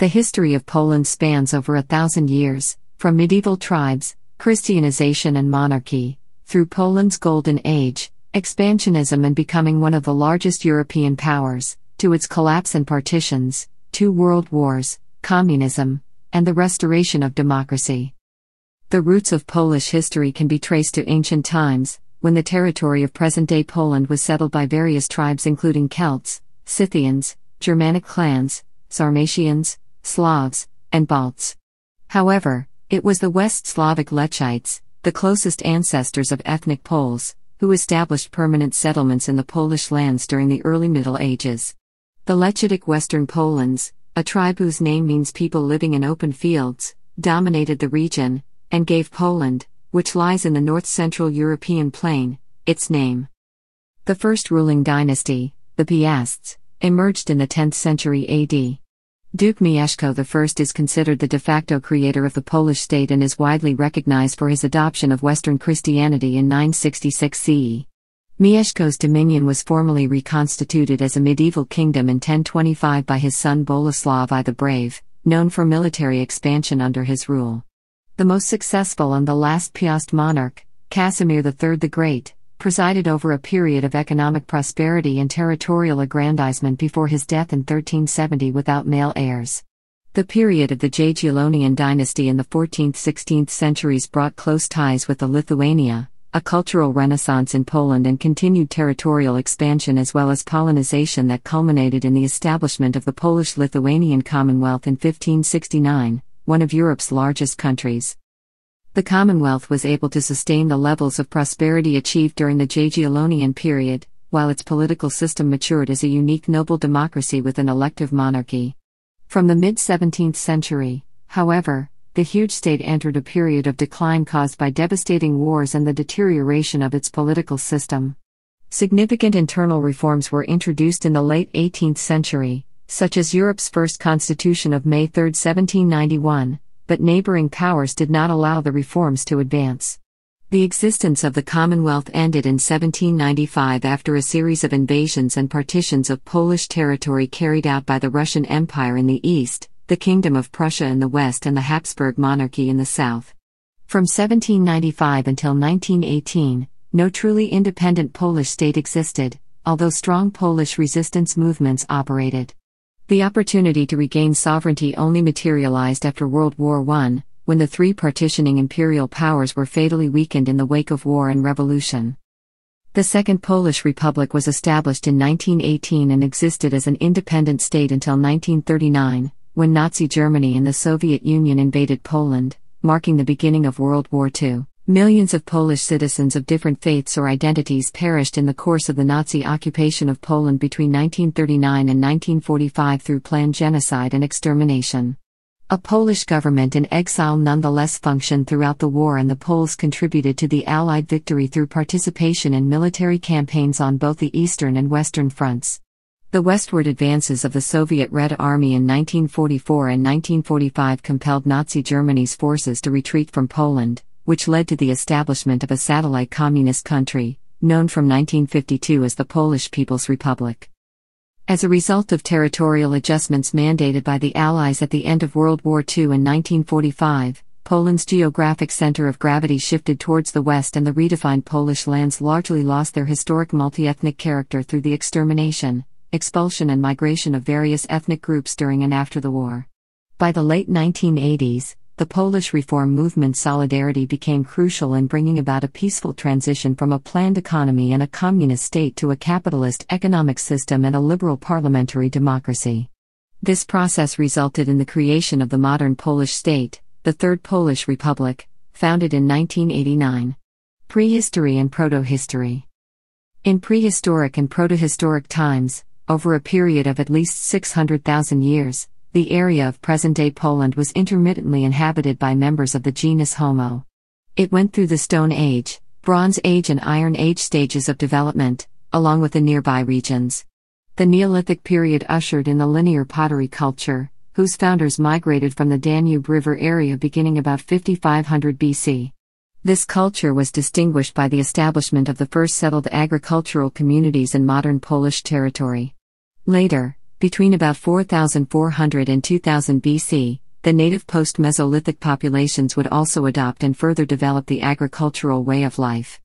The history of Poland spans over a thousand years, from medieval tribes, Christianization and monarchy, through Poland's Golden Age, expansionism and becoming one of the largest European powers, to its collapse and partitions, two world wars, communism, and the restoration of democracy. The roots of Polish history can be traced to ancient times, when the territory of present day Poland was settled by various tribes including Celts, Scythians, Germanic clans, Sarmatians, Slavs, and Balts. However, it was the West Slavic Lechites, the closest ancestors of ethnic Poles, who established permanent settlements in the Polish lands during the early Middle Ages. The Lechitic Western Polans, a tribe whose name means people living in open fields, dominated the region, and gave Poland, which lies in the north central European plain, its name. The first ruling dynasty, the Piasts, emerged in the 10th century AD. Duke Mieszko I is considered the de facto creator of the Polish state and is widely recognized for his adoption of Western Christianity in 966 CE. Mieszko's dominion was formally reconstituted as a medieval kingdom in 1025 by his son Bolesław I the Brave, known for military expansion under his rule. The most successful and the last Piast monarch, Casimir III the Great, presided over a period of economic prosperity and territorial aggrandizement before his death in 1370 without male heirs. The period of the Jagiellonian dynasty in the 14th-16th centuries brought close ties with the Lithuania, a cultural renaissance in Poland and continued territorial expansion as well as colonization that culminated in the establishment of the Polish-Lithuanian Commonwealth in 1569, one of Europe's largest countries the Commonwealth was able to sustain the levels of prosperity achieved during the Jagiellonian period, while its political system matured as a unique noble democracy with an elective monarchy. From the mid 17th century, however, the huge state entered a period of decline caused by devastating wars and the deterioration of its political system. Significant internal reforms were introduced in the late 18th century, such as Europe's first constitution of May 3, 1791, but neighboring powers did not allow the reforms to advance. The existence of the Commonwealth ended in 1795 after a series of invasions and partitions of Polish territory carried out by the Russian Empire in the east, the Kingdom of Prussia in the west, and the Habsburg monarchy in the south. From 1795 until 1918, no truly independent Polish state existed, although strong Polish resistance movements operated. The opportunity to regain sovereignty only materialized after World War I, when the three partitioning imperial powers were fatally weakened in the wake of war and revolution. The Second Polish Republic was established in 1918 and existed as an independent state until 1939, when Nazi Germany and the Soviet Union invaded Poland, marking the beginning of World War II. Millions of Polish citizens of different faiths or identities perished in the course of the Nazi occupation of Poland between 1939 and 1945 through planned genocide and extermination. A Polish government in exile nonetheless functioned throughout the war, and the Poles contributed to the Allied victory through participation in military campaigns on both the Eastern and Western fronts. The westward advances of the Soviet Red Army in 1944 and 1945 compelled Nazi Germany's forces to retreat from Poland which led to the establishment of a satellite communist country, known from 1952 as the Polish People's Republic. As a result of territorial adjustments mandated by the Allies at the end of World War II in 1945, Poland's geographic center of gravity shifted towards the west, and the redefined Polish lands largely lost their historic multi ethnic character through the extermination, expulsion, and migration of various ethnic groups during and after the war. By the late 1980s, the Polish reform movement solidarity became crucial in bringing about a peaceful transition from a planned economy and a communist state to a capitalist economic system and a liberal parliamentary democracy. This process resulted in the creation of the modern Polish state, the Third Polish Republic, founded in 1989. Prehistory and Protohistory In prehistoric and protohistoric times, over a period of at least 600,000 years, the area of present day Poland was intermittently inhabited by members of the genus Homo. It went through the Stone Age, Bronze Age, and Iron Age stages of development, along with the nearby regions. The Neolithic period ushered in the linear pottery culture, whose founders migrated from the Danube River area beginning about 5500 BC. This culture was distinguished by the establishment of the first settled agricultural communities in modern Polish territory. Later, between about 4400 and 2000 BC, the native post Mesolithic populations would also adopt and further develop the agricultural way of life.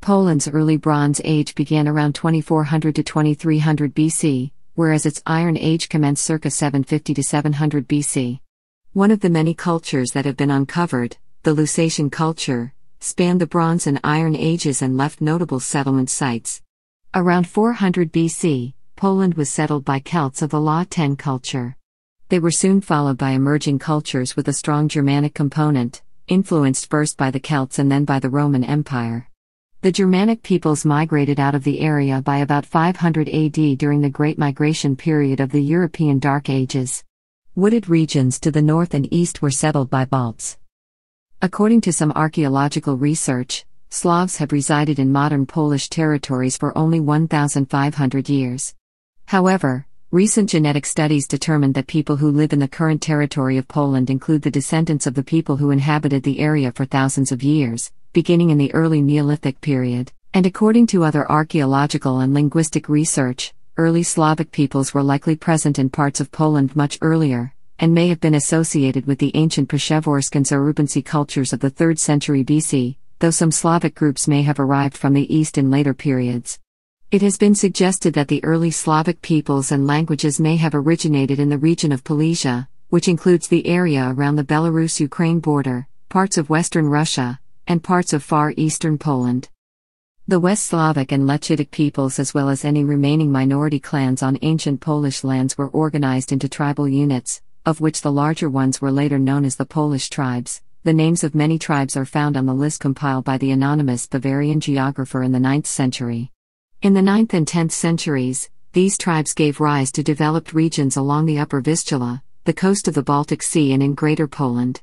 Poland's early Bronze Age began around 2400 to 2300 BC, whereas its Iron Age commenced circa 750 to 700 BC. One of the many cultures that have been uncovered, the Lusatian culture, spanned the Bronze and Iron Ages and left notable settlement sites. Around 400 BC, Poland was settled by Celts of the Law 10 culture. They were soon followed by emerging cultures with a strong Germanic component, influenced first by the Celts and then by the Roman Empire. The Germanic peoples migrated out of the area by about 500 AD during the Great Migration period of the European Dark Ages. Wooded regions to the north and east were settled by Balts. According to some archaeological research, Slavs have resided in modern Polish territories for only 1,500 years. However, recent genetic studies determined that people who live in the current territory of Poland include the descendants of the people who inhabited the area for thousands of years, beginning in the early Neolithic period. And according to other archaeological and linguistic research, early Slavic peoples were likely present in parts of Poland much earlier, and may have been associated with the ancient Przeworsk and Zarubensi cultures of the 3rd century BC, though some Slavic groups may have arrived from the east in later periods. It has been suggested that the early Slavic peoples and languages may have originated in the region of Polesia, which includes the area around the Belarus Ukraine border, parts of western Russia, and parts of far eastern Poland. The West Slavic and Lechitic peoples, as well as any remaining minority clans on ancient Polish lands, were organized into tribal units, of which the larger ones were later known as the Polish tribes. The names of many tribes are found on the list compiled by the anonymous Bavarian geographer in the 9th century. In the 9th and 10th centuries, these tribes gave rise to developed regions along the upper Vistula, the coast of the Baltic Sea, and in Greater Poland.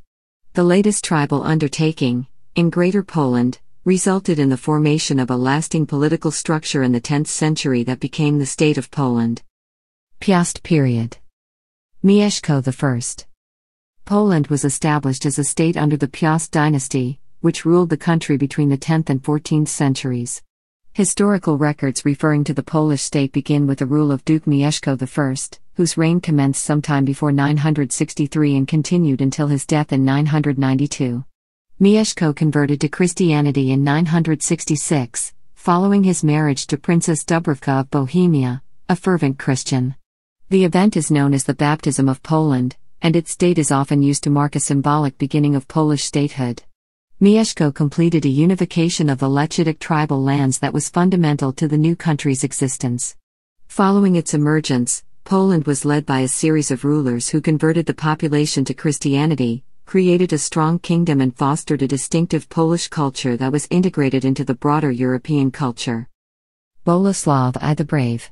The latest tribal undertaking, in Greater Poland, resulted in the formation of a lasting political structure in the 10th century that became the state of Poland. Piast period. Mieszko I. Poland was established as a state under the Piast dynasty, which ruled the country between the 10th and 14th centuries. Historical records referring to the Polish state begin with the rule of Duke Mieszko I, whose reign commenced sometime before 963 and continued until his death in 992. Mieszko converted to Christianity in 966, following his marriage to Princess Dubrovka of Bohemia, a fervent Christian. The event is known as the Baptism of Poland, and its date is often used to mark a symbolic beginning of Polish statehood. Mieszko completed a unification of the Lechitic tribal lands that was fundamental to the new country's existence. Following its emergence, Poland was led by a series of rulers who converted the population to Christianity, created a strong kingdom, and fostered a distinctive Polish culture that was integrated into the broader European culture. Boleslav I the Brave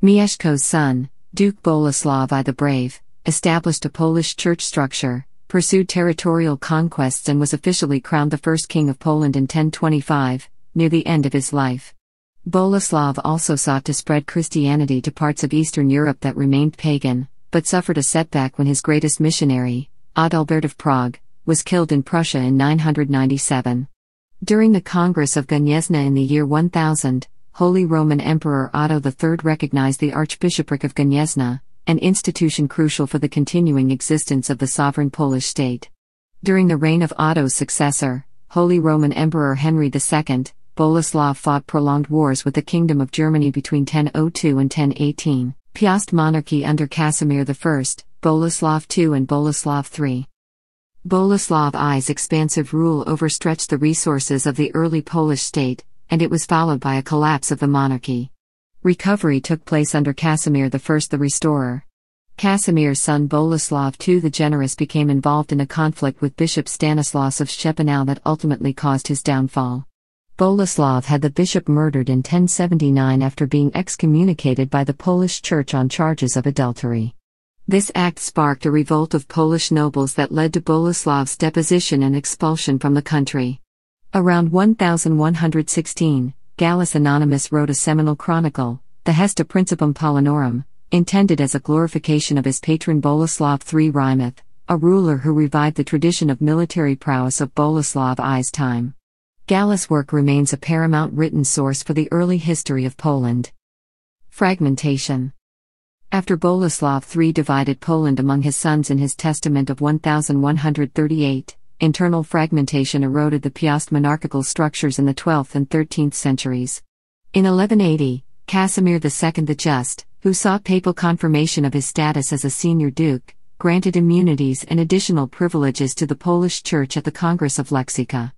Mieszko's son, Duke Boleslav I the Brave, established a Polish church structure, pursued territorial conquests and was officially crowned the first king of Poland in 1025, near the end of his life. Boleslav also sought to spread Christianity to parts of Eastern Europe that remained pagan, but suffered a setback when his greatest missionary, Adalbert of Prague, was killed in Prussia in 997. During the Congress of Gniezna in the year 1000, Holy Roman Emperor Otto III recognized the Archbishopric of Gniezna, an institution crucial for the continuing existence of the sovereign Polish state. During the reign of Otto's successor, Holy Roman Emperor Henry II, Boleslav fought prolonged wars with the Kingdom of Germany between 1002 and 1018, Piast monarchy under Casimir I, Boleslav II and Boleslav III. Boleslav I's expansive rule overstretched the resources of the early Polish state, and it was followed by a collapse of the monarchy. Recovery took place under Casimir I the Restorer. Casimir's son Boleslav II the Generous became involved in a conflict with Bishop Stanislaus of Szczepanau that ultimately caused his downfall. Boleslav had the bishop murdered in 1079 after being excommunicated by the Polish Church on charges of adultery. This act sparked a revolt of Polish nobles that led to Boleslav's deposition and expulsion from the country. Around 1116, Gallus Anonymous wrote a seminal chronicle, the Hesta Principum Polinorum, intended as a glorification of his patron Boleslav III Rymuth, a ruler who revived the tradition of military prowess of Boleslav I's time. Gallus' work remains a paramount written source for the early history of Poland. Fragmentation After Boleslav III divided Poland among his sons in his testament of 1138, internal fragmentation eroded the Piast monarchical structures in the 12th and 13th centuries. In 1180, Casimir II the Just, who sought papal confirmation of his status as a senior duke, granted immunities and additional privileges to the Polish Church at the Congress of Lexica.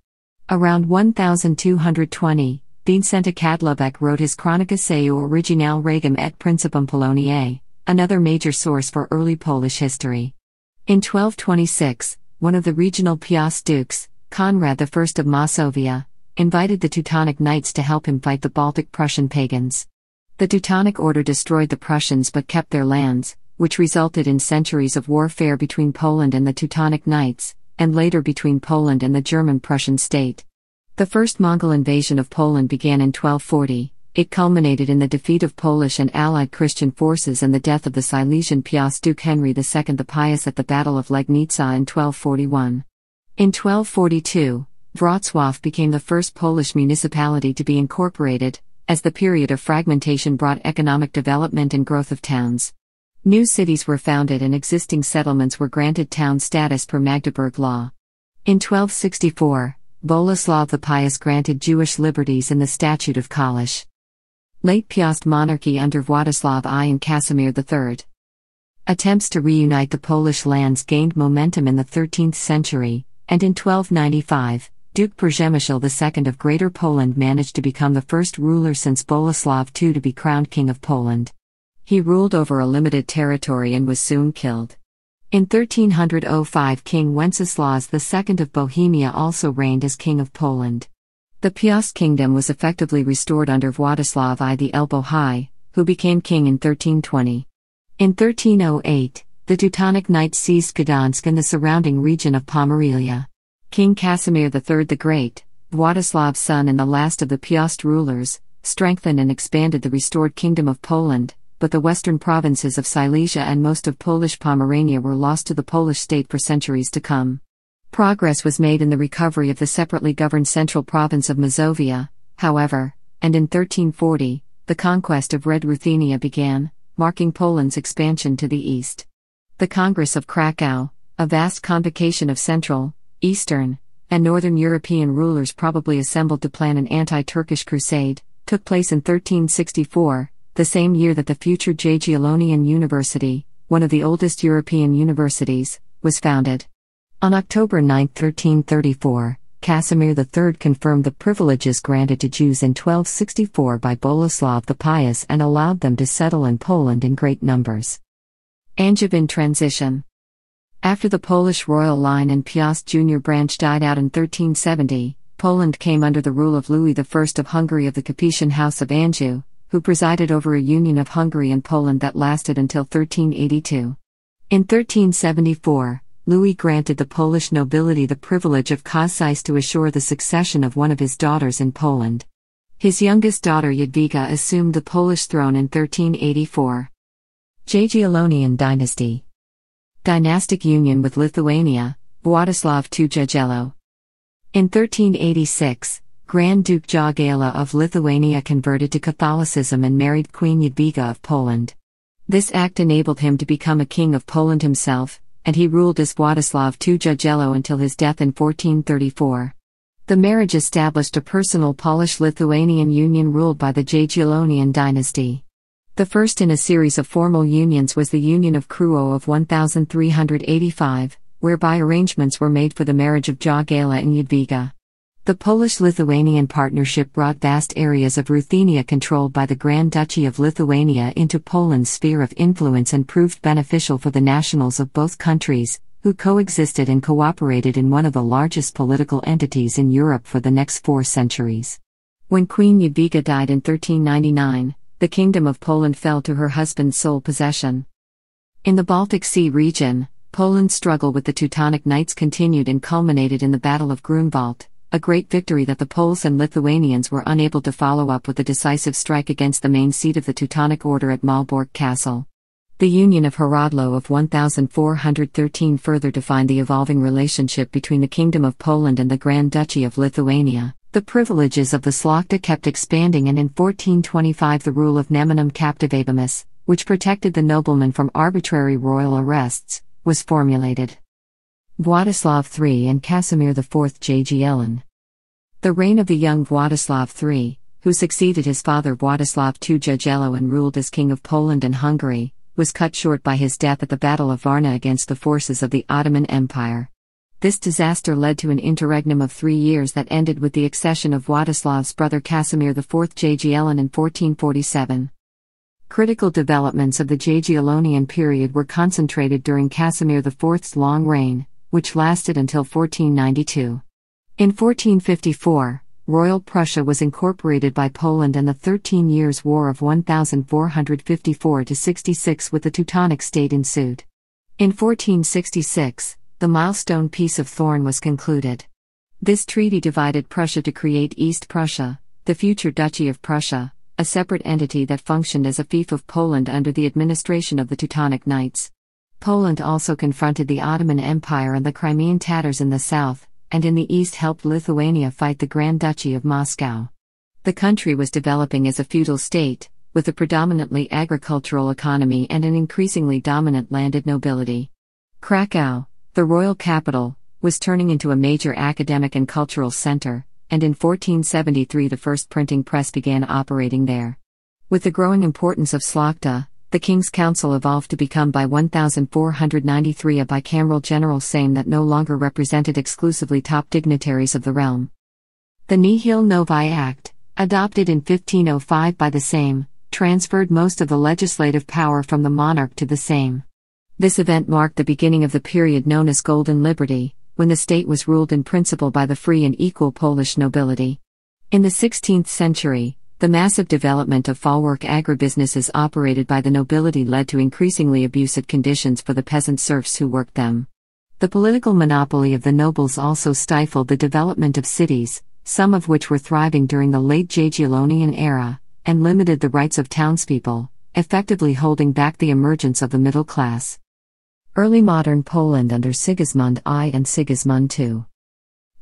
Around 1220, Vincenta Kadlubek wrote his Chronica seu original regum et principum Poloniae, another major source for early Polish history. In 1226, one of the regional Piast dukes, Conrad I of Masovia, invited the Teutonic Knights to help him fight the Baltic Prussian pagans. The Teutonic Order destroyed the Prussians but kept their lands, which resulted in centuries of warfare between Poland and the Teutonic Knights, and later between Poland and the German Prussian state. The first Mongol invasion of Poland began in 1240. It culminated in the defeat of Polish and Allied Christian forces and the death of the Silesian Piast Duke Henry II the Pious at the Battle of Legnica in 1241. In 1242, Wrocław became the first Polish municipality to be incorporated, as the period of fragmentation brought economic development and growth of towns. New cities were founded and existing settlements were granted town status per Magdeburg law. In 1264, Boleslav the Pious granted Jewish liberties in the Statute of Kalisz. Late Piast monarchy under Władysław I and Casimir III. Attempts to reunite the Polish lands gained momentum in the 13th century, and in 1295, Duke Przemyśl II of Greater Poland managed to become the first ruler since Bolesław II to be crowned King of Poland. He ruled over a limited territory and was soon killed. In 1305, King Wenceslaus II of Bohemia also reigned as King of Poland. The Piast kingdom was effectively restored under Władysław I the Elbow High, who became king in 1320. In 1308, the Teutonic Knights seized Gdansk and the surrounding region of Pomerelia. King Casimir III the Great, Władysław's son and the last of the Piast rulers, strengthened and expanded the restored Kingdom of Poland, but the western provinces of Silesia and most of Polish Pomerania were lost to the Polish state for centuries to come. Progress was made in the recovery of the separately governed central province of Mazovia, however, and in 1340, the conquest of Red Ruthenia began, marking Poland's expansion to the east. The Congress of Krakow, a vast convocation of Central, Eastern, and Northern European rulers probably assembled to plan an anti Turkish crusade, took place in 1364, the same year that the future Jagiellonian University, one of the oldest European universities, was founded. On October 9, 1334, Casimir III confirmed the privileges granted to Jews in 1264 by Boleslav the Pious and allowed them to settle in Poland in great numbers. Angevin transition. After the Polish royal line and Piast Jr. branch died out in 1370, Poland came under the rule of Louis I of Hungary of the Capetian House of Anjou, who presided over a union of Hungary and Poland that lasted until 1382. In 1374, Louis granted the Polish nobility the privilege of causais to assure the succession of one of his daughters in Poland. His youngest daughter Jadwiga assumed the Polish throne in 1384. Jagiellonian dynasty. Dynastic union with Lithuania, Władysław II Jagiello. In 1386, Grand Duke Jagiella of Lithuania converted to Catholicism and married Queen Jadwiga of Poland. This act enabled him to become a king of Poland himself, and he ruled as Władysław II Jagiello until his death in 1434. The marriage established a personal Polish-Lithuanian union ruled by the Jagiellonian dynasty. The first in a series of formal unions was the Union of Kruo of 1385, whereby arrangements were made for the marriage of Jagiella and Jadwiga. The Polish Lithuanian partnership brought vast areas of Ruthenia controlled by the Grand Duchy of Lithuania into Poland's sphere of influence and proved beneficial for the nationals of both countries, who coexisted and cooperated in one of the largest political entities in Europe for the next four centuries. When Queen Jadwiga died in 1399, the Kingdom of Poland fell to her husband's sole possession. In the Baltic Sea region, Poland's struggle with the Teutonic Knights continued and culminated in the Battle of Grunwald, a great victory that the Poles and Lithuanians were unable to follow up with a decisive strike against the main seat of the Teutonic Order at Malbork Castle. The Union of Horodlo of 1413 further defined the evolving relationship between the Kingdom of Poland and the Grand Duchy of Lithuania. The privileges of the Slokta kept expanding, and in 1425 the rule of Neminum Captivabimus, which protected the noblemen from arbitrary royal arrests, was formulated. Władysław III and Casimir IV Jagiellon. The reign of the young Władysław III, who succeeded his father Władysław II Jagiello and ruled as King of Poland and Hungary, was cut short by his death at the Battle of Varna against the forces of the Ottoman Empire. This disaster led to an interregnum of three years that ended with the accession of Władysław's brother Casimir IV Jagiellon in 1447. Critical developments of the Jagiellonian period were concentrated during Casimir IV's long reign, which lasted until 1492. In 1454, Royal Prussia was incorporated by Poland and the Thirteen Years' War of 1454 66 with the Teutonic state ensued. In 1466, the milestone Peace of Thorn was concluded. This treaty divided Prussia to create East Prussia, the future Duchy of Prussia, a separate entity that functioned as a fief of Poland under the administration of the Teutonic Knights. Poland also confronted the Ottoman Empire and the Crimean Tatars in the south, and in the east helped Lithuania fight the Grand Duchy of Moscow. The country was developing as a feudal state, with a predominantly agricultural economy and an increasingly dominant landed nobility. Krakow, the royal capital, was turning into a major academic and cultural center, and in 1473 the first printing press began operating there. With the growing importance of Slokta, the King's Council evolved to become by 1493 a bicameral general sejm that no longer represented exclusively top dignitaries of the realm. The Nihil Novi Act, adopted in 1505 by the same, transferred most of the legislative power from the monarch to the same. This event marked the beginning of the period known as Golden Liberty, when the state was ruled in principle by the free and equal Polish nobility. In the 16th century, the massive development of fallwork agribusinesses operated by the nobility led to increasingly abusive conditions for the peasant serfs who worked them. The political monopoly of the nobles also stifled the development of cities, some of which were thriving during the late Jagiellonian era, and limited the rights of townspeople, effectively holding back the emergence of the middle class. Early modern Poland under Sigismund I and Sigismund II.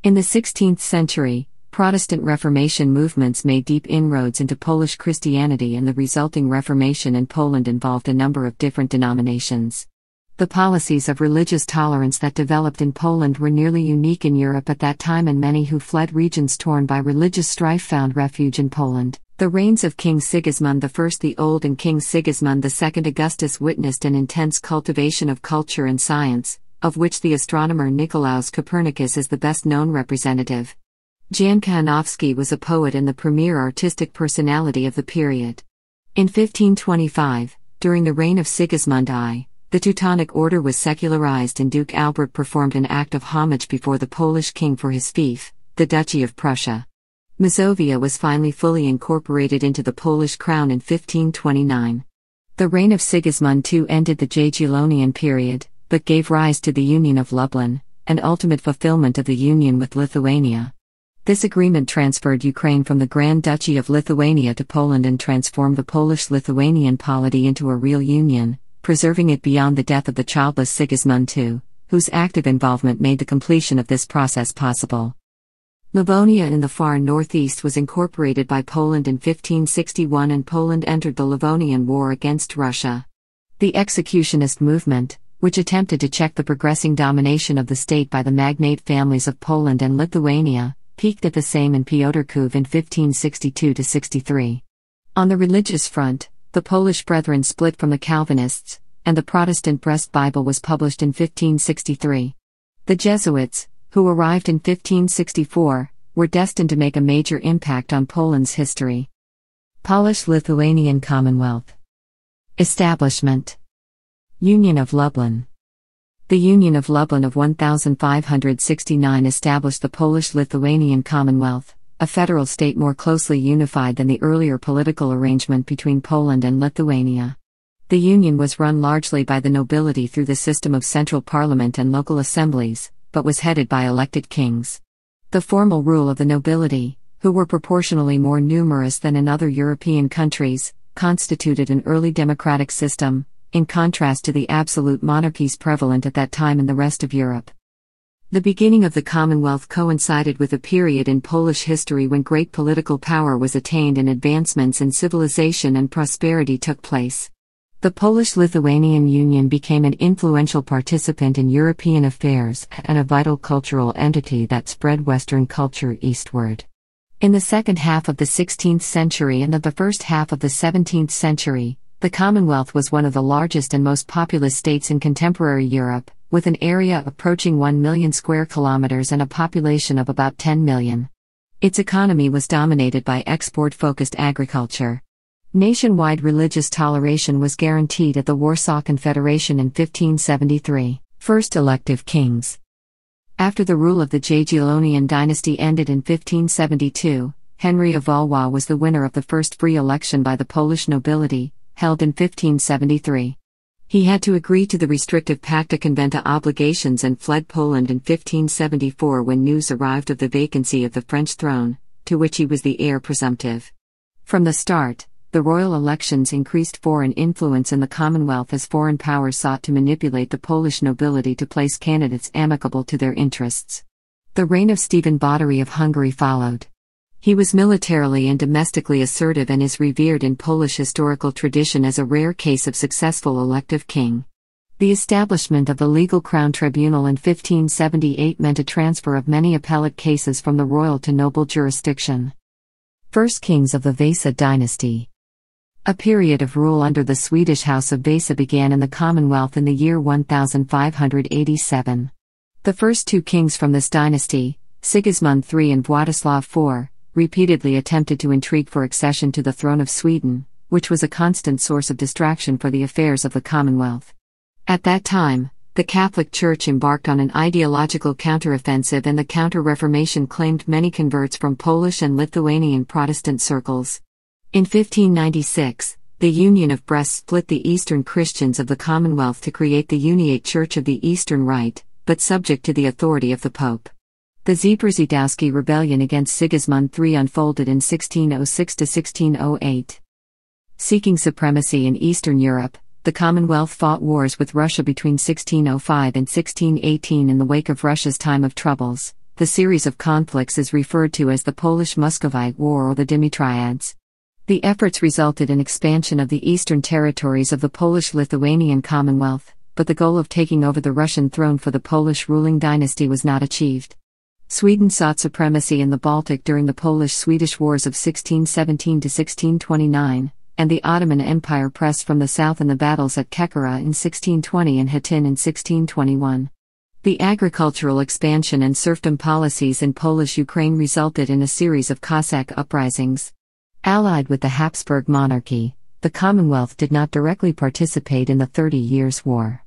In the 16th century, Protestant Reformation movements made deep inroads into Polish Christianity, and the resulting Reformation in Poland involved a number of different denominations. The policies of religious tolerance that developed in Poland were nearly unique in Europe at that time, and many who fled regions torn by religious strife found refuge in Poland. The reigns of King Sigismund I the Old and King Sigismund II Augustus witnessed an intense cultivation of culture and science, of which the astronomer Nicolaus Copernicus is the best known representative. Jan Kanovsky was a poet and the premier artistic personality of the period. In 1525, during the reign of Sigismund I, the Teutonic Order was secularized and Duke Albert performed an act of homage before the Polish king for his fief, the Duchy of Prussia. Mazovia was finally fully incorporated into the Polish crown in 1529. The reign of Sigismund II ended the Jagiellonian period, but gave rise to the Union of Lublin, an ultimate fulfillment of the union with Lithuania. This agreement transferred Ukraine from the Grand Duchy of Lithuania to Poland and transformed the Polish Lithuanian polity into a real union, preserving it beyond the death of the childless Sigismund II, whose active involvement made the completion of this process possible. Livonia in the far northeast was incorporated by Poland in 1561 and Poland entered the Livonian War against Russia. The executionist movement, which attempted to check the progressing domination of the state by the magnate families of Poland and Lithuania, peaked at the same in Piotrków in 1562 63. On the religious front, the Polish Brethren split from the Calvinists, and the Protestant Press Bible was published in 1563. The Jesuits, who arrived in 1564, were destined to make a major impact on Poland's history. Polish Lithuanian Commonwealth Establishment Union of Lublin the Union of Lublin of 1569 established the Polish Lithuanian Commonwealth, a federal state more closely unified than the earlier political arrangement between Poland and Lithuania. The union was run largely by the nobility through the system of central parliament and local assemblies, but was headed by elected kings. The formal rule of the nobility, who were proportionally more numerous than in other European countries, constituted an early democratic system, in contrast to the absolute monarchies prevalent at that time in the rest of Europe. The beginning of the Commonwealth coincided with a period in Polish history when great political power was attained and advancements in civilization and prosperity took place. The Polish Lithuanian Union became an influential participant in European affairs and a vital cultural entity that spread Western culture eastward. In the second half of the 16th century and of the first half of the 17th century, the Commonwealth was one of the largest and most populous states in contemporary Europe, with an area approaching 1 million square kilometers and a population of about 10 million. Its economy was dominated by export focused agriculture. Nationwide religious toleration was guaranteed at the Warsaw Confederation in 1573, first elective kings. After the rule of the Jagiellonian dynasty ended in 1572, Henry of Valois was the winner of the first free election by the Polish nobility, held in 1573. He had to agree to the restrictive Pacta Conventa obligations and fled Poland in 1574 when news arrived of the vacancy of the French throne, to which he was the heir presumptive. From the start, the royal elections increased foreign influence in the Commonwealth as foreign powers sought to manipulate the Polish nobility to place candidates amicable to their interests. The reign of Stephen Batory of Hungary followed. He was militarily and domestically assertive and is revered in Polish historical tradition as a rare case of successful elective king. The establishment of the legal crown tribunal in 1578 meant a transfer of many appellate cases from the royal to noble jurisdiction. First kings of the Vasa dynasty. A period of rule under the Swedish House of Vasa began in the Commonwealth in the year 1587. The first two kings from this dynasty, Sigismund III and Władysław IV, repeatedly attempted to intrigue for accession to the throne of Sweden, which was a constant source of distraction for the affairs of the Commonwealth. At that time, the Catholic Church embarked on an ideological counteroffensive, and the Counter Reformation claimed many converts from Polish and Lithuanian Protestant circles. In 1596, the Union of Brest split the Eastern Christians of the Commonwealth to create the Uniate Church of the Eastern Rite, but subject to the authority of the Pope. The Zebrzydowski rebellion against Sigismund III unfolded in 1606 to 1608. Seeking supremacy in Eastern Europe, the Commonwealth fought wars with Russia between 1605 and 1618 in the wake of Russia's time of troubles. The series of conflicts is referred to as the Polish Muscovite War or the Dimitriads. The efforts resulted in expansion of the eastern territories of the Polish Lithuanian Commonwealth, but the goal of taking over the Russian throne for the Polish ruling dynasty was not achieved. Sweden sought supremacy in the Baltic during the Polish Swedish Wars of 1617 to 1629, and the Ottoman Empire pressed from the south in the battles at Kekara in 1620 and Hattin in 1621. The agricultural expansion and serfdom policies in Polish Ukraine resulted in a series of Cossack uprisings. Allied with the Habsburg monarchy, the Commonwealth did not directly participate in the Thirty Years' War.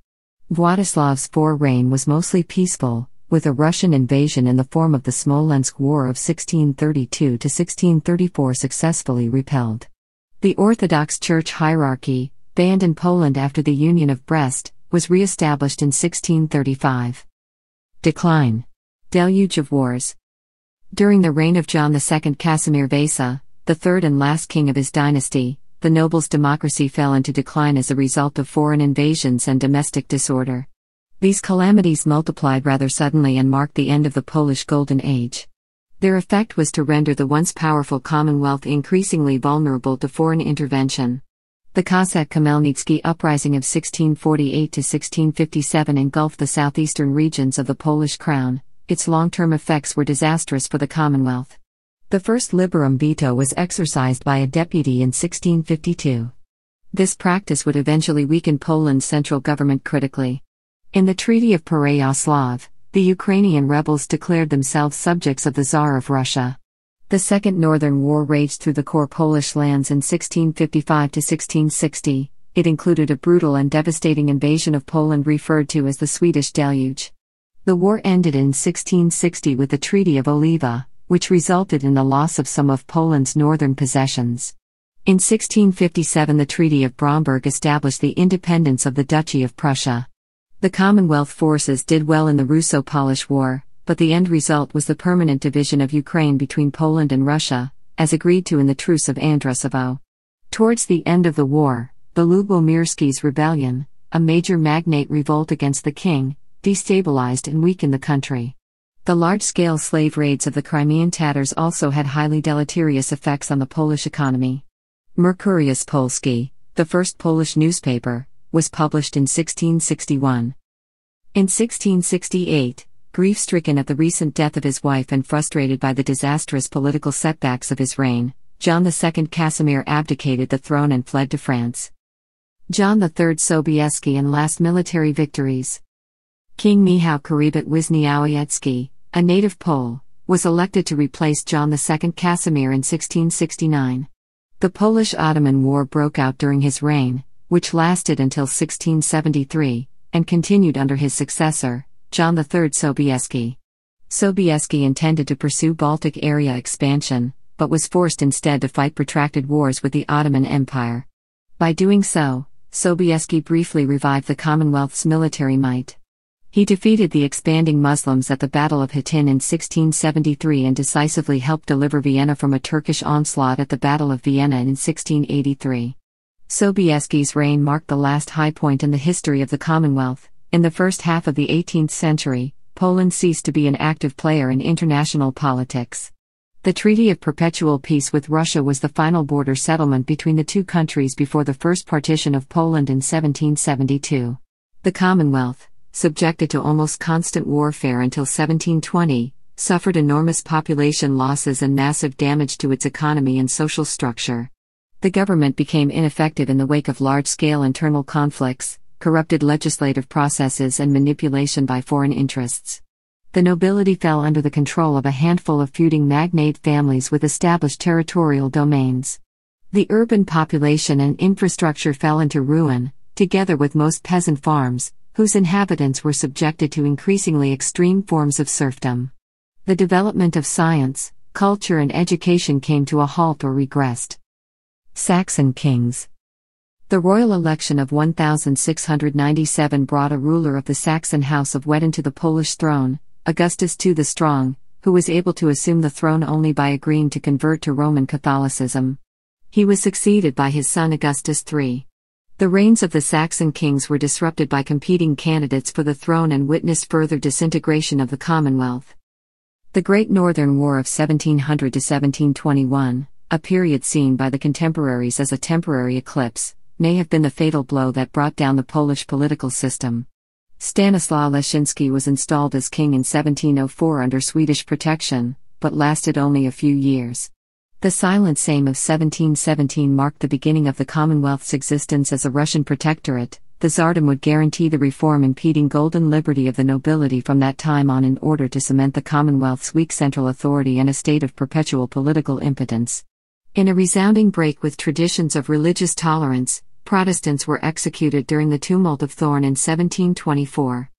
Władysław's four reign was mostly peaceful, with a Russian invasion in the form of the Smolensk War of 1632 to 1634 successfully repelled. The Orthodox Church hierarchy, banned in Poland after the Union of Brest, was re-established in 1635. Decline. Deluge of wars. During the reign of John II Casimir Vasa, the third and last king of his dynasty, the nobles' democracy fell into decline as a result of foreign invasions and domestic disorder. These calamities multiplied rather suddenly and marked the end of the Polish Golden Age. Their effect was to render the once powerful Commonwealth increasingly vulnerable to foreign intervention. The Cossack Khmelnytsky uprising of 1648 to 1657 engulfed the southeastern regions of the Polish crown. Its long-term effects were disastrous for the Commonwealth. The first liberum veto was exercised by a deputy in 1652. This practice would eventually weaken Poland's central government critically. In the Treaty of Pereyaslav, the Ukrainian rebels declared themselves subjects of the Tsar of Russia. The Second Northern War raged through the core Polish lands in 1655 to 1660. It included a brutal and devastating invasion of Poland referred to as the Swedish Deluge. The war ended in 1660 with the Treaty of Oliva, which resulted in the loss of some of Poland's northern possessions. In 1657, the Treaty of Bromberg established the independence of the Duchy of Prussia. The Commonwealth forces did well in the Russo Polish War, but the end result was the permanent division of Ukraine between Poland and Russia, as agreed to in the Truce of Andrasovo. Towards the end of the war, the Lubomirski's rebellion, a major magnate revolt against the king, destabilized and weakened the country. The large scale slave raids of the Crimean Tatars also had highly deleterious effects on the Polish economy. Mercurius Polski, the first Polish newspaper, was published in 1661. In 1668, grief stricken at the recent death of his wife and frustrated by the disastrous political setbacks of his reign, John II Casimir abdicated the throne and fled to France. John III Sobieski and last military victories. King Michał Karibet Wisniawiecki, a native Pole, was elected to replace John II Casimir in 1669. The Polish Ottoman War broke out during his reign, which lasted until 1673, and continued under his successor, John III Sobieski. Sobieski intended to pursue Baltic area expansion, but was forced instead to fight protracted wars with the Ottoman Empire. By doing so, Sobieski briefly revived the Commonwealth's military might. He defeated the expanding Muslims at the Battle of Hattin in 1673 and decisively helped deliver Vienna from a Turkish onslaught at the Battle of Vienna in 1683. Sobieski's reign marked the last high point in the history of the Commonwealth. In the first half of the 18th century, Poland ceased to be an active player in international politics. The Treaty of Perpetual Peace with Russia was the final border settlement between the two countries before the first partition of Poland in 1772. The Commonwealth, subjected to almost constant warfare until 1720, suffered enormous population losses and massive damage to its economy and social structure the government became ineffective in the wake of large scale internal conflicts, corrupted legislative processes, and manipulation by foreign interests. The nobility fell under the control of a handful of feuding magnate families with established territorial domains. The urban population and infrastructure fell into ruin, together with most peasant farms, whose inhabitants were subjected to increasingly extreme forms of serfdom. The development of science, culture, and education came to a halt or regressed. Saxon kings. The royal election of 1697 brought a ruler of the Saxon House of Weden to the Polish throne, Augustus II the Strong, who was able to assume the throne only by agreeing to convert to Roman Catholicism. He was succeeded by his son Augustus III. The reigns of the Saxon kings were disrupted by competing candidates for the throne and witnessed further disintegration of the Commonwealth. The Great Northern War of 1700 1721 a period seen by the contemporaries as a temporary eclipse, may have been the fatal blow that brought down the Polish political system. Stanislaw Leszczynski was installed as king in 1704 under Swedish protection, but lasted only a few years. The silent same of 1717 marked the beginning of the Commonwealth's existence as a Russian protectorate. The Tsardom would guarantee the reform impeding golden liberty of the nobility from that time on in order to cement the Commonwealth's weak central authority and a state of perpetual political impotence. In a resounding break with traditions of religious tolerance, Protestants were executed during the tumult of Thorn in 1724.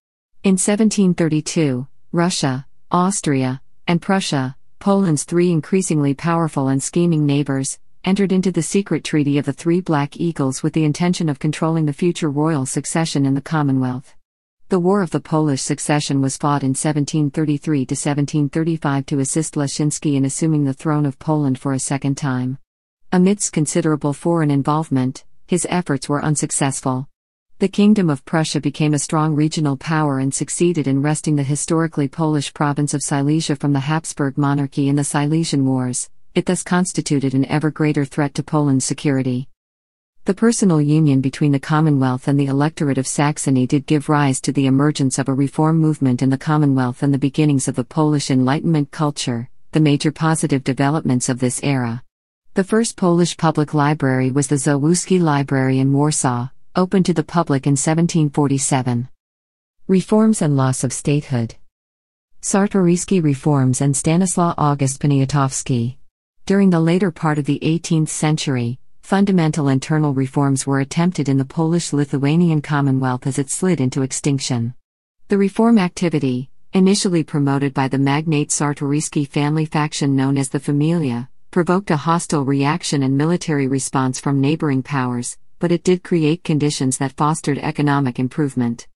In 1732, Russia, Austria, and Prussia, Poland's three increasingly powerful and scheming neighbors, entered into the secret treaty of the Three Black Eagles with the intention of controlling the future royal succession in the Commonwealth. The War of the Polish Succession was fought in 1733 to 1735 to assist Leszczynski in assuming the throne of Poland for a second time. Amidst considerable foreign involvement, his efforts were unsuccessful. The Kingdom of Prussia became a strong regional power and succeeded in wresting the historically Polish province of Silesia from the Habsburg monarchy in the Silesian Wars. It thus constituted an ever greater threat to Poland's security. The personal union between the Commonwealth and the electorate of Saxony did give rise to the emergence of a reform movement in the Commonwealth and the beginnings of the Polish Enlightenment culture, the major positive developments of this era. The first Polish public library was the Zawuski Library in Warsaw, opened to the public in 1747. Reforms and Loss of Statehood Czartoryski reforms and Stanislaw August Poniatowski. During the later part of the 18th century, fundamental internal reforms were attempted in the Polish Lithuanian Commonwealth as it slid into extinction. The reform activity, initially promoted by the magnate Czartoryski family faction known as the Familia, provoked a hostile reaction and military response from neighboring powers, but it did create conditions that fostered economic improvement.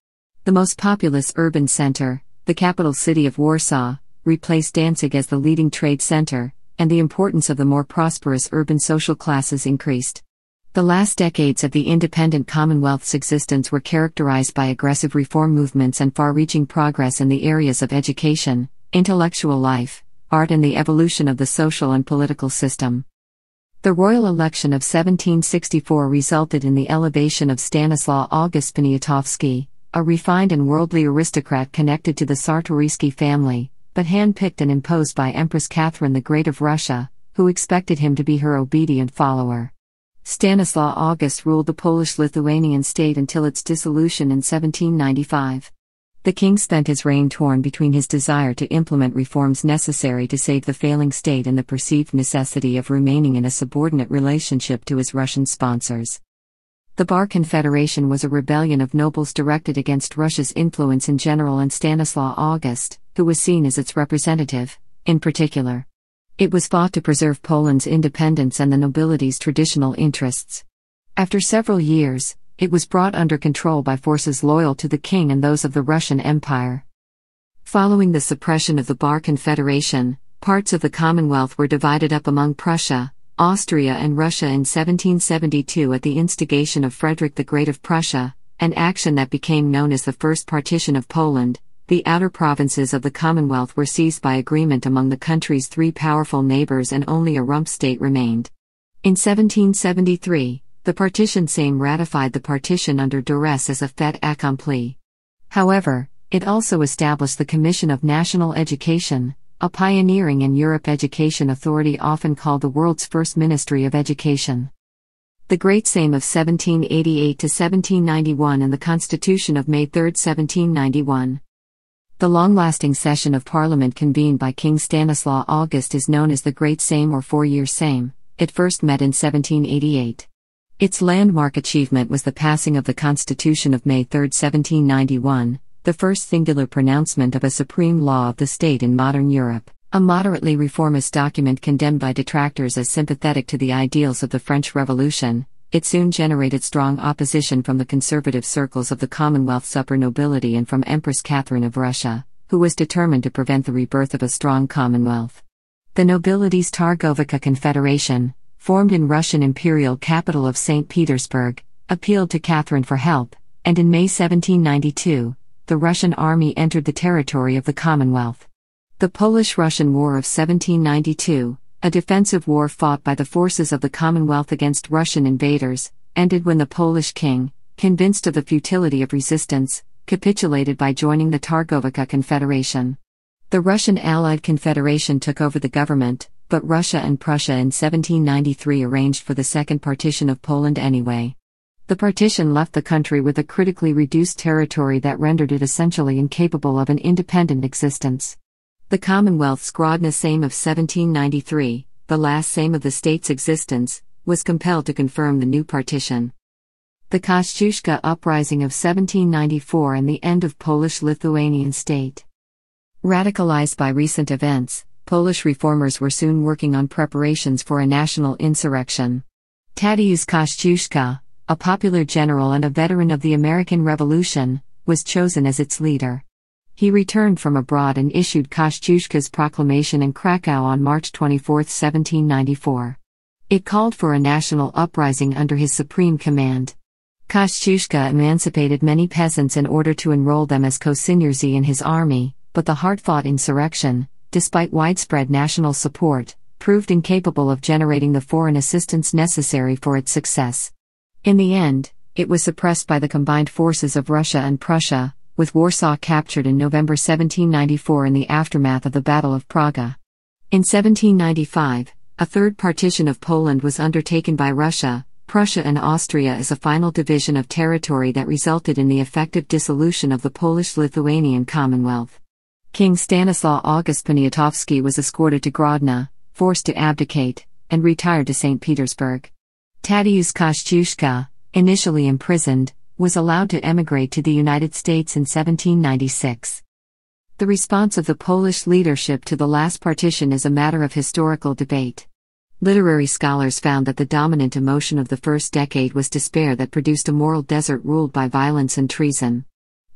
The most populous urban center, the capital city of Warsaw, replaced Danzig as the leading trade center, and the importance of the more prosperous urban social classes increased. The last decades of the independent Commonwealth's existence were characterized by aggressive reform movements and far reaching progress in the areas of education, intellectual life, art, and the evolution of the social and political system. The royal election of 1764 resulted in the elevation of Stanislaw August Poniatowski, a refined and worldly aristocrat connected to the Czartoryski family, but handpicked and imposed by Empress Catherine the Great of Russia, who expected him to be her obedient follower. Stanislaw August ruled the Polish Lithuanian state until its dissolution in 1795. The king spent his reign torn between his desire to implement reforms necessary to save the failing state and the perceived necessity of remaining in a subordinate relationship to his Russian sponsors. The Bar Confederation was a rebellion of nobles directed against Russia's influence in general and Stanislaw August, who was seen as its representative, in particular. It was fought to preserve Poland's independence and the nobility's traditional interests. After several years, it was brought under control by forces loyal to the king and those of the Russian Empire. Following the suppression of the Bar Confederation, parts of the Commonwealth were divided up among Prussia, Austria, and Russia in 1772 at the instigation of Frederick the Great of Prussia, an action that became known as the First Partition of Poland, the outer provinces of the Commonwealth were seized by agreement among the country's three powerful neighbors and only a rump state remained. In 1773, the partition Same ratified the partition under duress as a fait accompli. However, it also established the Commission of National Education, a pioneering in Europe education authority often called the world's first Ministry of Education. The Great Same of 1788 to 1791 and the Constitution of May 3, 1791 the long lasting session of Parliament convened by King Stanislaw August is known as the Great Sejm or Four Year Sejm. It first met in 1788. Its landmark achievement was the passing of the Constitution of May 3, 1791, the first singular pronouncement of a supreme law of the state in modern Europe, a moderately reformist document condemned by detractors as sympathetic to the ideals of the French Revolution, it soon generated strong opposition from the conservative circles of the Commonwealth's upper nobility and from Empress Catherine of Russia, who was determined to prevent the rebirth of a strong Commonwealth. The nobility's Targovica Confederation, formed in Russian imperial capital of St. Petersburg, appealed to Catherine for help, and in May 1792, the Russian army entered the territory of the Commonwealth. The Polish Russian War of 1792, a defensive war fought by the forces of the Commonwealth against Russian invaders, ended when the Polish king, convinced of the futility of resistance, capitulated by joining the Targovica Confederation. The Russian Allied Confederation took over the government, but Russia and Prussia in 1793 arranged for the second partition of Poland anyway. The partition left the country with a critically reduced territory that rendered it essentially incapable of an independent existence. The Commonwealth's Grodno Sejm of 1793, the last Sejm of the state's existence, was compelled to confirm the new partition. The Kosciuszko uprising of 1794 and the end of Polish-Lithuanian state. Radicalized by recent events, Polish reformers were soon working on preparations for a national insurrection. Tadeusz Kosciuszko, a popular general and a veteran of the American Revolution, was chosen as its leader. He returned from abroad and issued Kosciuszko's proclamation in Krakow on March 24, 1794. It called for a national uprising under his supreme command. Kosciuszko emancipated many peasants in order to enroll them as Kosinierzi in his army, but the hard-fought insurrection, despite widespread national support, proved incapable of generating the foreign assistance necessary for its success. In the end, it was suppressed by the combined forces of Russia and Prussia, with Warsaw captured in November 1794 in the aftermath of the Battle of Praga. In 1795, a third partition of Poland was undertaken by Russia, Prussia and Austria as a final division of territory that resulted in the effective dissolution of the Polish Lithuanian Commonwealth. King Stanislaw August Poniatowski was escorted to Grodno, forced to abdicate, and retired to St. Petersburg. Tadeusz Kościuszka, initially imprisoned, was allowed to emigrate to the United States in 1796. The response of the Polish leadership to the last partition is a matter of historical debate. Literary scholars found that the dominant emotion of the first decade was despair that produced a moral desert ruled by violence and treason.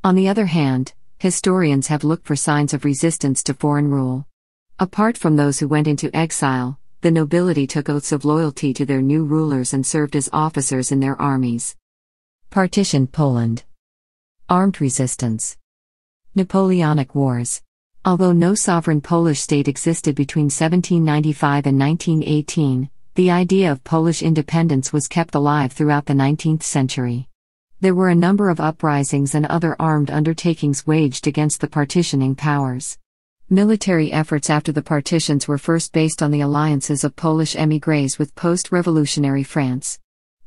On the other hand, historians have looked for signs of resistance to foreign rule. Apart from those who went into exile, the nobility took oaths of loyalty to their new rulers and served as officers in their armies. Partitioned Poland. Armed resistance. Napoleonic Wars. Although no sovereign Polish state existed between 1795 and 1918, the idea of Polish independence was kept alive throughout the 19th century. There were a number of uprisings and other armed undertakings waged against the partitioning powers. Military efforts after the partitions were first based on the alliances of Polish émigrés with post revolutionary France.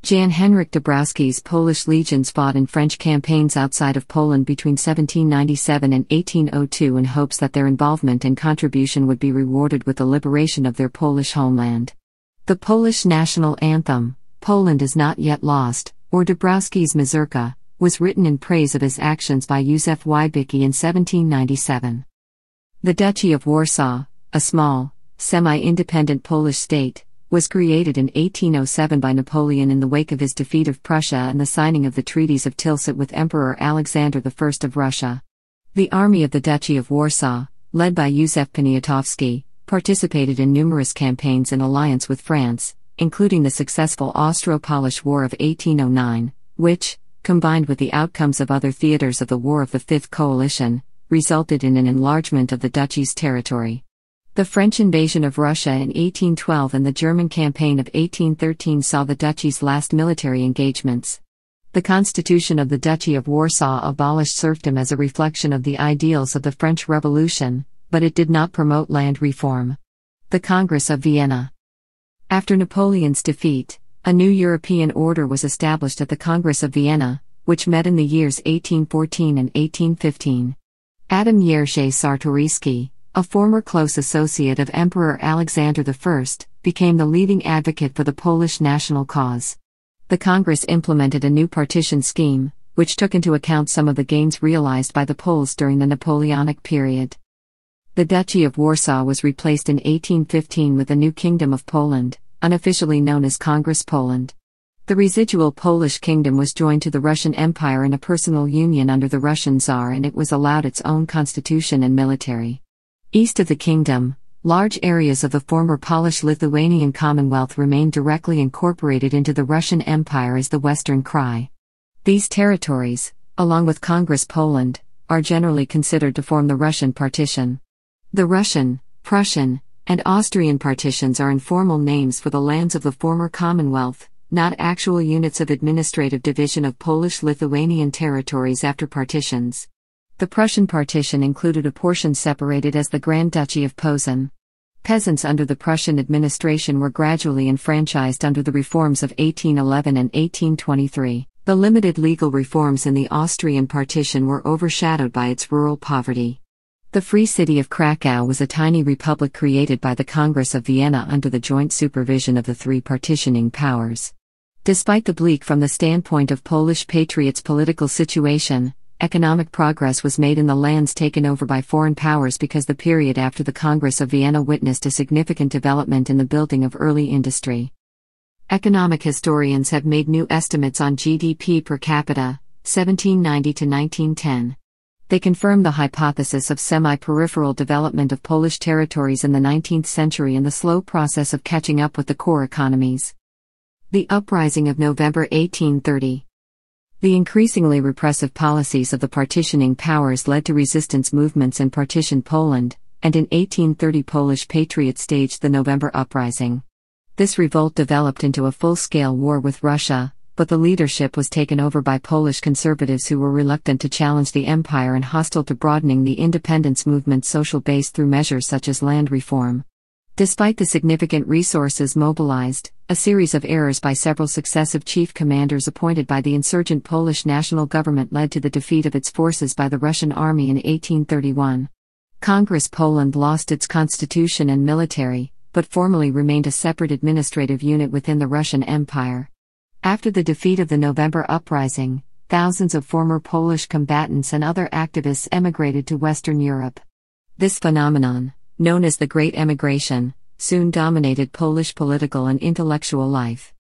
Jan Henryk Dąbrowski's Polish legions fought in French campaigns outside of Poland between 1797 and 1802 in hopes that their involvement and contribution would be rewarded with the liberation of their Polish homeland. The Polish national anthem, Poland is not yet lost, or Dąbrowski's Mazurka, was written in praise of his actions by Józef Wybicki in 1797. The Duchy of Warsaw, a small, semi independent Polish state, was created in 1807 by Napoleon in the wake of his defeat of Prussia and the signing of the treaties of Tilsit with Emperor Alexander I of Russia. The army of the Duchy of Warsaw, led by Józef Poniatowski, participated in numerous campaigns in alliance with France, including the successful Austro-Polish War of 1809, which, combined with the outcomes of other theaters of the War of the Fifth Coalition, resulted in an enlargement of the duchy's territory. The French invasion of Russia in 1812 and the German campaign of 1813 saw the duchy's last military engagements. The constitution of the Duchy of Warsaw abolished serfdom as a reflection of the ideals of the French Revolution, but it did not promote land reform. The Congress of Vienna. After Napoleon's defeat, a new European order was established at the Congress of Vienna, which met in the years 1814 and 1815. Adam Yerzhe Sartoryski, a former close associate of Emperor Alexander I, became the leading advocate for the Polish national cause. The Congress implemented a new partition scheme, which took into account some of the gains realized by the Poles during the Napoleonic period. The Duchy of Warsaw was replaced in 1815 with the new Kingdom of Poland, unofficially known as Congress Poland. The residual Polish kingdom was joined to the Russian Empire in a personal union under the Russian Tsar and it was allowed its own constitution and military. East of the kingdom, large areas of the former Polish Lithuanian Commonwealth remained directly incorporated into the Russian Empire as the Western Cry. These territories, along with Congress Poland, are generally considered to form the Russian partition. The Russian, Prussian, and Austrian partitions are informal names for the lands of the former Commonwealth, not actual units of administrative division of Polish Lithuanian territories after partitions. The Prussian partition included a portion separated as the Grand Duchy of Posen. Peasants under the Prussian administration were gradually enfranchised under the reforms of 1811 and 1823. The limited legal reforms in the Austrian partition were overshadowed by its rural poverty. The Free City of Krakow was a tiny republic created by the Congress of Vienna under the joint supervision of the three partitioning powers. Despite the bleak from the standpoint of Polish patriots' political situation, Economic progress was made in the lands taken over by foreign powers because the period after the Congress of Vienna witnessed a significant development in the building of early industry. Economic historians have made new estimates on GDP per capita, 1790 to 1910. They confirm the hypothesis of semi peripheral development of Polish territories in the 19th century and the slow process of catching up with the core economies. The uprising of November 1830. The increasingly repressive policies of the partitioning powers led to resistance movements in partitioned Poland, and in 1830 Polish patriots staged the November Uprising. This revolt developed into a full scale war with Russia, but the leadership was taken over by Polish conservatives who were reluctant to challenge the empire and hostile to broadening the independence movement's social base through measures such as land reform. Despite the significant resources mobilized, a series of errors by several successive chief commanders appointed by the insurgent Polish national government led to the defeat of its forces by the Russian army in 1831. Congress Poland lost its constitution and military, but formally remained a separate administrative unit within the Russian Empire. After the defeat of the November uprising, thousands of former Polish combatants and other activists emigrated to Western Europe. This phenomenon, known as the Great Emigration, soon dominated Polish political and intellectual life.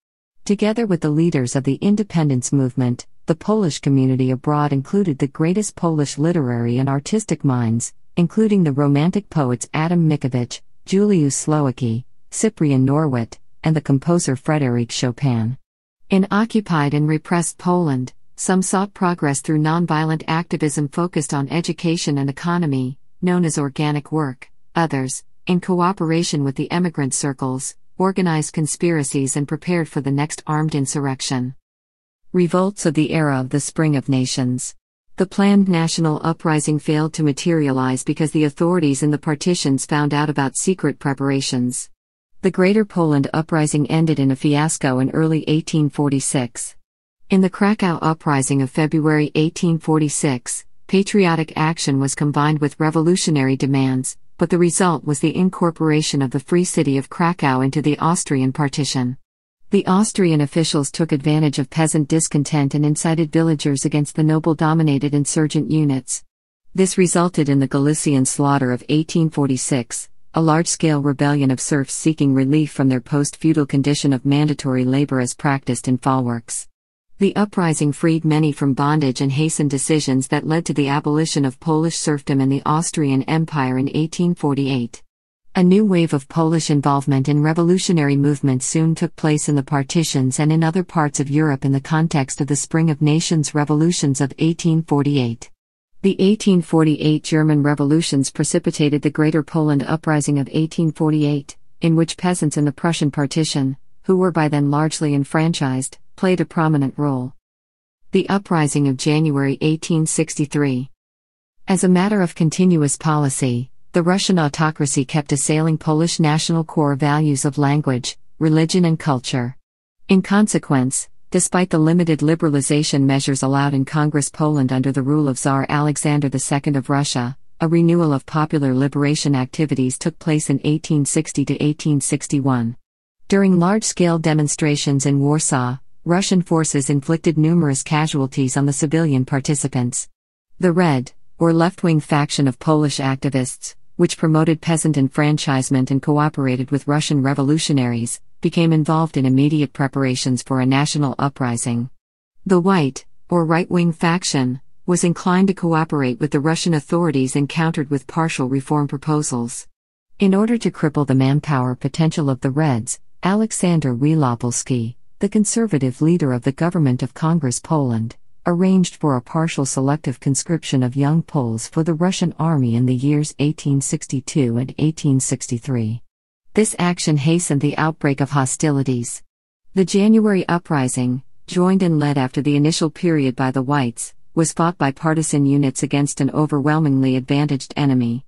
Together with the leaders of the independence movement, the Polish community abroad included the greatest Polish literary and artistic minds, including the Romantic poets Adam Mickiewicz, Julius Slowacki, Cyprian Norwid, and the composer Frédéric Chopin. In occupied and repressed Poland, some sought progress through nonviolent activism focused on education and economy, known as organic work others, in cooperation with the emigrant circles, organized conspiracies and prepared for the next armed insurrection. Revolts of the Era of the Spring of Nations. The planned national uprising failed to materialize because the authorities in the partitions found out about secret preparations. The Greater Poland uprising ended in a fiasco in early 1846. In the Krakow uprising of February 1846, patriotic action was combined with revolutionary demands, but the result was the incorporation of the Free City of Krakow into the Austrian partition. The Austrian officials took advantage of peasant discontent and incited villagers against the noble dominated insurgent units. This resulted in the Galician slaughter of 1846, a large scale rebellion of serfs seeking relief from their post feudal condition of mandatory labor as practiced in fallworks. The uprising freed many from bondage and hastened decisions that led to the abolition of Polish serfdom and the Austrian Empire in 1848. A new wave of Polish involvement in revolutionary movements soon took place in the partitions and in other parts of Europe in the context of the Spring of Nations revolutions of 1848. The 1848 German revolutions precipitated the Greater Poland Uprising of 1848, in which peasants in the Prussian partition, who were by then largely enfranchised, played a prominent role. The uprising of January 1863. As a matter of continuous policy, the Russian autocracy kept assailing Polish national core values of language, religion, and culture. In consequence, despite the limited liberalization measures allowed in Congress Poland under the rule of Tsar Alexander II of Russia, a renewal of popular liberation activities took place in 1860 to 1861. During large scale demonstrations in Warsaw, Russian forces inflicted numerous casualties on the civilian participants. The Red, or left wing faction of Polish activists, which promoted peasant enfranchisement and cooperated with Russian revolutionaries, became involved in immediate preparations for a national uprising. The White, or right wing faction, was inclined to cooperate with the Russian authorities and countered with partial reform proposals. In order to cripple the manpower potential of the Reds, Alexander Wielopolsky, the conservative leader of the Government of Congress Poland, arranged for a partial selective conscription of young Poles for the Russian army in the years 1862 and 1863. This action hastened the outbreak of hostilities. The January uprising, joined and led after the initial period by the whites, was fought by partisan units against an overwhelmingly advantaged enemy.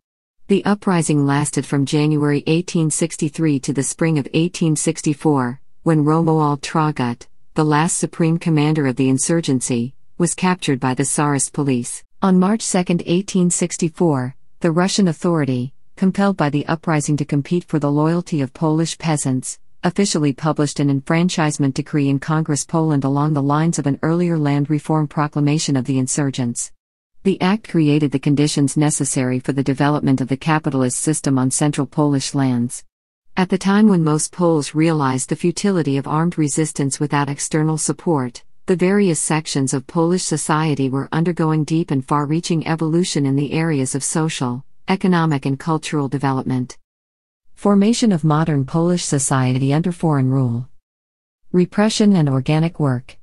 The uprising lasted from January 1863 to the spring of 1864, when Romuald Tragut, the last supreme commander of the insurgency, was captured by the Tsarist police. On March 2, 1864, the Russian authority, compelled by the uprising to compete for the loyalty of Polish peasants, officially published an enfranchisement decree in Congress Poland along the lines of an earlier land reform proclamation of the insurgents. The act created the conditions necessary for the development of the capitalist system on central Polish lands. At the time when most Poles realized the futility of armed resistance without external support, the various sections of Polish society were undergoing deep and far reaching evolution in the areas of social, economic, and cultural development. Formation of modern Polish society under foreign rule. Repression and organic work.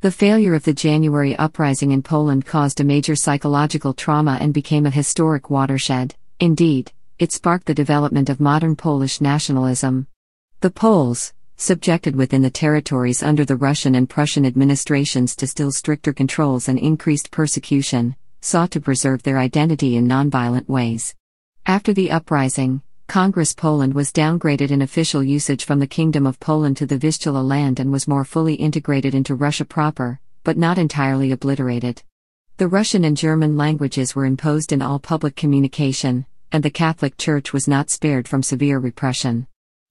The failure of the January uprising in Poland caused a major psychological trauma and became a historic watershed, indeed, it sparked the development of modern Polish nationalism. The Poles, subjected within the territories under the Russian and Prussian administrations to still stricter controls and increased persecution, sought to preserve their identity in nonviolent ways. After the uprising, Congress Poland was downgraded in official usage from the Kingdom of Poland to the Vistula land and was more fully integrated into Russia proper, but not entirely obliterated. The Russian and German languages were imposed in all public communication, and the Catholic Church was not spared from severe repression.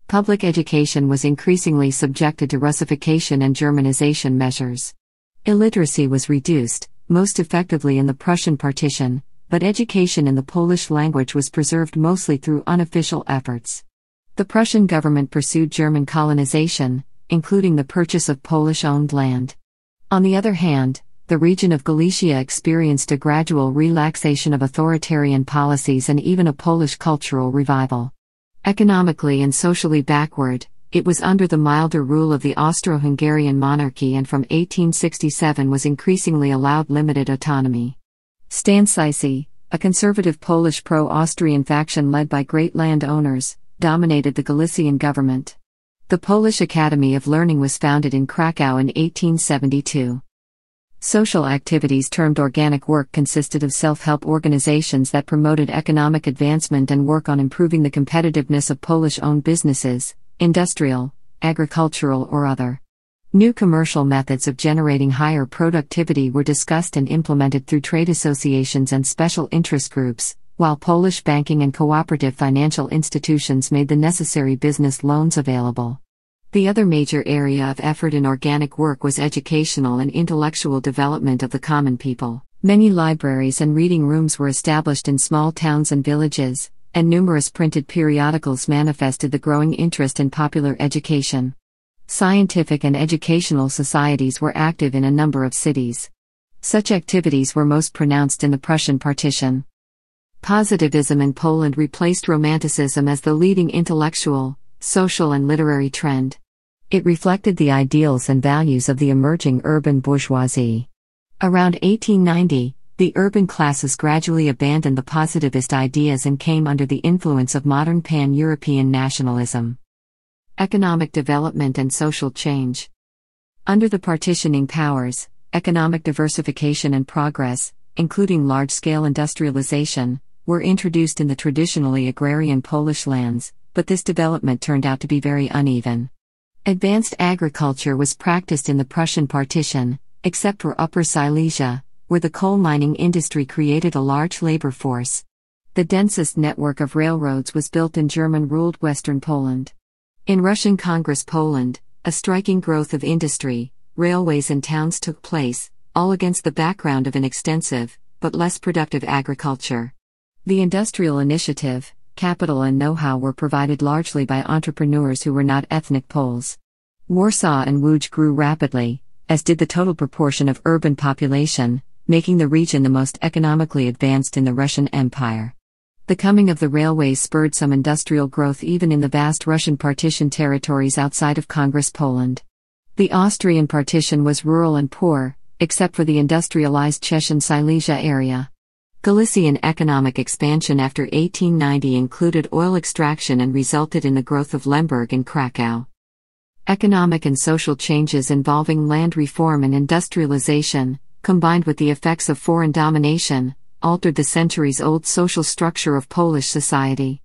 Public education was increasingly subjected to Russification and Germanization measures. Illiteracy was reduced, most effectively in the Prussian partition, but education in the Polish language was preserved mostly through unofficial efforts. The Prussian government pursued German colonization, including the purchase of Polish owned land. On the other hand, the region of Galicia experienced a gradual relaxation of authoritarian policies and even a Polish cultural revival. Economically and socially backward, it was under the milder rule of the Austro Hungarian monarchy and from 1867 was increasingly allowed limited autonomy. Stan a conservative Polish pro Austrian faction led by great landowners, dominated the Galician government. The Polish Academy of Learning was founded in Krakow in 1872. Social activities termed organic work consisted of self help organizations that promoted economic advancement and work on improving the competitiveness of Polish owned businesses, industrial, agricultural, or other. New commercial methods of generating higher productivity were discussed and implemented through trade associations and special interest groups, while Polish banking and cooperative financial institutions made the necessary business loans available. The other major area of effort in organic work was educational and intellectual development of the common people. Many libraries and reading rooms were established in small towns and villages, and numerous printed periodicals manifested the growing interest in popular education. Scientific and educational societies were active in a number of cities. Such activities were most pronounced in the Prussian partition. Positivism in Poland replaced Romanticism as the leading intellectual, social, and literary trend. It reflected the ideals and values of the emerging urban bourgeoisie. Around 1890, the urban classes gradually abandoned the positivist ideas and came under the influence of modern pan European nationalism. Economic development and social change. Under the partitioning powers, economic diversification and progress, including large scale industrialization, were introduced in the traditionally agrarian Polish lands, but this development turned out to be very uneven. Advanced agriculture was practiced in the Prussian partition, except for Upper Silesia, where the coal mining industry created a large labor force. The densest network of railroads was built in German ruled Western Poland. In Russian Congress Poland, a striking growth of industry, railways, and towns took place, all against the background of an extensive, but less productive agriculture. The industrial initiative, capital and know-how were provided largely by entrepreneurs who were not ethnic Poles. Warsaw and Łódź grew rapidly, as did the total proportion of urban population, making the region the most economically advanced in the Russian Empire. The coming of the railways spurred some industrial growth even in the vast Russian partition territories outside of Congress Poland. The Austrian partition was rural and poor, except for the industrialized Chechen Silesia area. Galician economic expansion after 1890 included oil extraction and resulted in the growth of Lemberg and Krakow. Economic and social changes involving land reform and industrialization, combined with the effects of foreign domination, altered the centuries old social structure of Polish society.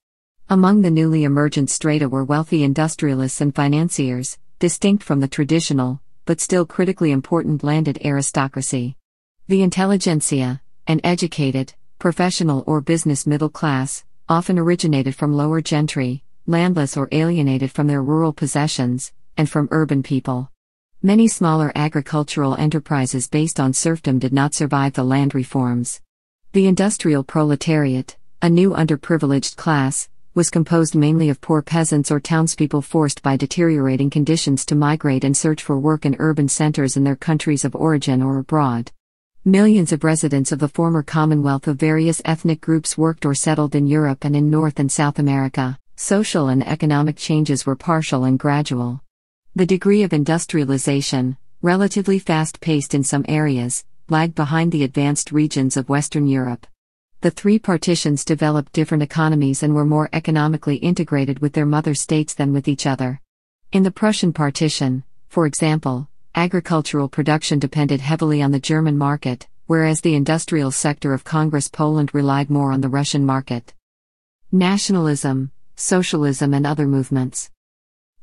Among the newly emergent strata were wealthy industrialists and financiers, distinct from the traditional, but still critically important landed aristocracy. The intelligentsia, an educated, professional or business middle class, often originated from lower gentry, landless or alienated from their rural possessions, and from urban people. Many smaller agricultural enterprises based on serfdom did not survive the land reforms. The industrial proletariat, a new underprivileged class, was composed mainly of poor peasants or townspeople forced by deteriorating conditions to migrate and search for work in urban centers in their countries of origin or abroad. Millions of residents of the former Commonwealth of various ethnic groups worked or settled in Europe and in North and South America. Social and economic changes were partial and gradual. The degree of industrialization, relatively fast paced in some areas, lagged behind the advanced regions of Western Europe. The three partitions developed different economies and were more economically integrated with their mother states than with each other. In the Prussian partition, for example, Agricultural production depended heavily on the German market, whereas the industrial sector of Congress Poland relied more on the Russian market. Nationalism, socialism, and other movements.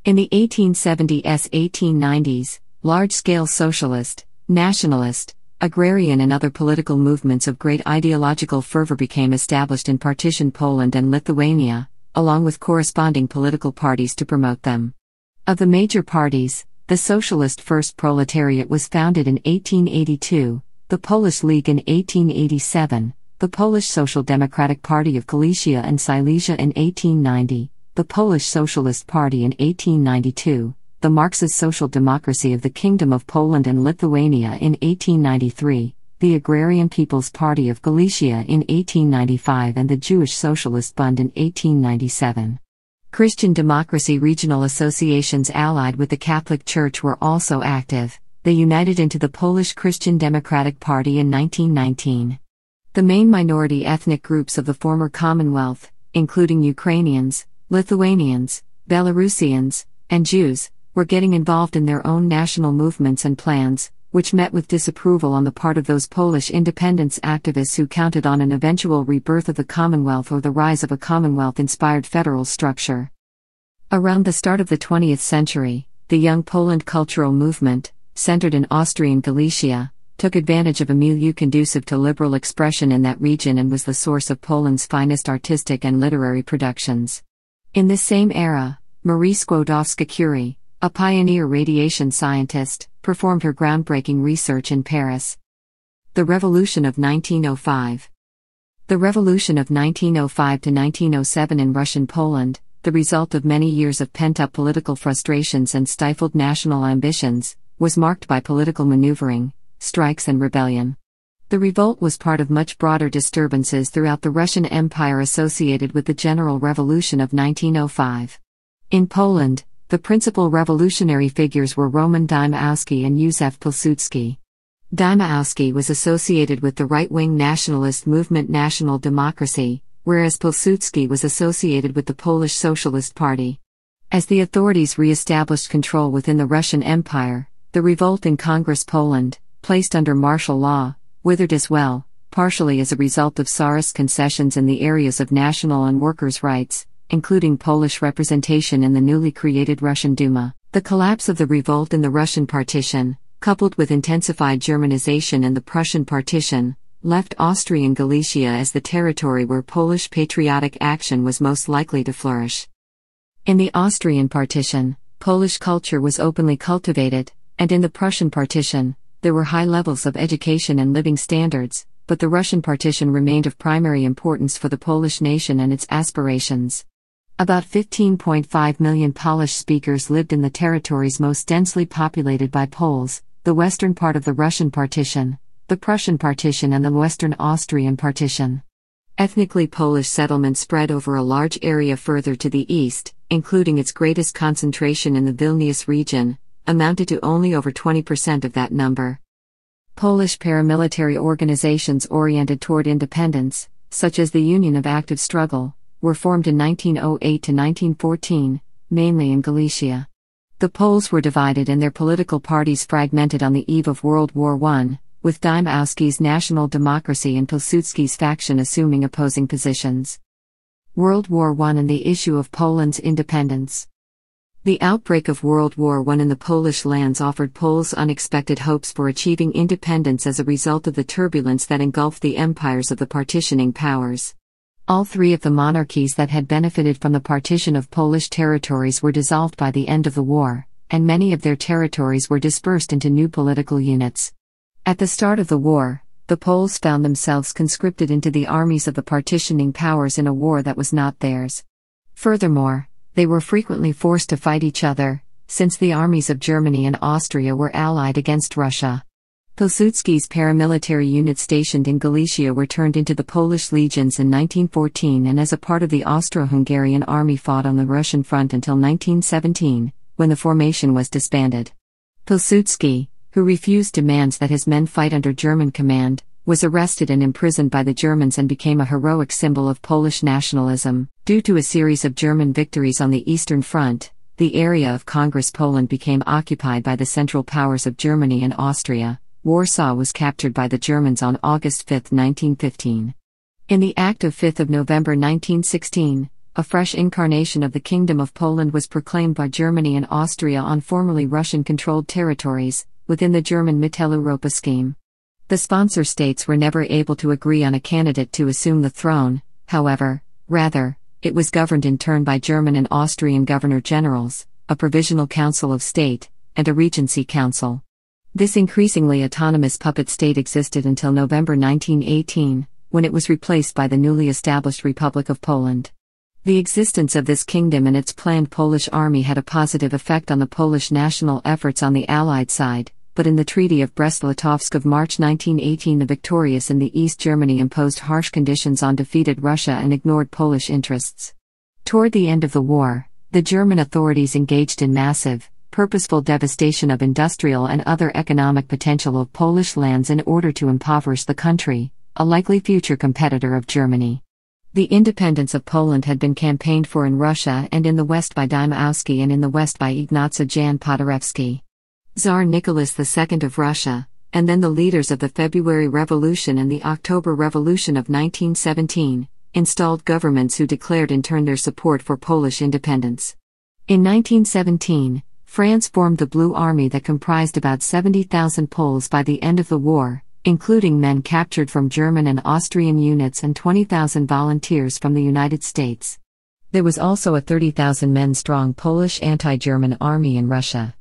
In the 1870s 1890s, large scale socialist, nationalist, agrarian, and other political movements of great ideological fervor became established in partitioned Poland and Lithuania, along with corresponding political parties to promote them. Of the major parties, the Socialist First Proletariat was founded in 1882, the Polish League in 1887, the Polish Social Democratic Party of Galicia and Silesia in 1890, the Polish Socialist Party in 1892, the Marxist Social Democracy of the Kingdom of Poland and Lithuania in 1893, the Agrarian People's Party of Galicia in 1895, and the Jewish Socialist Bund in 1897. Christian Democracy regional associations allied with the Catholic Church were also active. They united into the Polish Christian Democratic Party in 1919. The main minority ethnic groups of the former Commonwealth, including Ukrainians, Lithuanians, Belarusians, and Jews, were getting involved in their own national movements and plans, which met with disapproval on the part of those Polish independence activists who counted on an eventual rebirth of the Commonwealth or the rise of a Commonwealth inspired federal structure. Around the start of the 20th century, the Young Poland cultural movement, centered in Austrian Galicia, took advantage of a milieu conducive to liberal expression in that region and was the source of Poland's finest artistic and literary productions. In this same era, Marie Skłodowska-Curie, a pioneer radiation scientist, performed her groundbreaking research in Paris. The Revolution of 1905. The Revolution of 1905 to 1907 in Russian Poland, the result of many years of pent up political frustrations and stifled national ambitions, was marked by political maneuvering, strikes, and rebellion. The revolt was part of much broader disturbances throughout the Russian Empire associated with the General Revolution of 1905. In Poland, the principal revolutionary figures were Roman Dymowski and Józef Pilsudski. Dymowski was associated with the right-wing nationalist movement National Democracy, whereas Pilsudski was associated with the Polish Socialist Party. As the authorities re-established control within the Russian Empire, the revolt in Congress Poland, placed under martial law, withered as well, partially as a result of Tsarist concessions in the areas of national and workers' rights, including Polish representation in the newly created Russian Duma. The collapse of the revolt in the Russian partition, coupled with intensified Germanization and the Prussian partition, left Austrian Galicia as the territory where Polish patriotic action was most likely to flourish. In the Austrian partition, Polish culture was openly cultivated, and in the Prussian partition, there were high levels of education and living standards, but the Russian partition remained of primary importance for the Polish nation and its aspirations. About 15.5 million Polish speakers lived in the territories most densely populated by Poles, the western part of the Russian partition, the Prussian partition, and the western Austrian partition. Ethnically Polish settlements spread over a large area further to the east, including its greatest concentration in the Vilnius region, amounted to only over 20% of that number. Polish paramilitary organizations oriented toward independence, such as the Union of Active Struggle, were formed in 1908 to 1914, mainly in Galicia. The Poles were divided and their political parties fragmented on the eve of World War I, with Dymowski's National Democracy and Pilsudski's faction assuming opposing positions. World War I and the issue of Poland's independence. The outbreak of World War I in the Polish lands offered Poles unexpected hopes for achieving independence as a result of the turbulence that engulfed the empires of the partitioning powers. All three of the monarchies that had benefited from the partition of Polish territories were dissolved by the end of the war, and many of their territories were dispersed into new political units. At the start of the war, the Poles found themselves conscripted into the armies of the partitioning powers in a war that was not theirs. Furthermore, they were frequently forced to fight each other, since the armies of Germany and Austria were allied against Russia. Pilsudski's paramilitary units stationed in Galicia were turned into the Polish legions in 1914 and as a part of the Austro-Hungarian army fought on the Russian front until 1917, when the formation was disbanded. Pilsudski, who refused demands that his men fight under German command, was arrested and imprisoned by the Germans and became a heroic symbol of Polish nationalism. Due to a series of German victories on the Eastern Front, the area of Congress Poland became occupied by the Central Powers of Germany and Austria. Warsaw was captured by the Germans on August 5, 1915. In the Act of 5 November 1916, a fresh incarnation of the Kingdom of Poland was proclaimed by Germany and Austria on formerly Russian controlled territories, within the German Mitteleuropa scheme. The sponsor states were never able to agree on a candidate to assume the throne, however, rather, it was governed in turn by German and Austrian governor generals, a provisional council of state, and a regency council. This increasingly autonomous puppet state existed until November 1918, when it was replaced by the newly established Republic of Poland. The existence of this kingdom and its planned Polish army had a positive effect on the Polish national efforts on the Allied side, but in the Treaty of Brest-Litovsk of March 1918 the victorious in the East Germany imposed harsh conditions on defeated Russia and ignored Polish interests. Toward the end of the war, the German authorities engaged in massive, purposeful devastation of industrial and other economic potential of Polish lands in order to impoverish the country, a likely future competitor of Germany. The independence of Poland had been campaigned for in Russia and in the West by Dymowski and in the West by Ignacy Jan Paderewski. Tsar Nicholas II of Russia, and then the leaders of the February Revolution and the October Revolution of 1917, installed governments who declared in turn their support for Polish independence. In 1917, France formed the Blue Army that comprised about 70,000 Poles by the end of the war, including men captured from German and Austrian units and 20,000 volunteers from the United States. There was also a 30,000 men strong Polish anti German army in Russia.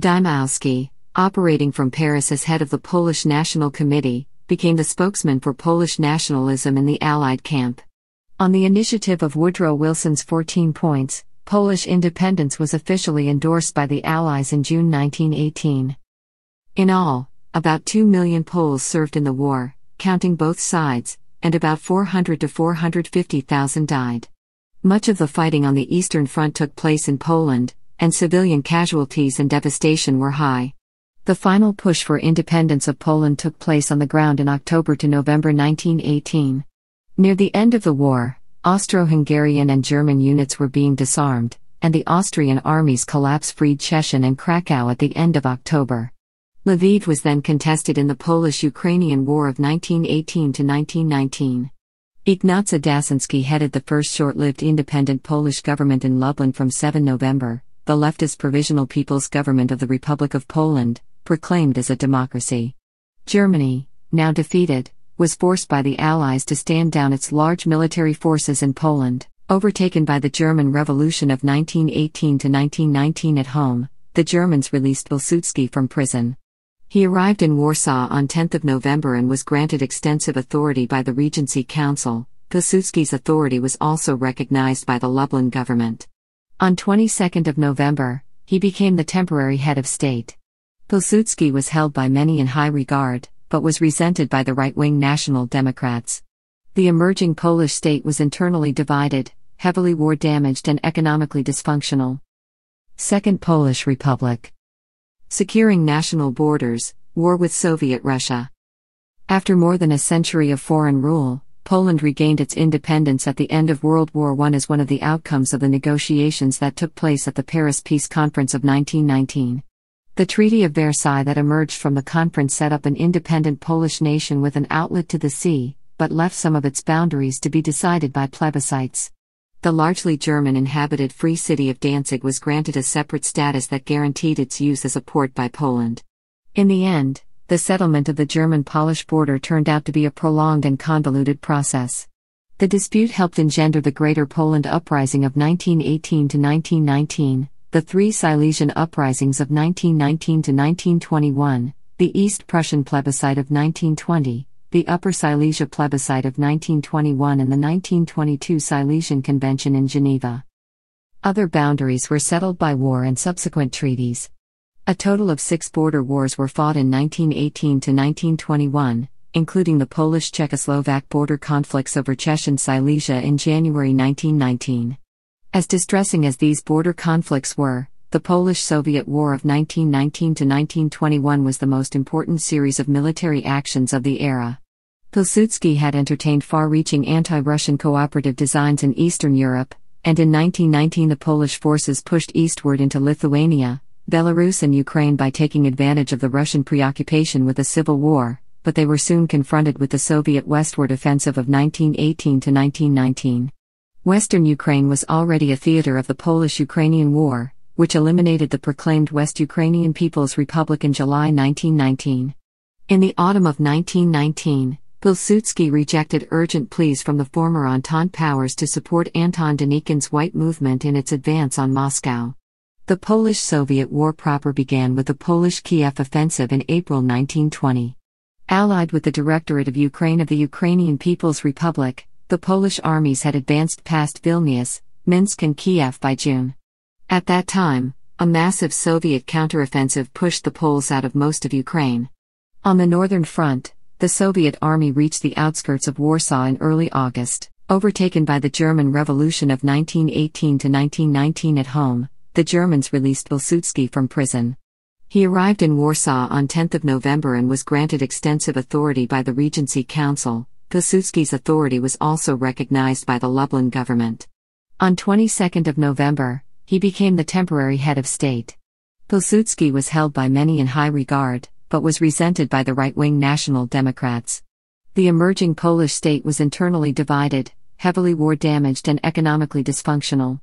Dymowski, operating from Paris as head of the Polish National Committee, became the spokesman for Polish nationalism in the Allied camp. On the initiative of Woodrow Wilson's 14 points, Polish independence was officially endorsed by the Allies in June 1918. In all, about 2 million Poles served in the war, counting both sides, and about 400 to 450,000 died. Much of the fighting on the Eastern Front took place in Poland, and civilian casualties and devastation were high. The final push for independence of Poland took place on the ground in October to November 1918. Near the end of the war, Austro Hungarian and German units were being disarmed, and the Austrian army's collapse freed Chechen and Krakow at the end of October. Lviv was then contested in the Polish Ukrainian War of 1918 to 1919. Ignacy Dasinski headed the first short lived independent Polish government in Lublin from 7 November, the leftist Provisional People's Government of the Republic of Poland, proclaimed as a democracy. Germany, now defeated, was forced by the Allies to stand down its large military forces in Poland. Overtaken by the German Revolution of 1918 to 1919 at home, the Germans released Pilsudski from prison. He arrived in Warsaw on 10 November and was granted extensive authority by the Regency Council. Pilsudski's authority was also recognized by the Lublin government. On 22 November, he became the temporary head of state. Pilsudski was held by many in high regard but was resented by the right wing National Democrats. The emerging Polish state was internally divided, heavily war damaged, and economically dysfunctional. Second Polish Republic Securing National Borders, War with Soviet Russia. After more than a century of foreign rule, Poland regained its independence at the end of World War I as one of the outcomes of the negotiations that took place at the Paris Peace Conference of 1919. The Treaty of Versailles that emerged from the conference set up an independent Polish nation with an outlet to the sea, but left some of its boundaries to be decided by plebiscites. The largely German inhabited free city of Danzig was granted a separate status that guaranteed its use as a port by Poland. In the end, the settlement of the German Polish border turned out to be a prolonged and convoluted process. The dispute helped engender the Greater Poland Uprising of 1918 to 1919, the three Silesian uprisings of 1919 to 1921, the East Prussian plebiscite of 1920, the Upper Silesia plebiscite of 1921, and the 1922 Silesian Convention in Geneva. Other boundaries were settled by war and subsequent treaties. A total of six border wars were fought in 1918 to 1921, including the Polish Czechoslovak border conflicts over Chechen Silesia in January 1919. As distressing as these border conflicts were, the Polish Soviet War of 1919 to 1921 was the most important series of military actions of the era. Pilsudski had entertained far reaching anti Russian cooperative designs in Eastern Europe, and in 1919 the Polish forces pushed eastward into Lithuania, Belarus, and Ukraine by taking advantage of the Russian preoccupation with a civil war, but they were soon confronted with the Soviet westward offensive of 1918 to 1919. Western Ukraine was already a theater of the Polish Ukrainian War, which eliminated the proclaimed West Ukrainian People's Republic in July 1919. In the autumn of 1919, Pilsudski rejected urgent pleas from the former Entente powers to support Anton Denikin's White Movement in its advance on Moscow. The Polish Soviet War proper began with the Polish Kiev Offensive in April 1920. Allied with the Directorate of Ukraine of the Ukrainian People's Republic, the Polish armies had advanced past Vilnius, Minsk, and Kiev by June. At that time, a massive Soviet counteroffensive pushed the Poles out of most of Ukraine. On the Northern Front, the Soviet army reached the outskirts of Warsaw in early August, overtaken by the German Revolution of 1918 to 1919 at home. The Germans released Pilsudski from prison. He arrived in Warsaw on 10 November and was granted extensive authority by the Regency Council, Pilsudski's authority was also recognized by the Lublin government. On 22nd of November, he became the temporary head of state. Pilsudski was held by many in high regard, but was resented by the right-wing National Democrats. The emerging Polish state was internally divided, heavily war-damaged and economically dysfunctional.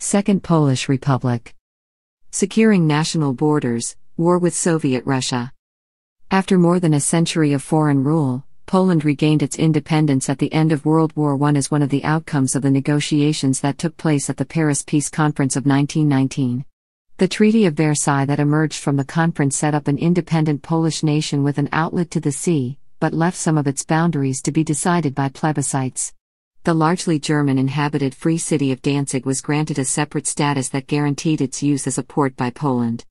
Second Polish Republic Securing national borders, war with Soviet Russia. After more than a century of foreign rule, Poland regained its independence at the end of World War I as one of the outcomes of the negotiations that took place at the Paris Peace Conference of 1919. The Treaty of Versailles that emerged from the conference set up an independent Polish nation with an outlet to the sea, but left some of its boundaries to be decided by plebiscites. The largely German inhabited free city of Danzig was granted a separate status that guaranteed its use as a port by Poland.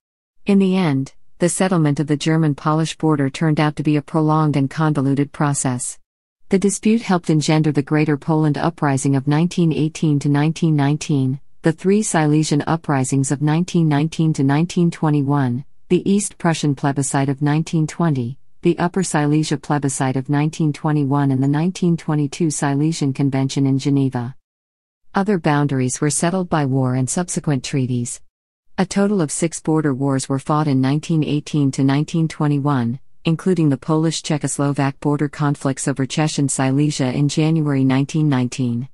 In the end, the settlement of the German Polish border turned out to be a prolonged and convoluted process. The dispute helped engender the Greater Poland Uprising of 1918 to 1919, the three Silesian uprisings of 1919 to 1921, the East Prussian plebiscite of 1920, the Upper Silesia plebiscite of 1921, and the 1922 Silesian Convention in Geneva. Other boundaries were settled by war and subsequent treaties. A total of six border wars were fought in 1918 to 1921, including the Polish Czechoslovak border conflicts over Chechen Silesia in January 1919.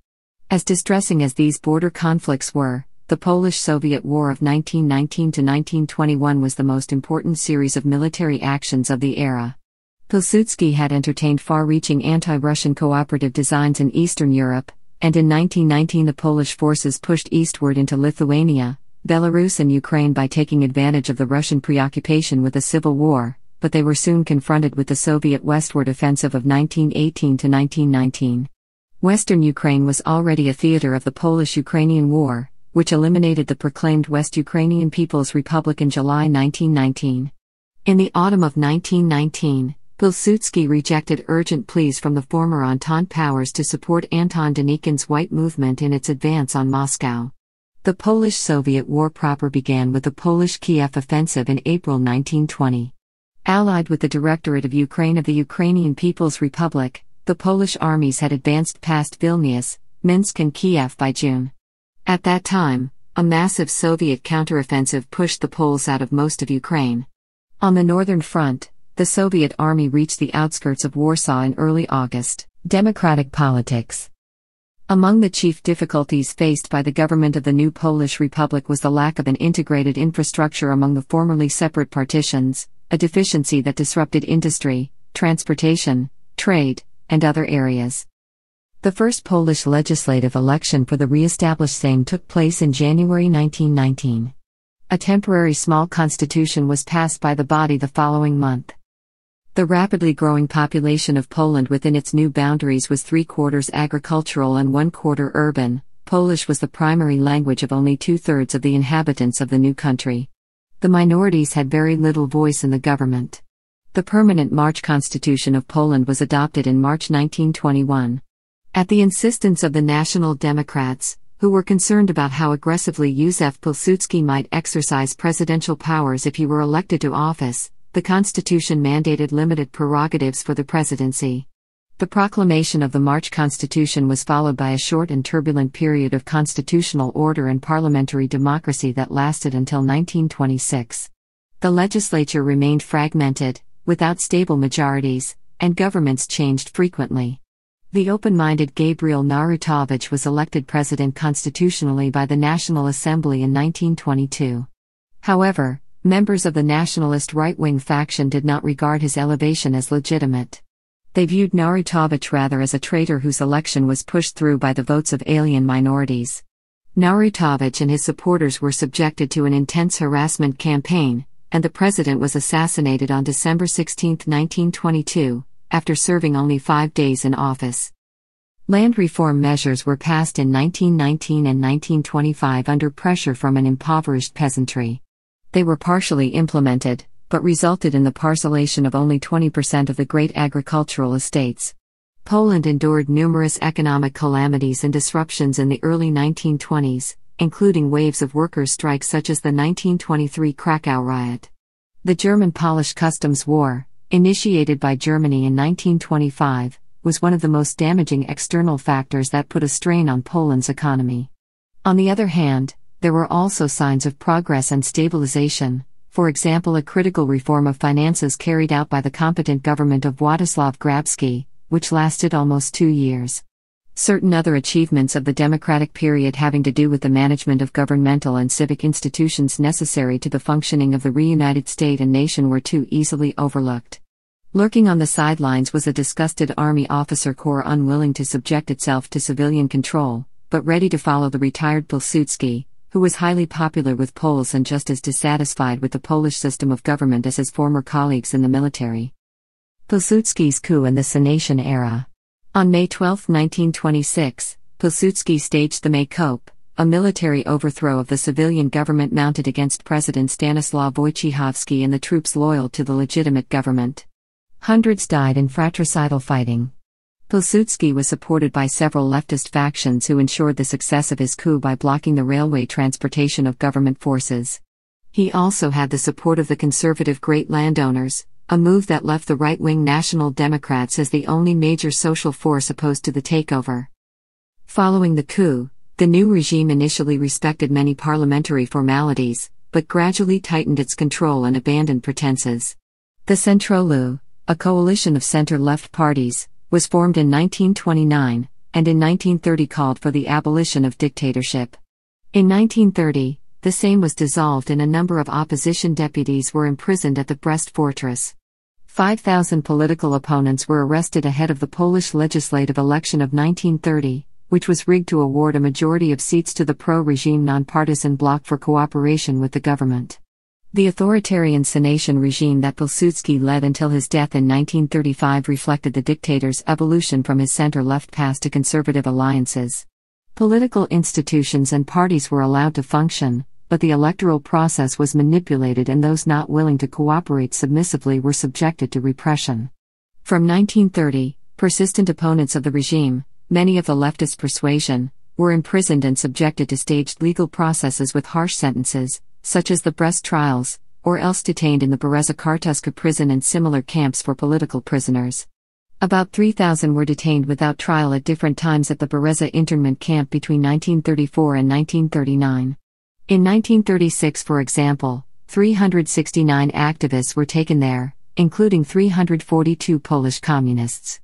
As distressing as these border conflicts were, the Polish Soviet War of 1919 to 1921 was the most important series of military actions of the era. Pilsudski had entertained far reaching anti Russian cooperative designs in Eastern Europe, and in 1919 the Polish forces pushed eastward into Lithuania, Belarus and Ukraine by taking advantage of the Russian preoccupation with a civil war, but they were soon confronted with the Soviet westward offensive of 1918 to 1919. Western Ukraine was already a theater of the Polish Ukrainian War, which eliminated the proclaimed West Ukrainian People's Republic in July 1919. In the autumn of 1919, Pilsudski rejected urgent pleas from the former Entente powers to support Anton Denikin's White Movement in its advance on Moscow. The Polish Soviet War proper began with the Polish Kiev offensive in April 1920. Allied with the Directorate of Ukraine of the Ukrainian People's Republic, the Polish armies had advanced past Vilnius, Minsk, and Kiev by June. At that time, a massive Soviet counteroffensive pushed the Poles out of most of Ukraine. On the Northern Front, the Soviet army reached the outskirts of Warsaw in early August. Democratic politics. Among the chief difficulties faced by the government of the new Polish Republic was the lack of an integrated infrastructure among the formerly separate partitions, a deficiency that disrupted industry, transportation, trade, and other areas. The first Polish legislative election for the re-established Sejm took place in January 1919. A temporary small constitution was passed by the body the following month. The rapidly growing population of Poland within its new boundaries was three quarters agricultural and one quarter urban. Polish was the primary language of only two thirds of the inhabitants of the new country. The minorities had very little voice in the government. The permanent March Constitution of Poland was adopted in March 1921. At the insistence of the National Democrats, who were concerned about how aggressively Józef Pilsudski might exercise presidential powers if he were elected to office, the Constitution mandated limited prerogatives for the presidency. The proclamation of the March Constitution was followed by a short and turbulent period of constitutional order and parliamentary democracy that lasted until 1926. The legislature remained fragmented, without stable majorities, and governments changed frequently. The open minded Gabriel Narutovich was elected president constitutionally by the National Assembly in 1922. However, members of the nationalist right wing faction did not regard his elevation as legitimate. They viewed Naritovich rather as a traitor whose election was pushed through by the votes of alien minorities. Naritovich and his supporters were subjected to an intense harassment campaign, and the president was assassinated on December 16, 1922, after serving only five days in office. Land reform measures were passed in 1919 and 1925 under pressure from an impoverished peasantry. They were partially implemented, but resulted in the parcelation of only 20% of the great agricultural estates. Poland endured numerous economic calamities and disruptions in the early 1920s, including waves of workers' strikes such as the 1923 Krakow riot. The German Polish Customs War, initiated by Germany in 1925, was one of the most damaging external factors that put a strain on Poland's economy. On the other hand, there were also signs of progress and stabilization, for example, a critical reform of finances carried out by the competent government of Władysław Grabski, which lasted almost two years. Certain other achievements of the democratic period having to do with the management of governmental and civic institutions necessary to the functioning of the reunited state and nation were too easily overlooked. Lurking on the sidelines was a disgusted army officer corps unwilling to subject itself to civilian control, but ready to follow the retired Pilsudski, who was highly popular with Poles and just as dissatisfied with the Polish system of government as his former colleagues in the military. Pilsudski's coup and the Sanation era. On May 12, 1926, Pilsudski staged the May coup, a military overthrow of the civilian government mounted against President Stanislaw Wojciechowski and the troops loyal to the legitimate government. Hundreds died in fratricidal fighting. Pilsudski was supported by several leftist factions who ensured the success of his coup by blocking the railway transportation of government forces. He also had the support of the conservative great landowners, a move that left the right wing National Democrats as the only major social force opposed to the takeover. Following the coup, the new regime initially respected many parliamentary formalities, but gradually tightened its control and abandoned pretenses. The Centrolu, a coalition of center left parties, was formed in 1929, and in 1930 called for the abolition of dictatorship. In 1930, the same was dissolved and a number of opposition deputies were imprisoned at the Brest fortress. 5,000 political opponents were arrested ahead of the Polish legislative election of 1930, which was rigged to award a majority of seats to the pro regime nonpartisan bloc for cooperation with the government. The authoritarian Sanation regime that Pilsudski led until his death in 1935 reflected the dictator's evolution from his center left past to conservative alliances. Political institutions and parties were allowed to function, but the electoral process was manipulated and those not willing to cooperate submissively were subjected to repression. From 1930, persistent opponents of the regime, many of the leftist persuasion, were imprisoned and subjected to staged legal processes with harsh sentences, such as the Brest trials, or else detained in the Bereza Kartuska prison and similar camps for political prisoners. About 3,000 were detained without trial at different times at the Bereza internment camp between 1934 and 1939. In 1936, for example, 369 activists were taken there, including 342 Polish communists.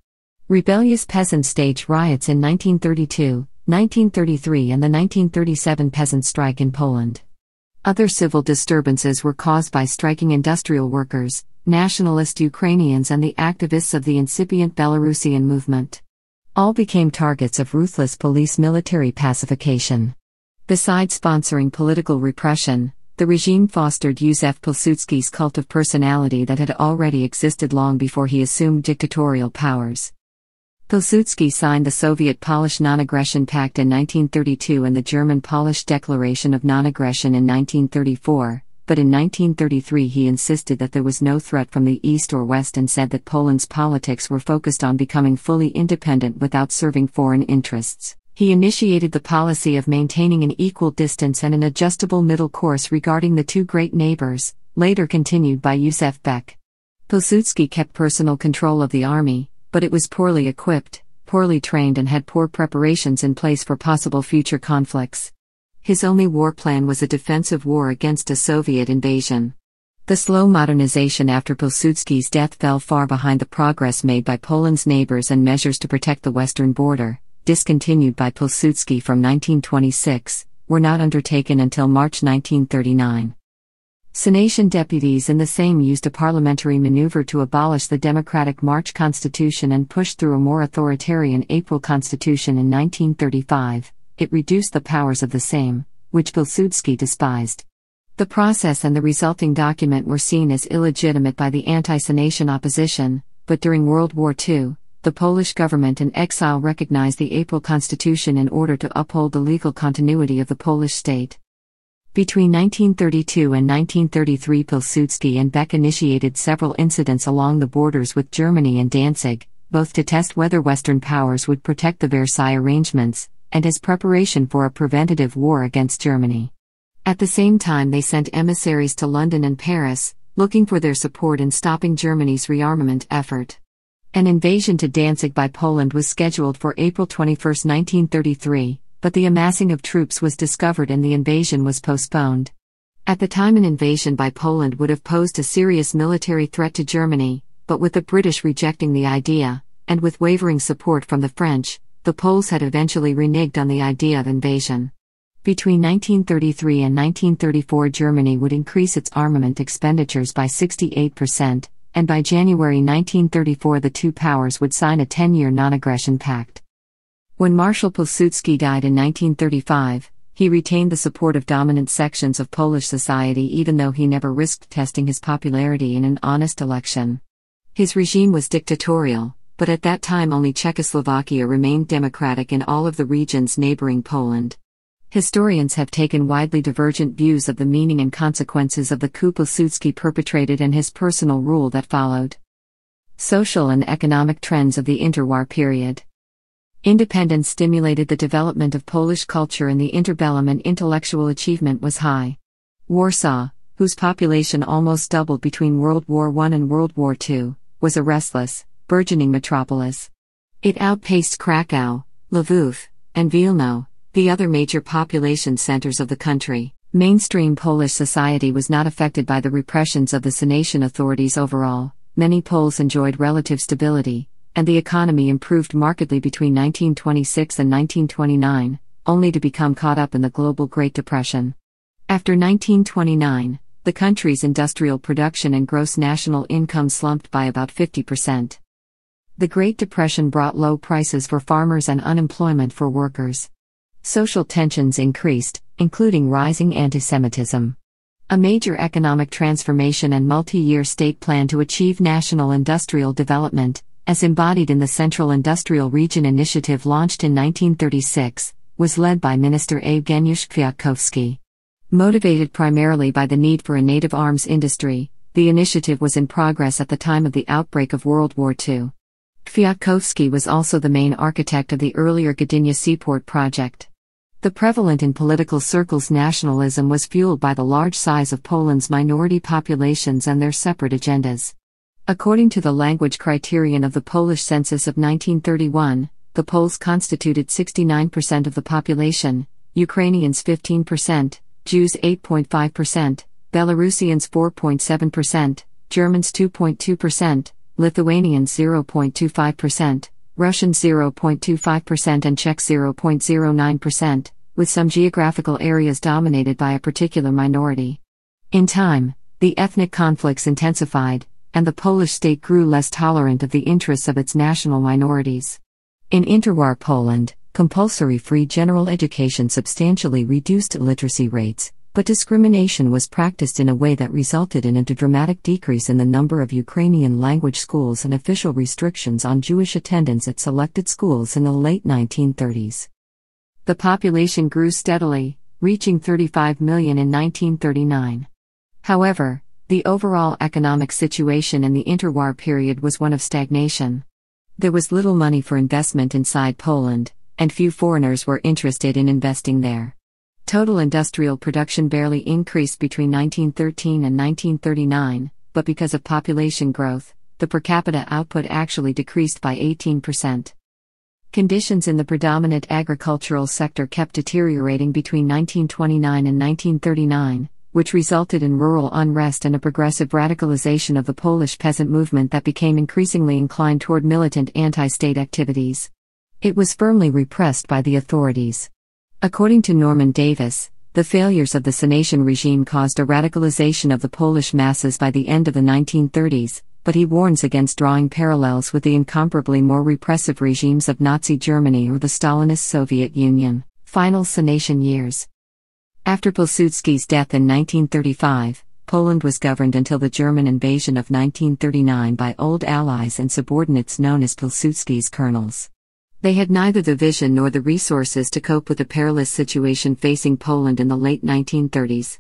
Rebellious peasants stage riots in 1932, 1933, and the 1937 peasant strike in Poland. Other civil disturbances were caused by striking industrial workers, nationalist Ukrainians, and the activists of the incipient Belarusian movement. All became targets of ruthless police military pacification. Besides sponsoring political repression, the regime fostered Yusef Pilsudski's cult of personality that had already existed long before he assumed dictatorial powers. Pilsudski signed the Soviet Polish Non Aggression Pact in 1932 and the German Polish Declaration of Non Aggression in 1934, but in 1933 he insisted that there was no threat from the East or West and said that Poland's politics were focused on becoming fully independent without serving foreign interests. He initiated the policy of maintaining an equal distance and an adjustable middle course regarding the two great neighbors, later continued by Józef Beck. Pilsudski kept personal control of the army, but it was poorly equipped, poorly trained, and had poor preparations in place for possible future conflicts. His only war plan was a defensive war against a Soviet invasion. The slow modernization after Pilsudski's death fell far behind the progress made by Poland's neighbors and measures to protect the western border, discontinued by Pilsudski from 1926, were not undertaken until March 1939. Senation deputies in the same used a parliamentary maneuver to abolish the Democratic March Constitution and push through a more authoritarian April Constitution in 1935. It reduced the powers of the same, which Pilsudski despised. The process and the resulting document were seen as illegitimate by the anti Senatian opposition, but during World War II, the Polish government in exile recognized the April Constitution in order to uphold the legal continuity of the Polish state. Between 1932 and 1933, Pilsudski and Beck initiated several incidents along the borders with Germany and Danzig, both to test whether Western powers would protect the Versailles arrangements, and as preparation for a preventative war against Germany. At the same time, they sent emissaries to London and Paris, looking for their support in stopping Germany's rearmament effort. An invasion to Danzig by Poland was scheduled for April 21, 1933, but the amassing of troops was discovered and the invasion was postponed. At the time, an invasion by Poland would have posed a serious military threat to Germany, but with the British rejecting the idea, and with wavering support from the French, the Poles had eventually reneged on the idea of invasion. Between 1933 and 1934, Germany would increase its armament expenditures by 68%, and by January 1934, the two powers would sign a 10 year non aggression pact. When Marshal Pilsudski died in 1935, he retained the support of dominant sections of Polish society even though he never risked testing his popularity in an honest election. His regime was dictatorial, but at that time only Czechoslovakia remained democratic in all of the regions neighboring Poland. Historians have taken widely divergent views of the meaning and consequences of the coup Pilsudski perpetrated and his personal rule that followed. Social and economic trends of the interwar period. Independence stimulated the development of Polish culture in the interbellum and intellectual achievement was high. Warsaw, whose population almost doubled between World War I and World War II, was a restless, burgeoning metropolis. It outpaced Krakow, Lviv, and Vilno, the other major population centers of the country. Mainstream Polish society was not affected by the repressions of the Senatian authorities overall. Many Poles enjoyed relative stability, and the economy improved markedly between 1926 and 1929, only to become caught up in the global Great Depression. After 1929, the country's industrial production and gross national income slumped by about 50%. The Great Depression brought low prices for farmers and unemployment for workers. Social tensions increased, including rising anti Semitism. A major economic transformation and multi year state plan to achieve national industrial development, as embodied in the Central Industrial Region Initiative launched in 1936, was led by Minister Evgeniush Kwiatkowski. Motivated primarily by the need for a native arms industry, the initiative was in progress at the time of the outbreak of World War II. Kwiatkowski was also the main architect of the earlier Gdynia seaport project. The prevalent in political circles nationalism was fueled by the large size of Poland's minority populations and their separate agendas. According to the language criterion of the Polish census of 1931, the Poles constituted 69% of the population, Ukrainians 15%, Jews 8.5%, Belarusians 4.7%, Germans 2.2%, Lithuanians 0.25%, Russians 0.25%, and Czechs 0.09%, with some geographical areas dominated by a particular minority. In time, the ethnic conflicts intensified, and the Polish state grew less tolerant of the interests of its national minorities. In interwar Poland, compulsory free general education substantially reduced literacy rates, but discrimination was practiced in a way that resulted in a dramatic decrease in the number of Ukrainian language schools and official restrictions on Jewish attendance at selected schools in the late 1930s. The population grew steadily, reaching 35 million in 1939. However, the overall economic situation in the interwar period was one of stagnation. There was little money for investment inside Poland, and few foreigners were interested in investing there. Total industrial production barely increased between 1913 and 1939, but because of population growth, the per capita output actually decreased by 18%. Conditions in the predominant agricultural sector kept deteriorating between 1929 and 1939, which resulted in rural unrest and a progressive radicalization of the Polish peasant movement that became increasingly inclined toward militant anti state activities. It was firmly repressed by the authorities. According to Norman Davis, the failures of the Sanation regime caused a radicalization of the Polish masses by the end of the 1930s, but he warns against drawing parallels with the incomparably more repressive regimes of Nazi Germany or the Stalinist Soviet Union. Final Sanation years. After Pilsudski's death in 1935, Poland was governed until the German invasion of 1939 by old allies and subordinates known as Pilsudski's colonels. They had neither the vision nor the resources to cope with the perilous situation facing Poland in the late 1930s.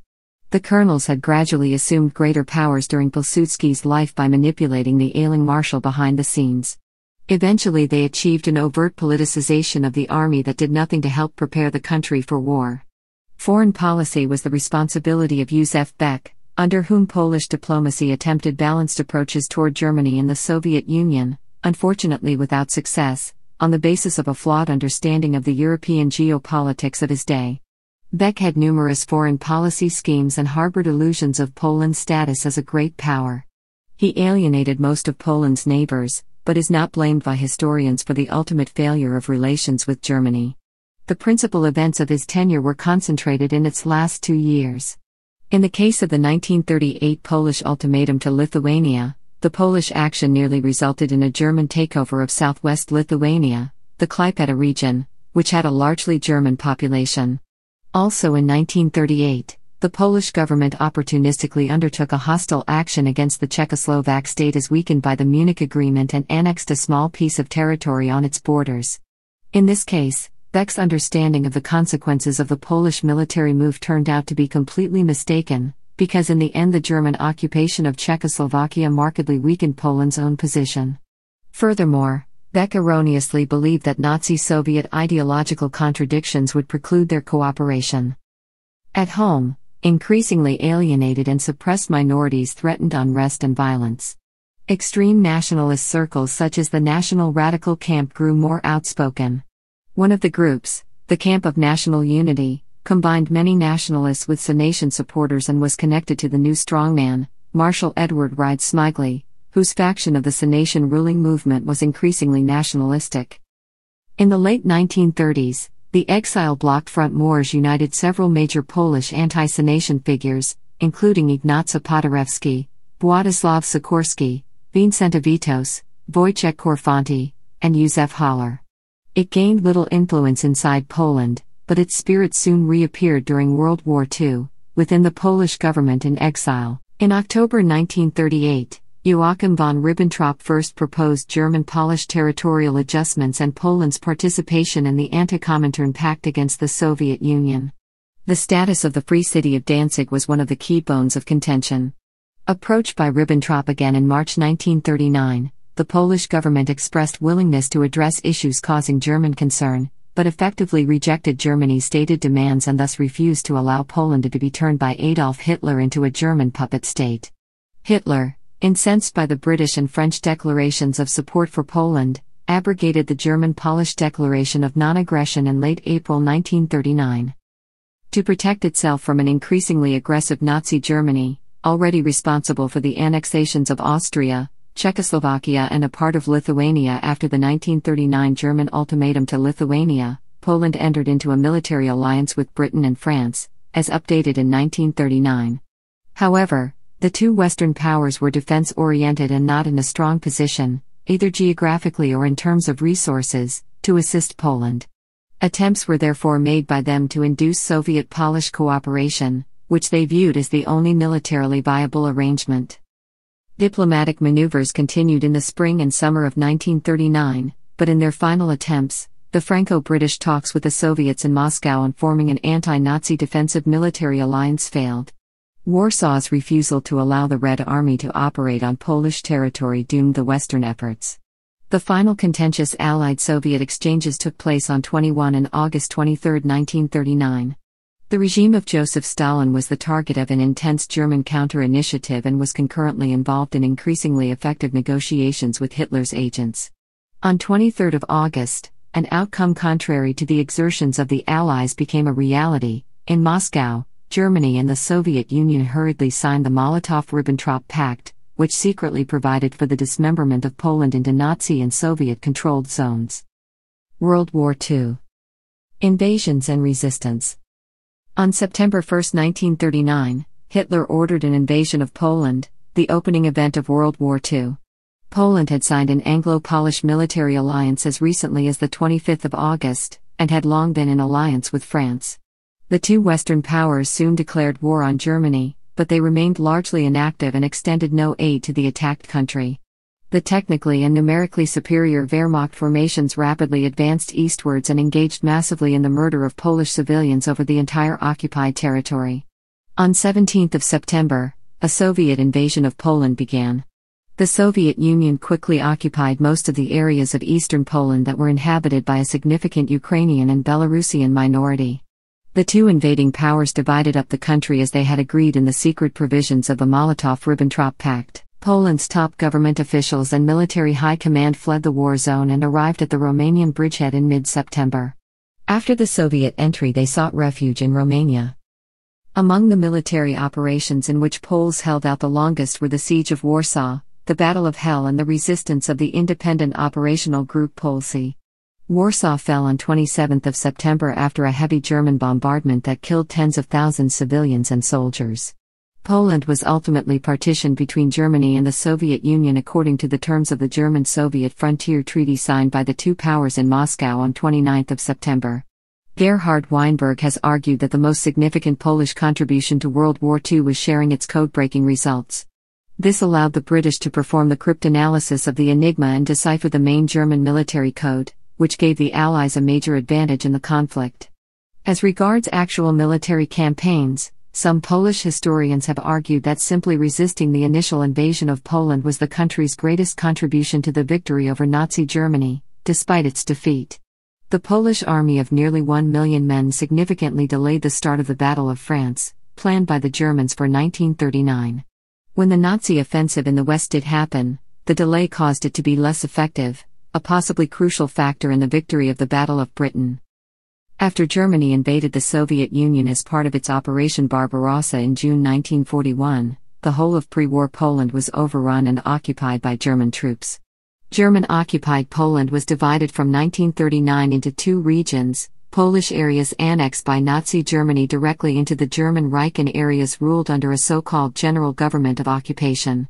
The colonels had gradually assumed greater powers during Pilsudski's life by manipulating the ailing marshal behind the scenes. Eventually, they achieved an overt politicization of the army that did nothing to help prepare the country for war. Foreign policy was the responsibility of Józef Beck, under whom Polish diplomacy attempted balanced approaches toward Germany and the Soviet Union, unfortunately without success, on the basis of a flawed understanding of the European geopolitics of his day. Beck had numerous foreign policy schemes and harbored illusions of Poland's status as a great power. He alienated most of Poland's neighbors, but is not blamed by historians for the ultimate failure of relations with Germany the principal events of his tenure were concentrated in its last two years. In the case of the 1938 Polish ultimatum to Lithuania, the Polish action nearly resulted in a German takeover of southwest Lithuania, the Klaipeda region, which had a largely German population. Also in 1938, the Polish government opportunistically undertook a hostile action against the Czechoslovak state as weakened by the Munich Agreement and annexed a small piece of territory on its borders. In this case, Beck's understanding of the consequences of the Polish military move turned out to be completely mistaken, because in the end the German occupation of Czechoslovakia markedly weakened Poland's own position. Furthermore, Beck erroneously believed that Nazi Soviet ideological contradictions would preclude their cooperation. At home, increasingly alienated and suppressed minorities threatened unrest and violence. Extreme nationalist circles such as the National Radical Camp grew more outspoken. One of the groups, the Camp of National Unity, combined many nationalists with Sanation supporters and was connected to the new strongman, Marshal Edward Ride Smigley, whose faction of the Sanation ruling movement was increasingly nationalistic. In the late 1930s, the exile bloc Front Moors united several major Polish anti Sanation figures, including Ignacy Paderewski, Władysław Sikorski, Vincent Vitos, Wojciech Korfanty, and Józef Haller. It gained little influence inside Poland, but its spirit soon reappeared during World War II, within the Polish government in exile. In October 1938, Joachim von Ribbentrop first proposed German Polish territorial adjustments and Poland's participation in the Anti Comintern Pact against the Soviet Union. The status of the Free City of Danzig was one of the key bones of contention. Approached by Ribbentrop again in March 1939, the Polish government expressed willingness to address issues causing German concern, but effectively rejected Germany's stated demands and thus refused to allow Poland to be turned by Adolf Hitler into a German puppet state. Hitler, incensed by the British and French declarations of support for Poland, abrogated the German Polish Declaration of Non Aggression in late April 1939. To protect itself from an increasingly aggressive Nazi Germany, already responsible for the annexations of Austria, Czechoslovakia and a part of Lithuania after the 1939 German ultimatum to Lithuania, Poland entered into a military alliance with Britain and France, as updated in 1939. However, the two Western powers were defense oriented and not in a strong position, either geographically or in terms of resources, to assist Poland. Attempts were therefore made by them to induce Soviet Polish cooperation, which they viewed as the only militarily viable arrangement. Diplomatic maneuvers continued in the spring and summer of 1939, but in their final attempts, the Franco British talks with the Soviets in Moscow on forming an anti Nazi defensive military alliance failed. Warsaw's refusal to allow the Red Army to operate on Polish territory doomed the Western efforts. The final contentious Allied Soviet exchanges took place on 21 and August 23, 1939. The regime of Joseph Stalin was the target of an intense German counter initiative and was concurrently involved in increasingly effective negotiations with Hitler's agents. On 23 August, an outcome contrary to the exertions of the Allies became a reality. In Moscow, Germany and the Soviet Union hurriedly signed the Molotov Ribbentrop Pact, which secretly provided for the dismemberment of Poland into Nazi and Soviet controlled zones. World War II Invasions and Resistance on September 1, 1939, Hitler ordered an invasion of Poland, the opening event of World War II. Poland had signed an Anglo-Polish military alliance as recently as the 25th of August and had long been in alliance with France. The two western powers soon declared war on Germany, but they remained largely inactive and extended no aid to the attacked country. The technically and numerically superior Wehrmacht formations rapidly advanced eastwards and engaged massively in the murder of Polish civilians over the entire occupied territory. On 17 September, a Soviet invasion of Poland began. The Soviet Union quickly occupied most of the areas of eastern Poland that were inhabited by a significant Ukrainian and Belarusian minority. The two invading powers divided up the country as they had agreed in the secret provisions of the Molotov Ribbentrop Pact. Poland's top government officials and military high command fled the war zone and arrived at the Romanian bridgehead in mid September. After the Soviet entry, they sought refuge in Romania. Among the military operations in which Poles held out the longest were the Siege of Warsaw, the Battle of Hell, and the resistance of the independent operational group Polsi. Warsaw fell on 27 September after a heavy German bombardment that killed tens of thousands civilians and soldiers. Poland was ultimately partitioned between Germany and the Soviet Union according to the terms of the German Soviet Frontier Treaty signed by the two powers in Moscow on 29 September. Gerhard Weinberg has argued that the most significant Polish contribution to World War II was sharing its code breaking results. This allowed the British to perform the cryptanalysis of the Enigma and decipher the main German military code, which gave the Allies a major advantage in the conflict. As regards actual military campaigns, some Polish historians have argued that simply resisting the initial invasion of Poland was the country's greatest contribution to the victory over Nazi Germany, despite its defeat. The Polish army of nearly 1 million men significantly delayed the start of the Battle of France, planned by the Germans for 1939. When the Nazi offensive in the West did happen, the delay caused it to be less effective, a possibly crucial factor in the victory of the Battle of Britain. After Germany invaded the Soviet Union as part of its Operation Barbarossa in June 1941, the whole of pre war Poland was overrun and occupied by German troops. German occupied Poland was divided from 1939 into two regions Polish areas annexed by Nazi Germany directly into the German Reich and areas ruled under a so called general government of occupation.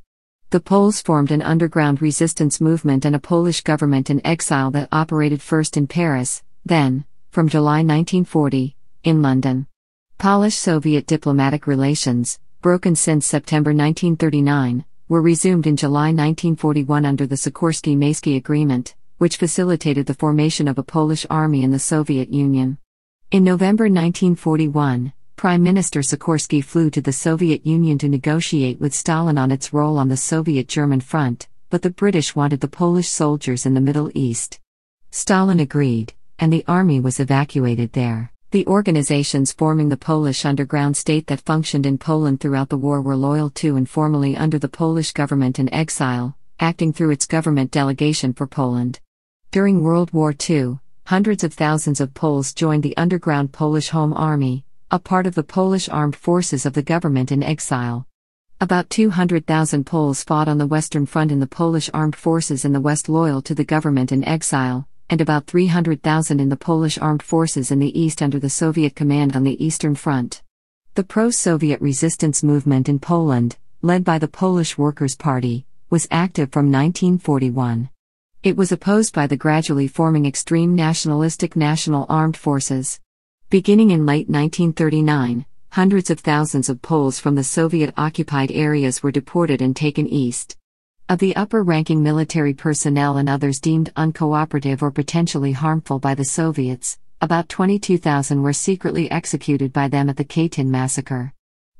The Poles formed an underground resistance movement and a Polish government in exile that operated first in Paris, then, from July 1940, in London. Polish Soviet diplomatic relations, broken since September 1939, were resumed in July 1941 under the Sikorsky Maysky Agreement, which facilitated the formation of a Polish army in the Soviet Union. In November 1941, Prime Minister Sikorsky flew to the Soviet Union to negotiate with Stalin on its role on the Soviet German front, but the British wanted the Polish soldiers in the Middle East. Stalin agreed and the army was evacuated there. The organizations forming the Polish underground state that functioned in Poland throughout the war were loyal to and formally under the Polish government in exile, acting through its government delegation for Poland. During World War II, hundreds of thousands of Poles joined the underground Polish Home Army, a part of the Polish armed forces of the government in exile. About 200,000 Poles fought on the Western Front in the Polish armed forces in the West loyal to the government in exile, and about 300,000 in the Polish armed forces in the east under the Soviet command on the Eastern Front. The pro Soviet resistance movement in Poland, led by the Polish Workers' Party, was active from 1941. It was opposed by the gradually forming extreme nationalistic national armed forces. Beginning in late 1939, hundreds of thousands of Poles from the Soviet occupied areas were deported and taken east. Of the upper ranking military personnel and others deemed uncooperative or potentially harmful by the Soviets, about 22,000 were secretly executed by them at the Katyn massacre.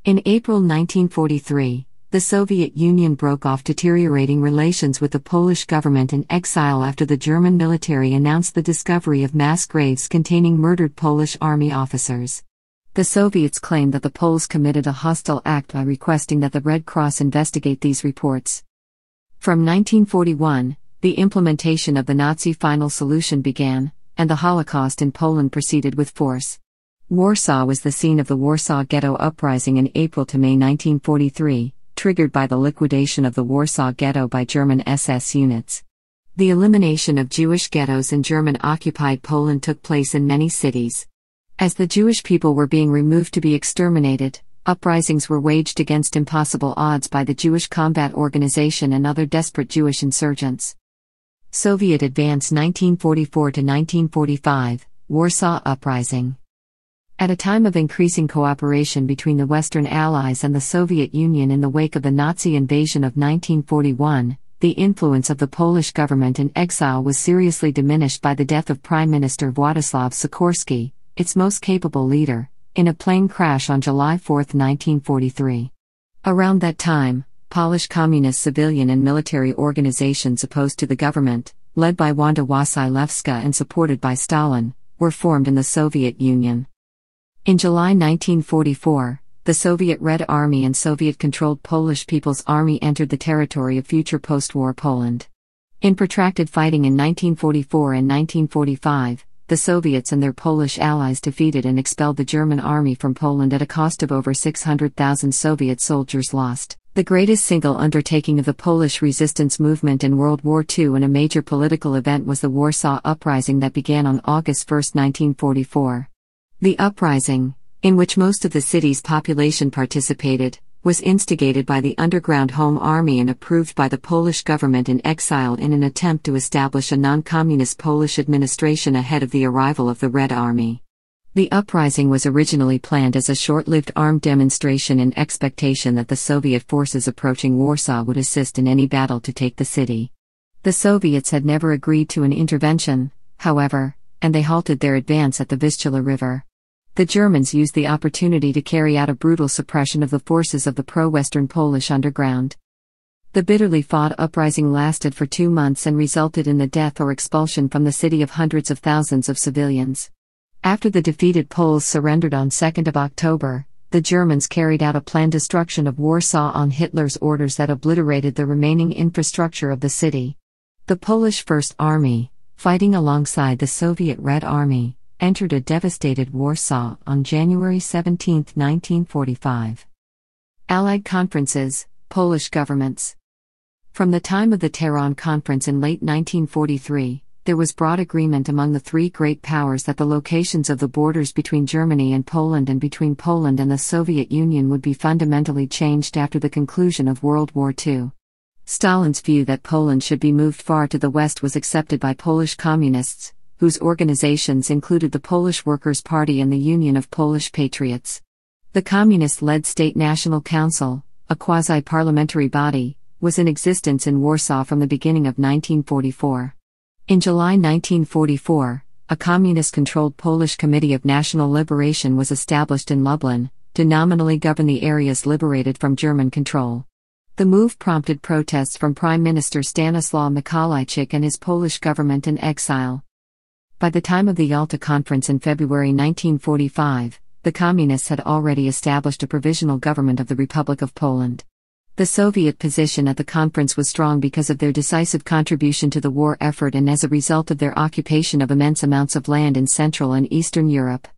In April 1943, the Soviet Union broke off deteriorating relations with the Polish government in exile after the German military announced the discovery of mass graves containing murdered Polish army officers. The Soviets claimed that the Poles committed a hostile act by requesting that the Red Cross investigate these reports. From 1941, the implementation of the Nazi final solution began, and the Holocaust in Poland proceeded with force. Warsaw was the scene of the Warsaw Ghetto Uprising in April to May 1943, triggered by the liquidation of the Warsaw Ghetto by German SS units. The elimination of Jewish ghettos in German occupied Poland took place in many cities. As the Jewish people were being removed to be exterminated, Uprisings were waged against impossible odds by the Jewish Combat Organization and other desperate Jewish insurgents. Soviet advance 1944 to 1945, Warsaw Uprising. At a time of increasing cooperation between the Western Allies and the Soviet Union in the wake of the Nazi invasion of 1941, the influence of the Polish government in exile was seriously diminished by the death of Prime Minister Władysław Sikorski, its most capable leader, in a plane crash on July 4, 1943. Around that time, Polish communist civilian and military organizations opposed to the government, led by Wanda Wasilewska and supported by Stalin, were formed in the Soviet Union. In July 1944, the Soviet Red Army and Soviet controlled Polish People's Army entered the territory of future post war Poland. In protracted fighting in 1944 and 1945, the Soviets and their Polish allies defeated and expelled the German army from Poland at a cost of over 600,000 Soviet soldiers lost, the greatest single undertaking of the Polish resistance movement in World War II and a major political event was the Warsaw Uprising that began on August 1, 1944. The uprising, in which most of the city's population participated, was instigated by the underground Home Army and approved by the Polish government in exile in an attempt to establish a non communist Polish administration ahead of the arrival of the Red Army. The uprising was originally planned as a short lived armed demonstration in expectation that the Soviet forces approaching Warsaw would assist in any battle to take the city. The Soviets had never agreed to an intervention, however, and they halted their advance at the Vistula River the Germans used the opportunity to carry out a brutal suppression of the forces of the pro Western Polish underground. The bitterly fought uprising lasted for two months and resulted in the death or expulsion from the city of hundreds of thousands of civilians. After the defeated Poles surrendered on 2 October, the Germans carried out a planned destruction of Warsaw on Hitler's orders that obliterated the remaining infrastructure of the city. The Polish First Army, fighting alongside the Soviet Red Army, entered a devastated Warsaw on January 17, 1945. Allied conferences, Polish governments. From the time of the Tehran Conference in late 1943, there was broad agreement among the three great powers that the locations of the borders between Germany and Poland and between Poland and the Soviet Union would be fundamentally changed after the conclusion of World War II. Stalin's view that Poland should be moved far to the west was accepted by Polish communists, whose organizations included the Polish Workers' Party and the Union of Polish Patriots. The communist led State National Council, a quasi parliamentary body, was in existence in Warsaw from the beginning of 1944. In July 1944, a communist controlled Polish Committee of National Liberation was established in Lublin to nominally govern the areas liberated from German control. The move prompted protests from Prime Minister Stanislaw Mikolajczyk and his Polish government in exile. By the time of the Yalta Conference in February 1945, the Communists had already established a provisional government of the Republic of Poland. The Soviet position at the conference was strong because of their decisive contribution to the war effort and as a result of their occupation of immense amounts of land in Central and Eastern Europe.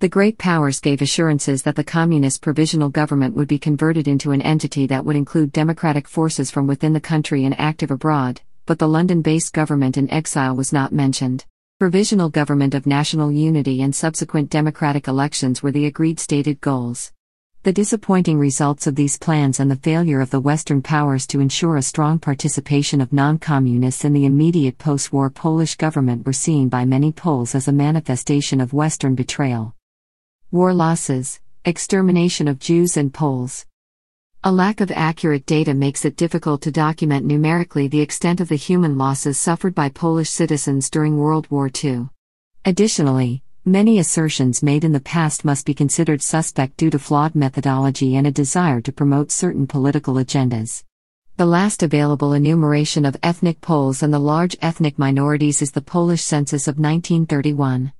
The great powers gave assurances that the communist provisional government would be converted into an entity that would include democratic forces from within the country and active abroad, but the London based government in exile was not mentioned. Provisional government of national unity and subsequent democratic elections were the agreed stated goals. The disappointing results of these plans and the failure of the Western powers to ensure a strong participation of non communists in the immediate post war Polish government were seen by many Poles as a manifestation of Western betrayal. War losses, extermination of Jews and Poles, a lack of accurate data makes it difficult to document numerically the extent of the human losses suffered by Polish citizens during World War II. Additionally, many assertions made in the past must be considered suspect due to flawed methodology and a desire to promote certain political agendas. The last available enumeration of ethnic Poles and the large ethnic minorities is the Polish census of 1931.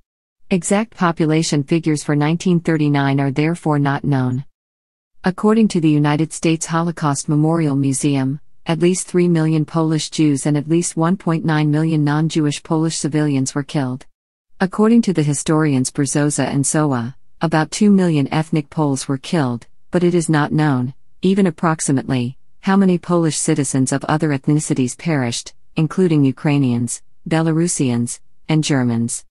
Exact population figures for 1939 are therefore not known. According to the United States Holocaust Memorial Museum, at least 3 million Polish Jews and at least 1.9 million non Jewish Polish civilians were killed. According to the historians Brzoza and Soa, about 2 million ethnic Poles were killed, but it is not known, even approximately, how many Polish citizens of other ethnicities perished, including Ukrainians, Belarusians, and Germans.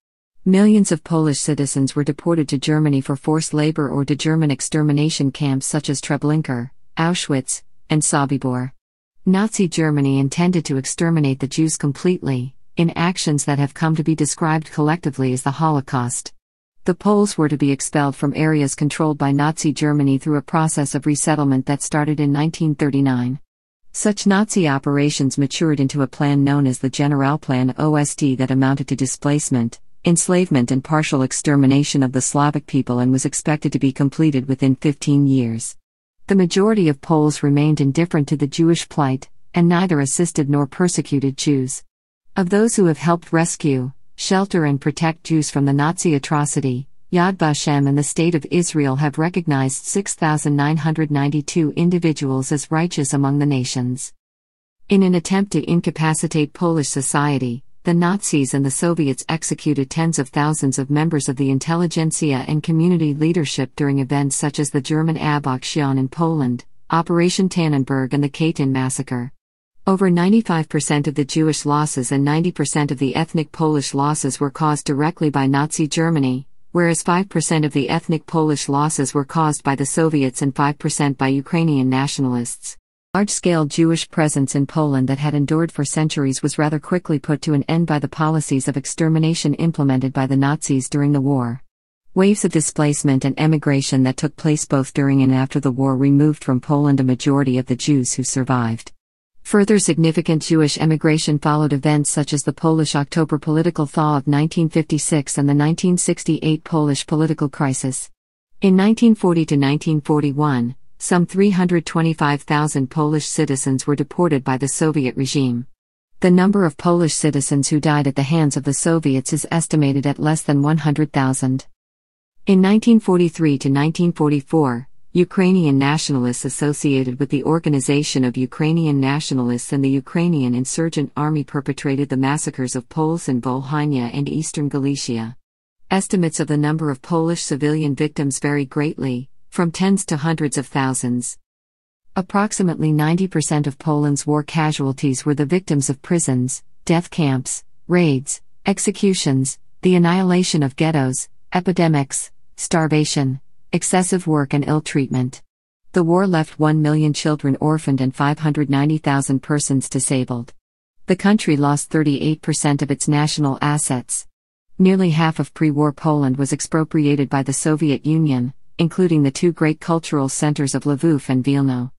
Millions of Polish citizens were deported to Germany for forced labor or to German extermination camps such as Treblinka, Auschwitz, and Sobibor. Nazi Germany intended to exterminate the Jews completely, in actions that have come to be described collectively as the Holocaust. The Poles were to be expelled from areas controlled by Nazi Germany through a process of resettlement that started in 1939. Such Nazi operations matured into a plan known as the Generalplan OST that amounted to displacement, enslavement and partial extermination of the Slavic people and was expected to be completed within 15 years. The majority of Poles remained indifferent to the Jewish plight, and neither assisted nor persecuted Jews. Of those who have helped rescue, shelter, and protect Jews from the Nazi atrocity, Yad Vashem and the State of Israel have recognized 6,992 individuals as righteous among the nations. In an attempt to incapacitate Polish society, the Nazis and the Soviets executed tens of thousands of members of the intelligentsia and community leadership during events such as the German Abaktion in Poland, Operation Tannenberg, and the Katyn massacre. Over 95% of the Jewish losses and 90% of the ethnic Polish losses were caused directly by Nazi Germany, whereas 5% of the ethnic Polish losses were caused by the Soviets and 5% by Ukrainian nationalists. Large scale Jewish presence in Poland that had endured for centuries was rather quickly put to an end by the policies of extermination implemented by the Nazis during the war. Waves of displacement and emigration that took place both during and after the war removed from Poland a majority of the Jews who survived. Further significant Jewish emigration followed events such as the Polish October political thaw of 1956 and the 1968 Polish political crisis. In 1940 to 1941, some 325,000 Polish citizens were deported by the Soviet regime. The number of Polish citizens who died at the hands of the Soviets is estimated at less than 100,000. In 1943 to 1944, Ukrainian nationalists associated with the Organization of Ukrainian Nationalists and the Ukrainian Insurgent Army perpetrated the massacres of Poles in Volhynia and eastern Galicia. Estimates of the number of Polish civilian victims vary greatly, from tens to hundreds of thousands. Approximately 90% of Poland's war casualties were the victims of prisons, death camps, raids, executions, the annihilation of ghettos, epidemics, starvation, excessive work, and ill treatment. The war left 1 million children orphaned and 590,000 persons disabled. The country lost 38% of its national assets. Nearly half of pre war Poland was expropriated by the Soviet Union, including the two great cultural centers of Lvov and Vilno,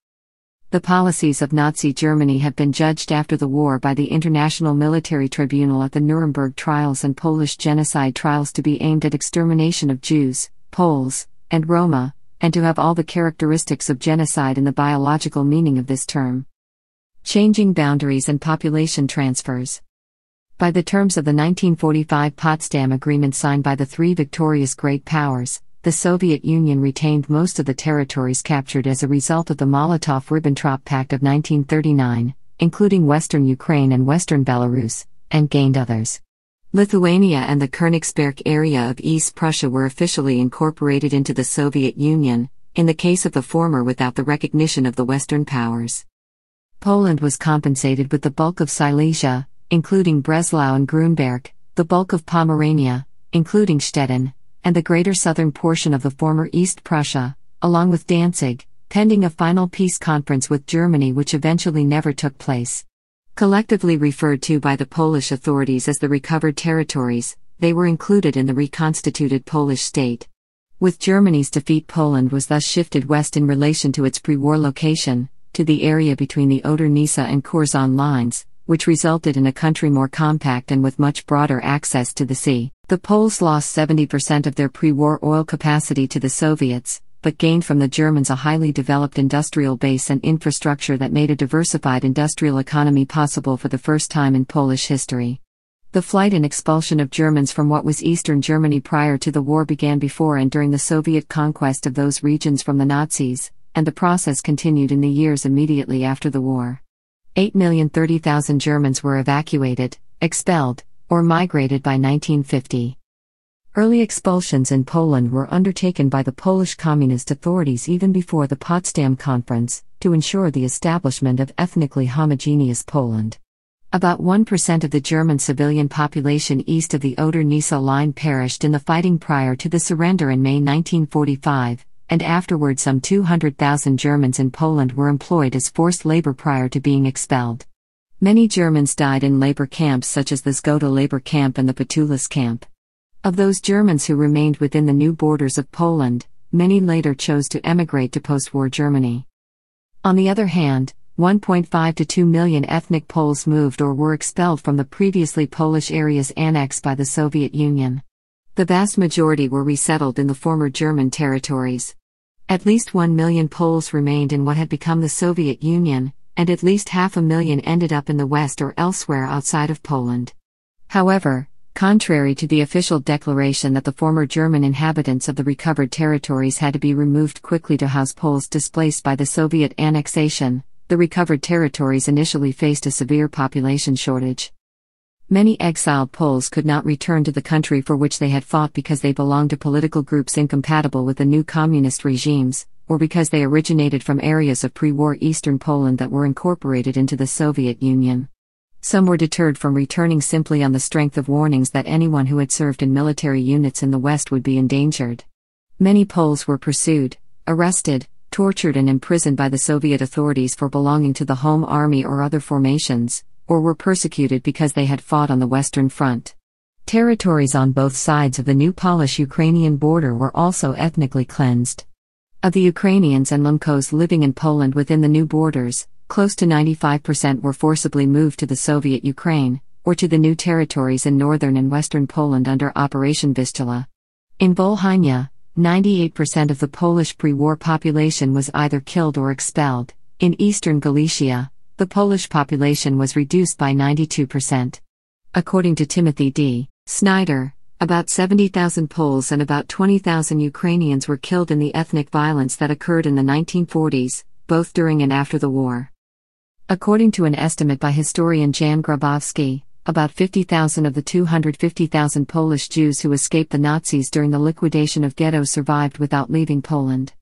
The policies of Nazi Germany have been judged after the war by the International Military Tribunal at the Nuremberg trials and Polish genocide trials to be aimed at extermination of Jews, Poles, and Roma, and to have all the characteristics of genocide in the biological meaning of this term. Changing boundaries and population transfers. By the terms of the 1945 Potsdam Agreement signed by the three victorious great powers, the Soviet Union retained most of the territories captured as a result of the Molotov Ribbentrop Pact of 1939, including western Ukraine and western Belarus, and gained others. Lithuania and the Königsberg area of East Prussia were officially incorporated into the Soviet Union, in the case of the former without the recognition of the Western powers. Poland was compensated with the bulk of Silesia, including Breslau and Grunberg, the bulk of Pomerania, including Stettin, and the greater southern portion of the former East Prussia, along with Danzig, pending a final peace conference with Germany which eventually never took place. Collectively referred to by the Polish authorities as the recovered territories, they were included in the reconstituted Polish state. With Germany's defeat, Poland was thus shifted west in relation to its pre war location, to the area between the Oder Nisa and Curzon lines, which resulted in a country more compact and with much broader access to the sea. The Poles lost 70% of their pre war oil capacity to the Soviets, but gained from the Germans a highly developed industrial base and infrastructure that made a diversified industrial economy possible for the first time in Polish history. The flight and expulsion of Germans from what was Eastern Germany prior to the war began before and during the Soviet conquest of those regions from the Nazis, and the process continued in the years immediately after the war. 8,030,000 Germans were evacuated, expelled, or migrated by 1950. Early expulsions in Poland were undertaken by the Polish communist authorities even before the Potsdam Conference to ensure the establishment of ethnically homogeneous Poland. About 1% of the German civilian population east of the Oder Neisse line perished in the fighting prior to the surrender in May 1945, and afterward some 200,000 Germans in Poland were employed as forced labor prior to being expelled. Many Germans died in labor camps such as the Zgoda labor camp and the Petulis camp. Of those Germans who remained within the new borders of Poland, many later chose to emigrate to post-war Germany. On the other hand, 1.5 to 2 million ethnic Poles moved or were expelled from the previously Polish areas annexed by the Soviet Union. The vast majority were resettled in the former German territories. At least 1 million Poles remained in what had become the Soviet Union, and at least half a million ended up in the West or elsewhere outside of Poland. However, contrary to the official declaration that the former German inhabitants of the recovered territories had to be removed quickly to house Poles displaced by the Soviet annexation, the recovered territories initially faced a severe population shortage. Many exiled Poles could not return to the country for which they had fought because they belonged to political groups incompatible with the new communist regimes, or because they originated from areas of pre war eastern Poland that were incorporated into the Soviet Union. Some were deterred from returning simply on the strength of warnings that anyone who had served in military units in the West would be endangered. Many Poles were pursued, arrested, tortured, and imprisoned by the Soviet authorities for belonging to the Home Army or other formations, or were persecuted because they had fought on the Western Front. Territories on both sides of the new Polish Ukrainian border were also ethnically cleansed. Of the Ukrainians and Lemkos living in Poland within the new borders, close to 95% were forcibly moved to the Soviet Ukraine, or to the new territories in northern and western Poland under Operation Vistula. In Volhynia, 98% of the Polish pre war population was either killed or expelled. In eastern Galicia, the Polish population was reduced by 92%. According to Timothy D. Snyder, about 70,000 Poles and about 20,000 Ukrainians were killed in the ethnic violence that occurred in the 1940s, both during and after the war. According to an estimate by historian Jan Grabowski, about 50,000 of the 250,000 Polish Jews who escaped the Nazis during the liquidation of ghettos survived without leaving Poland.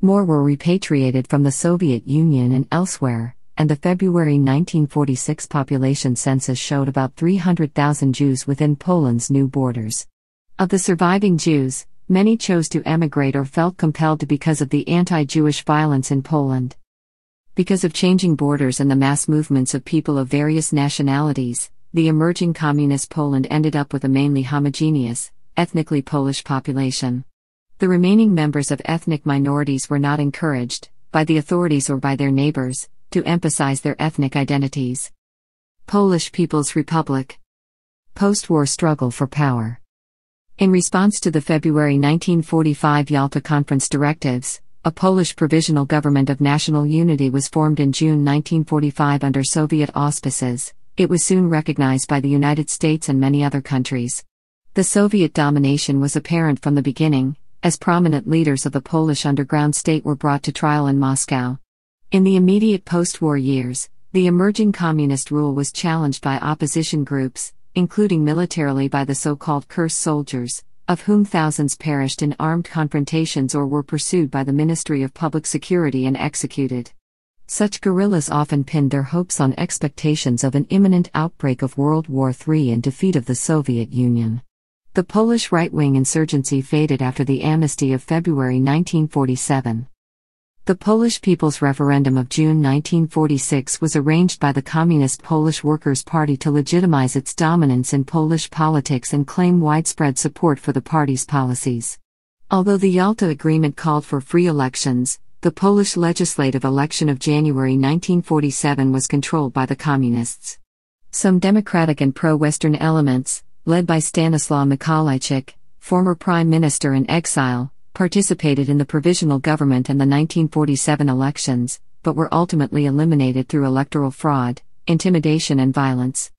More were repatriated from the Soviet Union and elsewhere and the February 1946 population census showed about 300,000 Jews within Poland's new borders. Of the surviving Jews, many chose to emigrate or felt compelled to because of the anti Jewish violence in Poland. Because of changing borders and the mass movements of people of various nationalities, the emerging communist Poland ended up with a mainly homogeneous, ethnically Polish population. The remaining members of ethnic minorities were not encouraged, by the authorities or by their neighbors, to emphasize their ethnic identities. Polish People's Republic Post war struggle for power. In response to the February 1945 Yalta Conference directives, a Polish provisional government of national unity was formed in June 1945 under Soviet auspices. It was soon recognized by the United States and many other countries. The Soviet domination was apparent from the beginning, as prominent leaders of the Polish underground state were brought to trial in Moscow. In the immediate post war years, the emerging communist rule was challenged by opposition groups, including militarily by the so called cursed soldiers, of whom thousands perished in armed confrontations or were pursued by the Ministry of Public Security and executed. Such guerrillas often pinned their hopes on expectations of an imminent outbreak of World War III and defeat of the Soviet Union. The Polish right wing insurgency faded after the amnesty of February 1947. The Polish People's Referendum of June 1946 was arranged by the Communist Polish Workers' Party to legitimize its dominance in Polish politics and claim widespread support for the party's policies. Although the Yalta Agreement called for free elections, the Polish legislative election of January 1947 was controlled by the Communists. Some democratic and pro Western elements, led by Stanislaw Mikolajczyk, former prime minister in exile, participated in the provisional government and the 1947 elections, but were ultimately eliminated through electoral fraud, intimidation, and violence.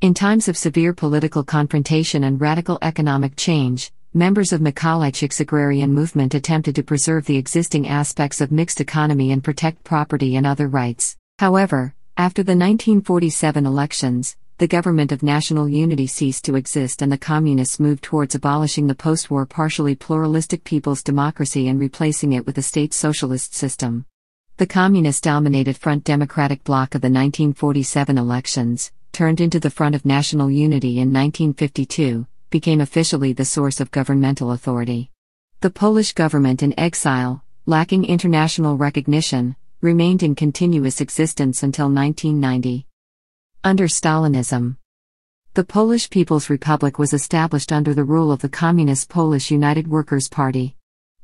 In times of severe political confrontation and radical economic change, members of Mikhailik's agrarian movement attempted to preserve the existing aspects of mixed economy and protect property and other rights. However, after the 1947 elections, the government of national unity ceased to exist and the communists moved towards abolishing the post war partially pluralistic people's democracy and replacing it with a state socialist system. The communist dominated Front Democratic Bloc of the 1947 elections, turned into the Front of National Unity in 1952, became officially the source of governmental authority. The Polish government in exile, lacking international recognition, remained in continuous existence until 1990. Under Stalinism, the Polish People's Republic was established under the rule of the Communist Polish United Workers' Party.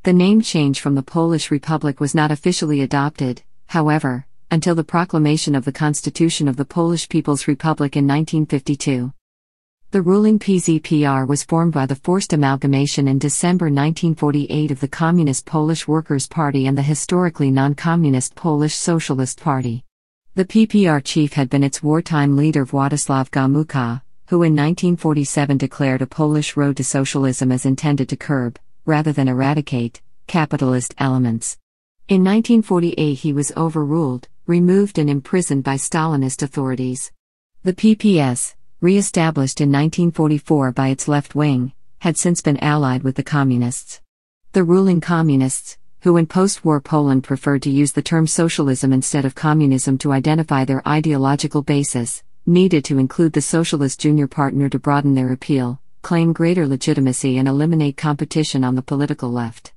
The name change from the Polish Republic was not officially adopted, however, until the proclamation of the Constitution of the Polish People's Republic in 1952. The ruling PZPR was formed by the forced amalgamation in December 1948 of the Communist Polish Workers' Party and the historically non communist Polish Socialist Party. The PPR chief had been its wartime leader Władysław Gomułka, who in 1947 declared a Polish road to socialism as intended to curb, rather than eradicate, capitalist elements. In 1948 he was overruled, removed and imprisoned by Stalinist authorities. The PPS, re-established in 1944 by its left wing, had since been allied with the communists. The ruling communists, who in post war Poland preferred to use the term socialism instead of communism to identify their ideological basis, needed to include the socialist junior partner to broaden their appeal, claim greater legitimacy, and eliminate competition on the political left.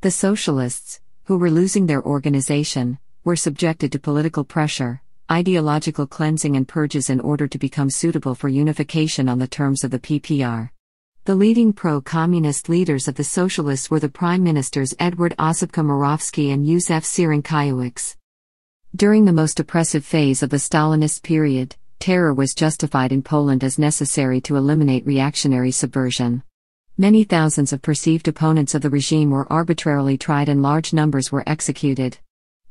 The socialists, who were losing their organization, were subjected to political pressure, ideological cleansing, and purges in order to become suitable for unification on the terms of the PPR. The leading pro communist leaders of the socialists were the prime ministers Edward Osipka Morovsky and Yusef Sirinkayewicz. During the most oppressive phase of the Stalinist period, terror was justified in Poland as necessary to eliminate reactionary subversion. Many thousands of perceived opponents of the regime were arbitrarily tried and large numbers were executed.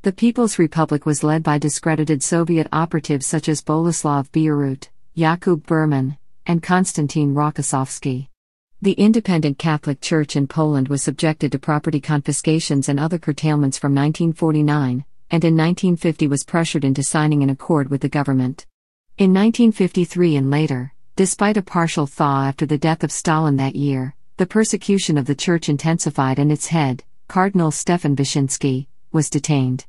The People's Republic was led by discredited Soviet operatives such as Boleslav Bierut, Jakub Berman, and Konstantin Rokossovsky. The independent Catholic Church in Poland was subjected to property confiscations and other curtailments from 1949, and in 1950 was pressured into signing an accord with the government. In 1953 and later, despite a partial thaw after the death of Stalin that year, the persecution of the Church intensified and its head, Cardinal Stefan Wyszynski, was detained.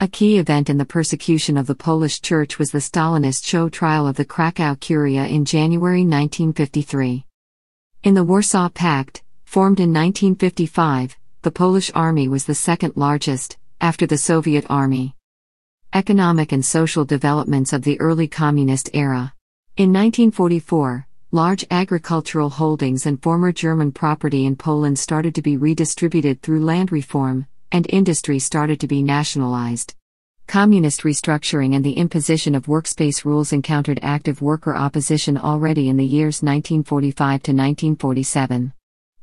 A key event in the persecution of the Polish Church was the Stalinist show trial of the Krakow Curia in January 1953. In the Warsaw Pact, formed in 1955, the Polish army was the second largest, after the Soviet army. Economic and social developments of the early communist era. In 1944, large agricultural holdings and former German property in Poland started to be redistributed through land reform, and industry started to be nationalized. Communist restructuring and the imposition of workspace rules encountered active worker opposition already in the years 1945 to 1947.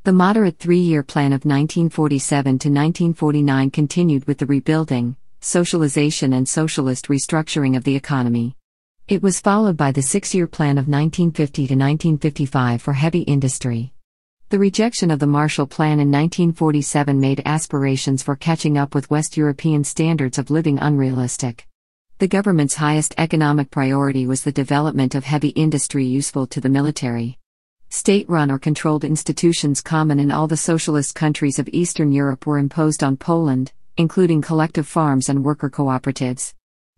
The moderate three year plan of 1947 to 1949 continued with the rebuilding, socialization, and socialist restructuring of the economy. It was followed by the six year plan of 1950 to 1955 for heavy industry. The rejection of the Marshall Plan in 1947 made aspirations for catching up with West European standards of living unrealistic. The government's highest economic priority was the development of heavy industry useful to the military. State run or controlled institutions common in all the socialist countries of Eastern Europe were imposed on Poland, including collective farms and worker cooperatives.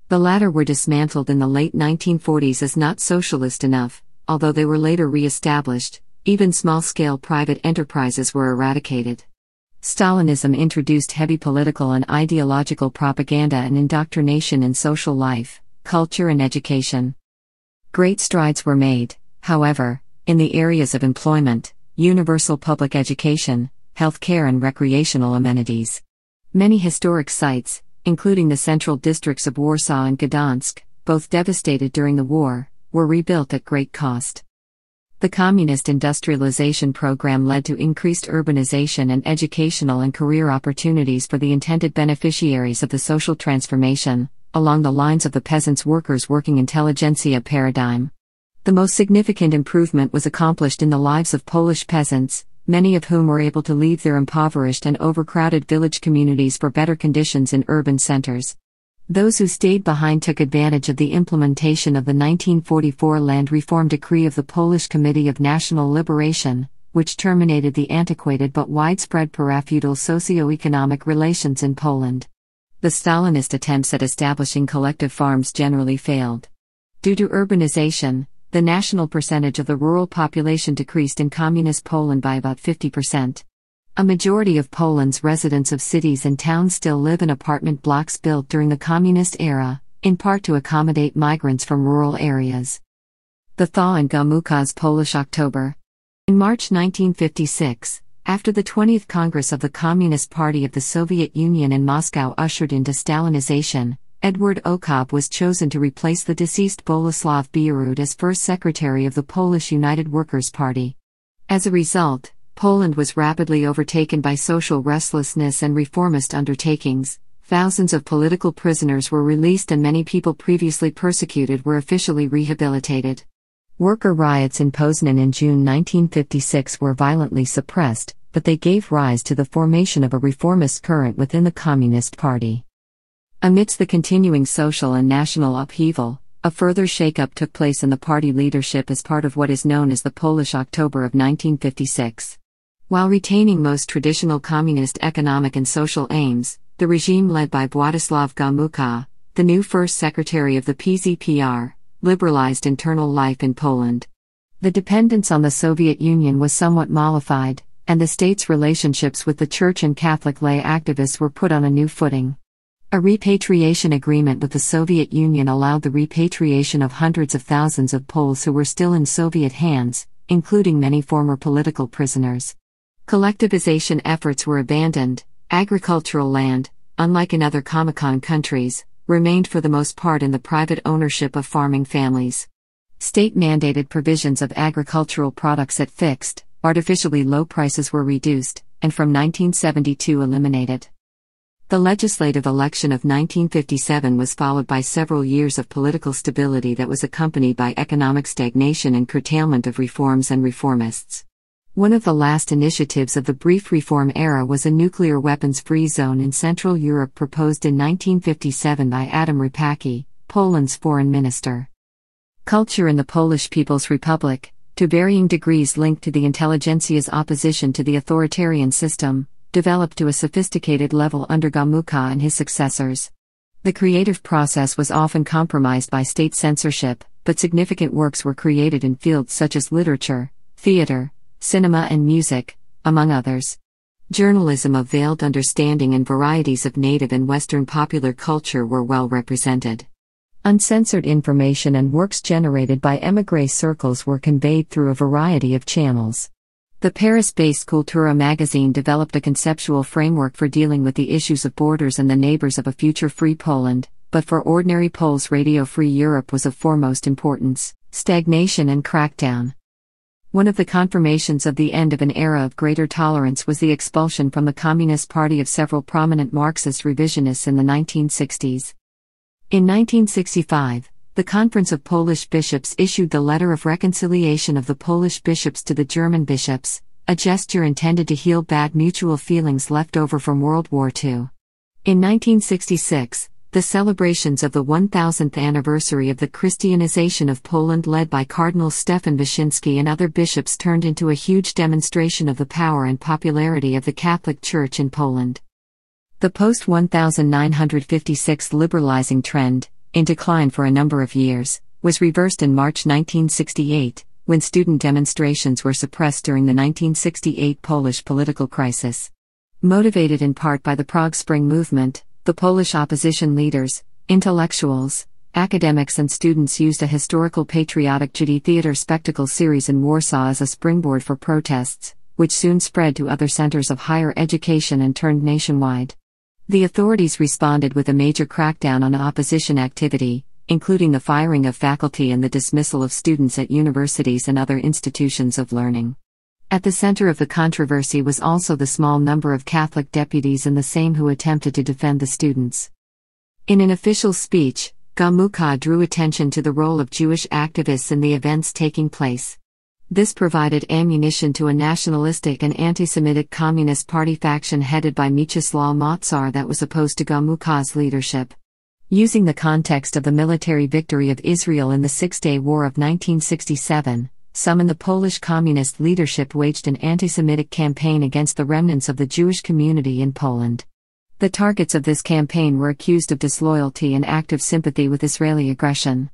The latter were dismantled in the late 1940s as not socialist enough, although they were later re established, even small scale private enterprises were eradicated. Stalinism introduced heavy political and ideological propaganda and indoctrination in social life, culture, and education. Great strides were made, however, in the areas of employment, universal public education, healthcare, and recreational amenities. Many historic sites, including the central districts of Warsaw and Gdansk, both devastated during the war, were rebuilt at great cost. The communist industrialization program led to increased urbanization and educational and career opportunities for the intended beneficiaries of the social transformation, along the lines of the peasants' workers' working intelligentsia paradigm. The most significant improvement was accomplished in the lives of Polish peasants, many of whom were able to leave their impoverished and overcrowded village communities for better conditions in urban centers. Those who stayed behind took advantage of the implementation of the 1944 land reform decree of the Polish Committee of National Liberation, which terminated the antiquated but widespread parafeudal socio-economic relations in Poland. The Stalinist attempts at establishing collective farms generally failed. Due to urbanization, the national percentage of the rural population decreased in Communist Poland by about 50%. A majority of Poland's residents of cities and towns still live in apartment blocks built during the communist era, in part to accommodate migrants from rural areas. The thaw in Gomułka's Polish October. In March 1956, after the 20th Congress of the Communist Party of the Soviet Union in Moscow ushered into Stalinization, Edward Okop was chosen to replace the deceased Bolesław Bierut as first secretary of the Polish United Workers' Party. As a result, Poland was rapidly overtaken by social restlessness and reformist undertakings. Thousands of political prisoners were released, and many people previously persecuted were officially rehabilitated. Worker riots in Poznan in June 1956 were violently suppressed, but they gave rise to the formation of a reformist current within the Communist Party. Amidst the continuing social and national upheaval, a further shakeup took place in the party leadership as part of what is known as the Polish October of 1956. While retaining most traditional communist economic and social aims, the regime led by Władysław Gomułka, the new first secretary of the PZPR, liberalized internal life in Poland. The dependence on the Soviet Union was somewhat mollified, and the state's relationships with the church and Catholic lay activists were put on a new footing. A repatriation agreement with the Soviet Union allowed the repatriation of hundreds of thousands of Poles who were still in Soviet hands, including many former political prisoners. Collectivization efforts were abandoned, agricultural land, unlike in other Comicon countries, remained for the most part in the private ownership of farming families. State mandated provisions of agricultural products at fixed, artificially low prices were reduced, and from 1972 eliminated. The legislative election of 1957 was followed by several years of political stability that was accompanied by economic stagnation and curtailment of reforms and reformists. One of the last initiatives of the brief reform era was a nuclear weapons free zone in Central Europe proposed in 1957 by Adam Rupacki, Poland's foreign minister. Culture in the Polish People's Republic, to varying degrees linked to the intelligentsia's opposition to the authoritarian system, developed to a sophisticated level under Gomułka and his successors. The creative process was often compromised by state censorship, but significant works were created in fields such as literature, theater, cinema and music, among others. Journalism of veiled understanding and varieties of native and Western popular culture were well represented. Uncensored information and works generated by emigre circles were conveyed through a variety of channels. The Paris based Cultura magazine developed a conceptual framework for dealing with the issues of borders and the neighbors of a future free Poland, but for ordinary Poles, Radio Free Europe was of foremost importance. Stagnation and Crackdown. One of the confirmations of the end of an era of greater tolerance was the expulsion from the Communist Party of several prominent Marxist revisionists in the 1960s. In 1965, the Conference of Polish Bishops issued the Letter of Reconciliation of the Polish Bishops to the German Bishops, a gesture intended to heal bad mutual feelings left over from World War II. In 1966, the celebrations of the 1000th anniversary of the Christianization of Poland led by Cardinal Stefan Wyszynski and other bishops turned into a huge demonstration of the power and popularity of the Catholic Church in Poland. The post-1956 liberalizing trend, in decline for a number of years, was reversed in March 1968, when student demonstrations were suppressed during the 1968 Polish political crisis. Motivated in part by the Prague Spring movement, the Polish opposition leaders, intellectuals, academics, and students used a historical patriotic Judy theater spectacle series in Warsaw as a springboard for protests, which soon spread to other centers of higher education and turned nationwide. The authorities responded with a major crackdown on opposition activity, including the firing of faculty and the dismissal of students at universities and other institutions of learning. At the center of the controversy was also the small number of Catholic deputies and the same who attempted to defend the students. In an official speech, Gamukha drew attention to the role of Jewish activists in the events taking place. This provided ammunition to a nationalistic and anti-Semitic Communist Party faction headed by Mieczyslaw Mozar that was opposed to Gamukha's leadership. Using the context of the military victory of Israel in the Six Day War of 1967, some in the Polish communist leadership waged an anti Semitic campaign against the remnants of the Jewish community in Poland. The targets of this campaign were accused of disloyalty and active sympathy with Israeli aggression.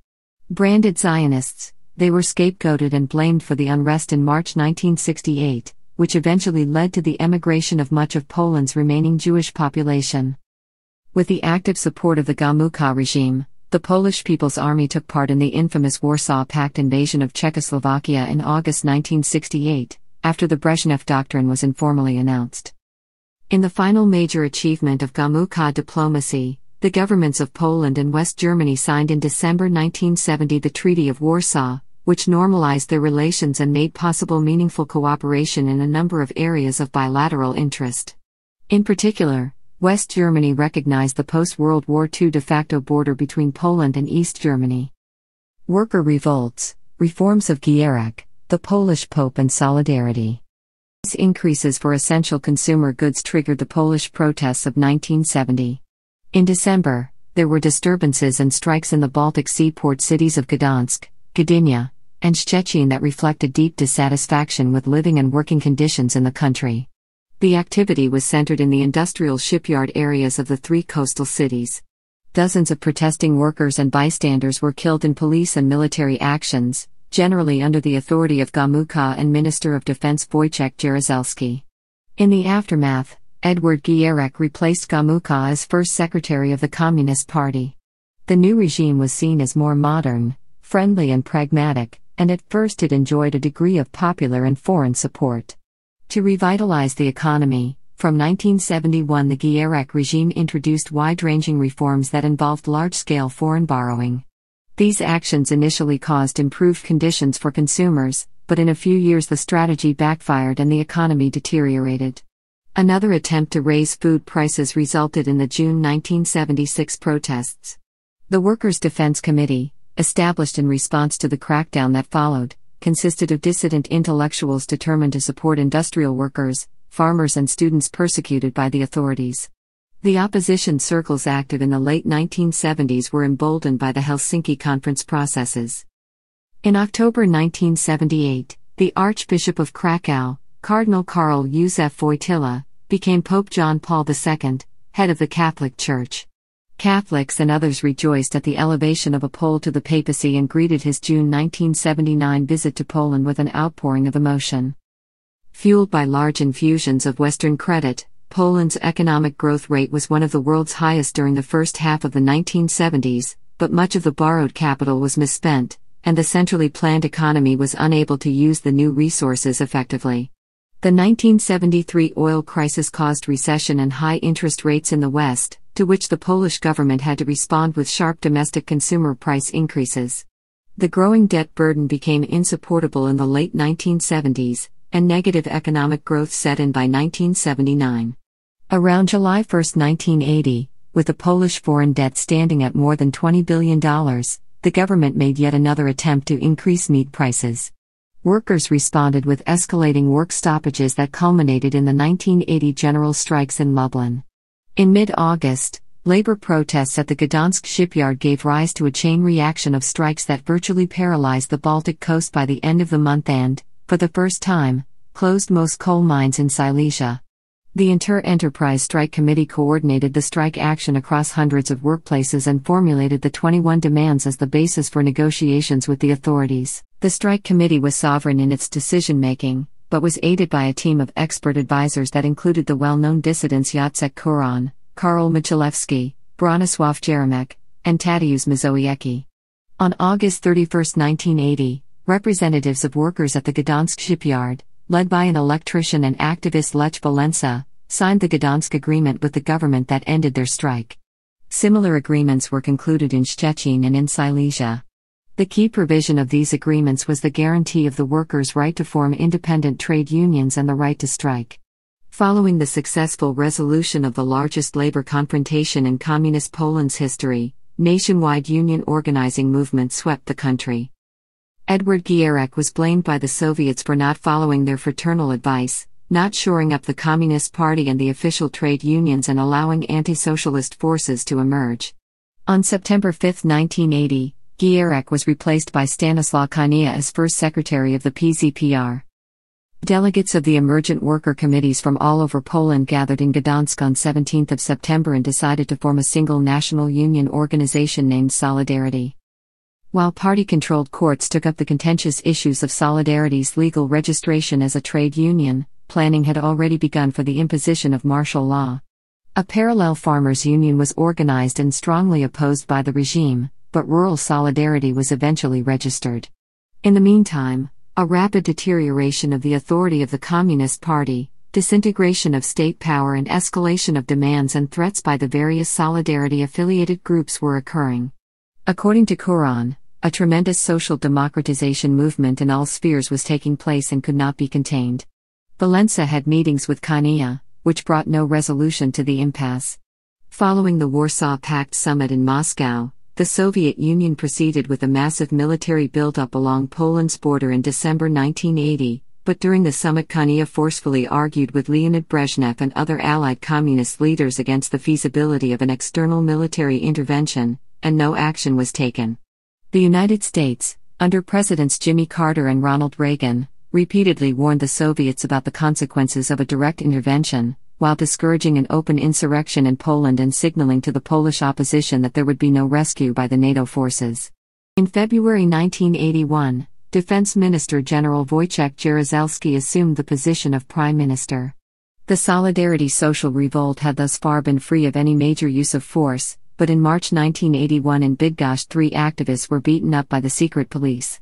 Branded Zionists, they were scapegoated and blamed for the unrest in March 1968, which eventually led to the emigration of much of Poland's remaining Jewish population. With the active support of the Gamukha regime, the Polish People's Army took part in the infamous Warsaw Pact invasion of Czechoslovakia in August 1968, after the Brezhnev Doctrine was informally announced. In the final major achievement of Gamukha diplomacy, the governments of Poland and West Germany signed in December 1970 the Treaty of Warsaw, which normalized their relations and made possible meaningful cooperation in a number of areas of bilateral interest. In particular, West Germany recognized the post World War II de facto border between Poland and East Germany. Worker revolts, reforms of Gierek, the Polish Pope, and solidarity. Price increases for essential consumer goods triggered the Polish protests of 1970. In December, there were disturbances and strikes in the Baltic seaport cities of Gdansk, Gdynia, and Szczecin that reflected a deep dissatisfaction with living and working conditions in the country. The activity was centered in the industrial shipyard areas of the three coastal cities. Dozens of protesting workers and bystanders were killed in police and military actions, generally under the authority of Gamuka and Minister of Defense Wojciech Jaruzelski. In the aftermath, Edward Gierek replaced Gamuka as first secretary of the Communist Party. The new regime was seen as more modern, friendly, and pragmatic, and at first it enjoyed a degree of popular and foreign support. To revitalize the economy, from 1971 the Guirec regime introduced wide-ranging reforms that involved large-scale foreign borrowing. These actions initially caused improved conditions for consumers, but in a few years the strategy backfired and the economy deteriorated. Another attempt to raise food prices resulted in the June 1976 protests. The Workers' Defense Committee, established in response to the crackdown that followed, consisted of dissident intellectuals determined to support industrial workers, farmers, and students persecuted by the authorities. The opposition circles active in the late 1970s were emboldened by the Helsinki conference processes. In October 1978, the Archbishop of Krakow, Cardinal Karl Józef Wojtyla, became Pope John Paul II, head of the Catholic Church. Catholics and others rejoiced at the elevation of a Pole to the papacy and greeted his June 1979 visit to Poland with an outpouring of emotion. Fueled by large infusions of Western credit, Poland's economic growth rate was one of the world's highest during the first half of the 1970s, but much of the borrowed capital was misspent, and the centrally planned economy was unable to use the new resources effectively. The 1973 oil crisis caused recession and high interest rates in the West, to which the Polish government had to respond with sharp domestic consumer price increases. The growing debt burden became insupportable in the late 1970s, and negative economic growth set in by 1979. Around July 1, 1980, with the Polish foreign debt standing at more than $20 billion, the government made yet another attempt to increase meat prices. Workers responded with escalating work stoppages that culminated in the 1980 general strikes in Lublin. In mid August, labor protests at the Gdansk shipyard gave rise to a chain reaction of strikes that virtually paralyzed the Baltic coast by the end of the month and, for the first time, closed most coal mines in Silesia. The Inter Enterprise Strike Committee coordinated the strike action across hundreds of workplaces and formulated the 21 demands as the basis for negotiations with the authorities. The strike committee was sovereign in its decision making, but was aided by a team of expert advisors that included the well known dissidents Jacek Kuran, Karol Michalewski, Bronisław Jeremek, and Tadeusz Mazowiecki. On August 31, 1980, representatives of workers at the Gdansk shipyard, led by an electrician and activist Lech Walesa, signed the Gdansk agreement with the government that ended their strike. Similar agreements were concluded in Szczecin and in Silesia. The key provision of these agreements was the guarantee of the workers' right to form independent trade unions and the right to strike. Following the successful resolution of the largest labor confrontation in Communist Poland's history, nationwide union organizing movement swept the country. Edward Gierek was blamed by the Soviets for not following their fraternal advice, not shoring up the Communist Party and the official trade unions and allowing anti socialist forces to emerge. On September 5, 1980, Gierek was replaced by Stanislaw Kania as first secretary of the PZPR. Delegates of the emergent worker committees from all over Poland gathered in Gdansk on 17 September and decided to form a single national union organization named Solidarity. While party-controlled courts took up the contentious issues of Solidarity's legal registration as a trade union, planning had already begun for the imposition of martial law. A parallel farmers' union was organized and strongly opposed by the regime but rural solidarity was eventually registered. In the meantime, a rapid deterioration of the authority of the Communist Party, disintegration of state power, and escalation of demands and threats by the various Solidarity affiliated groups were occurring. According to Quran, a tremendous social democratization movement in all spheres was taking place and could not be contained. Valenza had meetings with Khania, which brought no resolution to the impasse. Following the Warsaw Pact summit in Moscow, the Soviet Union proceeded with a massive military buildup along Poland's border in December 1980, but during the summit Kania forcefully argued with Leonid Brezhnev and other Allied communist leaders against the feasibility of an external military intervention, and no action was taken. The United States, under Presidents Jimmy Carter and Ronald Reagan, repeatedly warned the Soviets about the consequences of a direct intervention, while discouraging an open insurrection in Poland and signaling to the Polish opposition that there would be no rescue by the NATO forces. In February 1981, Defense Minister General Wojciech Jaruzelski assumed the position of Prime Minister. The Solidarity Social Revolt had thus far been free of any major use of force, but in March 1981 in Bydgoszcz three activists were beaten up by the secret police.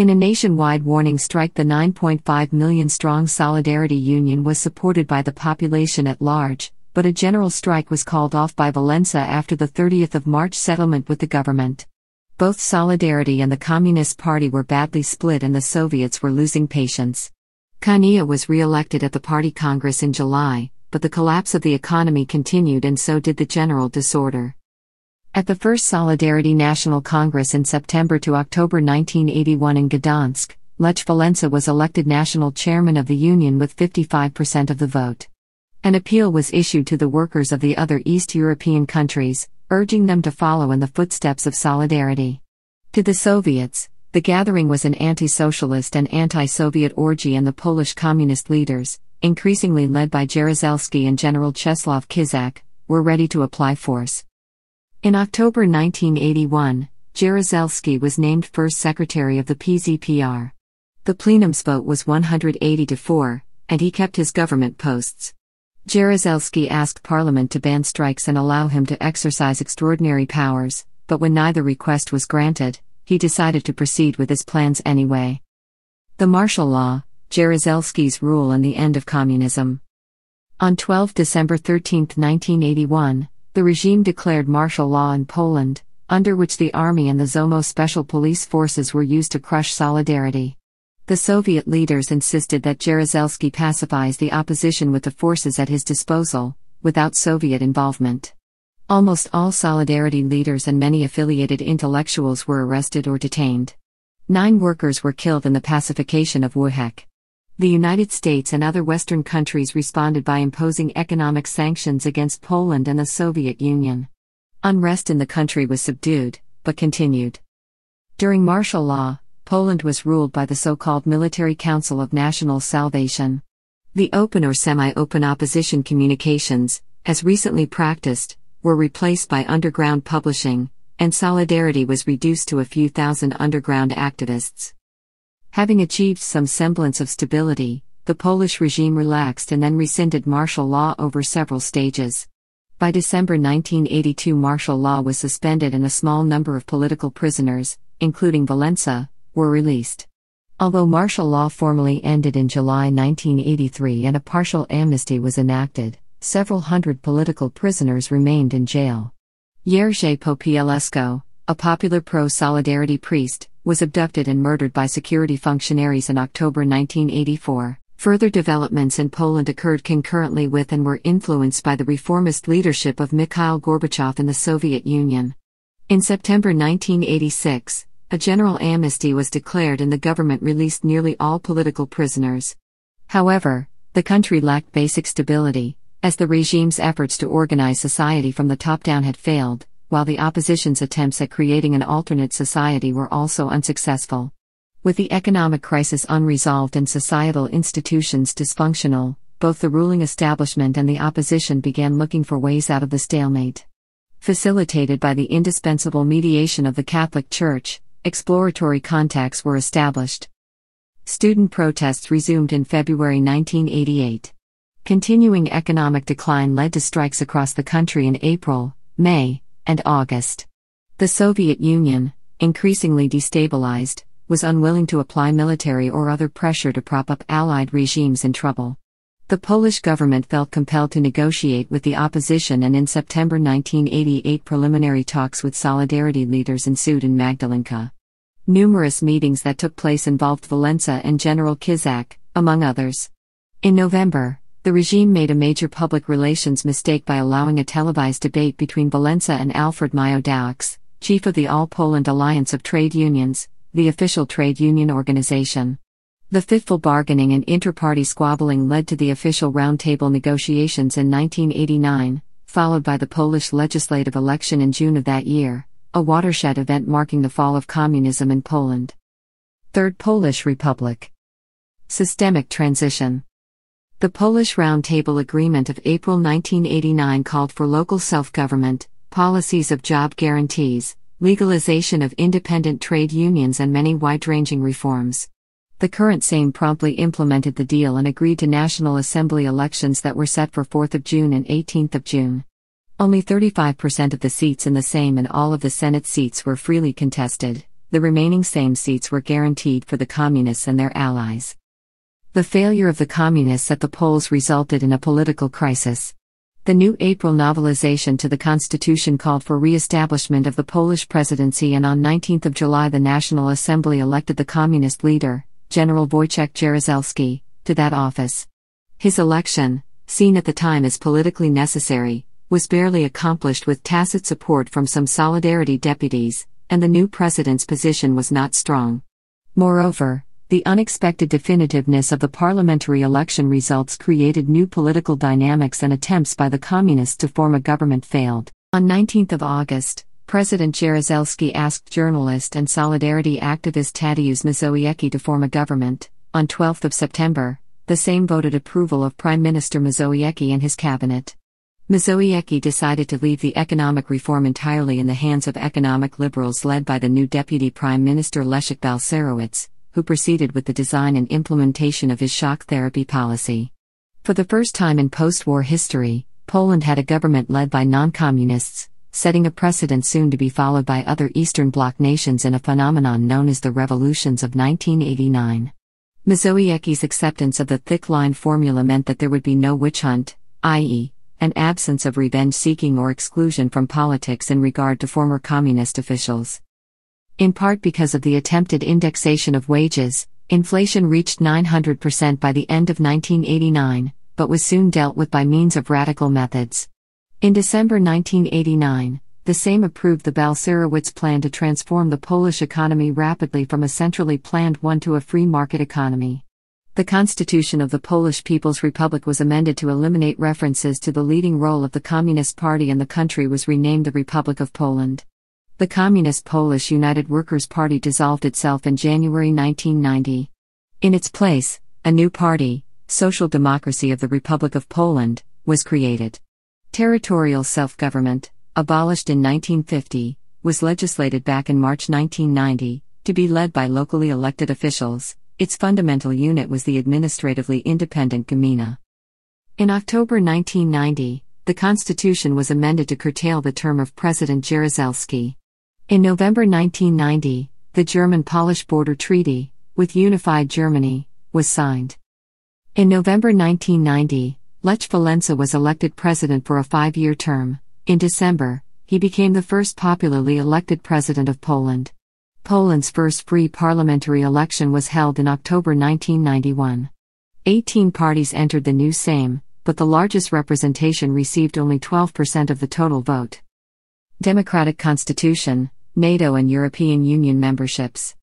In a nationwide warning strike, the 9.5 million strong Solidarity Union was supported by the population at large, but a general strike was called off by Valenza after the 30th of March settlement with the government. Both Solidarity and the Communist Party were badly split and the Soviets were losing patience. Kania was re-elected at the party congress in July, but the collapse of the economy continued and so did the general disorder. At the first Solidarity National Congress in September to October 1981 in Gdansk, Lech Valenza was elected national chairman of the union with 55% of the vote. An appeal was issued to the workers of the other East European countries, urging them to follow in the footsteps of solidarity. To the Soviets, the gathering was an anti socialist and anti Soviet orgy, and the Polish communist leaders, increasingly led by Jaruzelski and General Czesław Kizak, were ready to apply force. In October 1981, Jaruzelski was named first secretary of the PZPR. The plenum's vote was 180 to 4, and he kept his government posts. Jaruzelski asked Parliament to ban strikes and allow him to exercise extraordinary powers, but when neither request was granted, he decided to proceed with his plans anyway. The martial law, Jaruzelski's rule and the end of communism. On 12 December 13, 1981, the regime declared martial law in Poland, under which the army and the ZOMO special police forces were used to crush Solidarity. The Soviet leaders insisted that Jaruzelski pacifies the opposition with the forces at his disposal, without Soviet involvement. Almost all Solidarity leaders and many affiliated intellectuals were arrested or detained. Nine workers were killed in the pacification of Wuhek the United States and other Western countries responded by imposing economic sanctions against Poland and the Soviet Union. Unrest in the country was subdued, but continued. During martial law, Poland was ruled by the so called Military Council of National Salvation. The open or semi open opposition communications, as recently practiced, were replaced by underground publishing, and solidarity was reduced to a few thousand underground activists. Having achieved some semblance of stability, the Polish regime relaxed and then rescinded martial law over several stages. By December 1982, martial law was suspended and a small number of political prisoners, including Valenza, were released. Although martial law formally ended in July 1983 and a partial amnesty was enacted, several hundred political prisoners remained in jail. Jerzy Popielesko, a popular pro solidarity priest, was abducted and murdered by security functionaries in October 1984. Further developments in Poland occurred concurrently with and were influenced by the reformist leadership of Mikhail Gorbachev in the Soviet Union. In September 1986, a general amnesty was declared and the government released nearly all political prisoners. However, the country lacked basic stability, as the regime's efforts to organize society from the top down had failed, while the opposition's attempts at creating an alternate society were also unsuccessful. With the economic crisis unresolved and societal institutions dysfunctional, both the ruling establishment and the opposition began looking for ways out of the stalemate. Facilitated by the indispensable mediation of the Catholic Church, exploratory contacts were established. Student protests resumed in February 1988. Continuing economic decline led to strikes across the country in April, May, and August. The Soviet Union, increasingly destabilized, was unwilling to apply military or other pressure to prop up Allied regimes in trouble. The Polish government felt compelled to negotiate with the opposition, and in September 1988, preliminary talks with Solidarity leaders ensued in Magdalena. Numerous meetings that took place involved Valenza and General Kizak, among others. In November, the regime made a major public relations mistake by allowing a televised debate between Valenza and Alfred Mayo chief of the All Poland Alliance of Trade Unions, the official trade union organization. The fitful bargaining and inter-party squabbling led to the official roundtable negotiations in 1989, followed by the Polish legislative election in June of that year, a watershed event marking the fall of communism in Poland. Third Polish Republic Systemic Transition the Polish Roundtable Agreement of April 1989 called for local self government, policies of job guarantees, legalization of independent trade unions, and many wide ranging reforms. The current Sejm promptly implemented the deal and agreed to National Assembly elections that were set for 4th of June and 18th of June. Only 35% of the seats in the Sejm and all of the Senate seats were freely contested. The remaining Sejm seats were guaranteed for the communists and their allies. The failure of the communists at the polls resulted in a political crisis. The new April novelization to the Constitution called for re-establishment of the Polish presidency and on 19 July the National Assembly elected the communist leader, General Wojciech Jaruzelski, to that office. His election, seen at the time as politically necessary, was barely accomplished with tacit support from some Solidarity deputies, and the new president's position was not strong. Moreover, the unexpected definitiveness of the parliamentary election results created new political dynamics and attempts by the communists to form a government failed. On 19 August, President Jaruzelski asked journalist and solidarity activist Tadeusz Mazowiecki to form a government. On 12 September, the same voted approval of Prime Minister Mazowiecki and his cabinet. Mazowiecki decided to leave the economic reform entirely in the hands of economic liberals led by the new deputy prime minister Leszek Balcerowicz, who proceeded with the design and implementation of his shock therapy policy. For the first time in post war history, Poland had a government led by non communists, setting a precedent soon to be followed by other Eastern Bloc nations in a phenomenon known as the revolutions of 1989. Mazowiecki's acceptance of the thick line formula meant that there would be no witch hunt, i.e., an absence of revenge seeking or exclusion from politics in regard to former communist officials. In part because of the attempted indexation of wages, inflation reached 900% by the end of 1989, but was soon dealt with by means of radical methods. In December 1989, the same approved the Balcerowicz plan to transform the Polish economy rapidly from a centrally planned one to a free market economy. The Constitution of the Polish People's Republic was amended to eliminate references to the leading role of the Communist Party and the country was renamed the Republic of Poland. The Communist Polish United Workers' Party dissolved itself in January 1990. In its place, a new party, Social Democracy of the Republic of Poland, was created. Territorial self government, abolished in 1950, was legislated back in March 1990, to be led by locally elected officials. Its fundamental unit was the administratively independent Gmina. In October 1990, the constitution was amended to curtail the term of President Jaruzelski. In November 1990, the German Polish border treaty, with unified Germany, was signed. In November 1990, Lech Walesa was elected president for a five year term. In December, he became the first popularly elected president of Poland. Poland's first free parliamentary election was held in October 1991. Eighteen parties entered the new Sejm, but the largest representation received only 12% of the total vote. Democratic Constitution NATO and European Union memberships.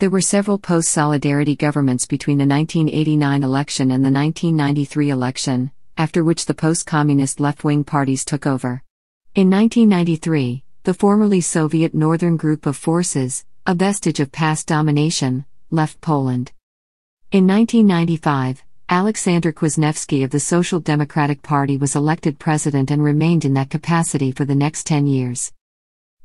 There were several post Solidarity governments between the 1989 election and the 1993 election, after which the post communist left wing parties took over. In 1993, the formerly Soviet northern group of forces, a vestige of past domination, left Poland. In 1995, Alexander Kwasniewski of the Social Democratic Party was elected president and remained in that capacity for the next 10 years.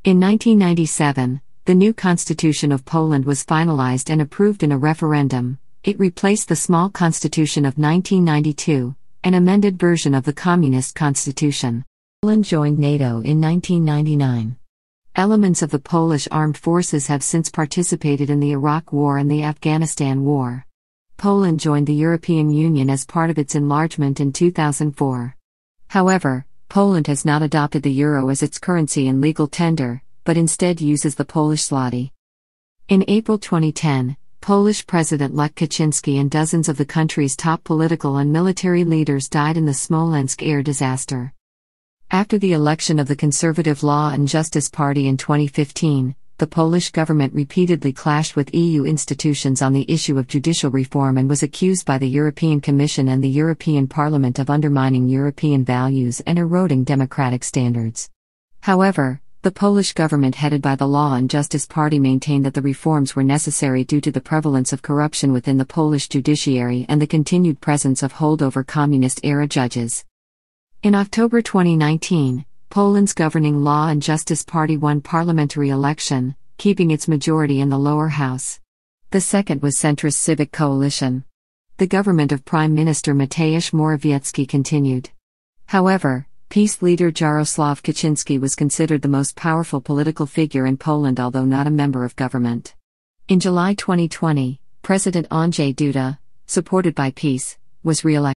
In 1997, the new constitution of Poland was finalized and approved in a referendum. It replaced the small constitution of 1992, an amended version of the communist constitution. Poland joined NATO in 1999. Elements of the Polish armed forces have since participated in the Iraq War and the Afghanistan War. Poland joined the European Union as part of its enlargement in 2004. However, Poland has not adopted the euro as its currency and legal tender, but instead uses the Polish zloty. In April 2010, Polish President Lech Kaczynski and dozens of the country's top political and military leaders died in the Smolensk air disaster. After the election of the Conservative Law and Justice Party in 2015, the Polish government repeatedly clashed with EU institutions on the issue of judicial reform and was accused by the European Commission and the European Parliament of undermining European values and eroding democratic standards. However, the Polish government headed by the Law and Justice Party maintained that the reforms were necessary due to the prevalence of corruption within the Polish judiciary and the continued presence of holdover communist era judges. In October 2019, Poland's governing Law and Justice Party won parliamentary election, keeping its majority in the lower house. The second was centrist Civic Coalition. The government of Prime Minister Mateusz Morawiecki continued. However, peace leader Jaroslaw Kaczynski was considered the most powerful political figure in Poland although not a member of government. In July 2020, President Andrzej Duda, supported by peace, was re-elected.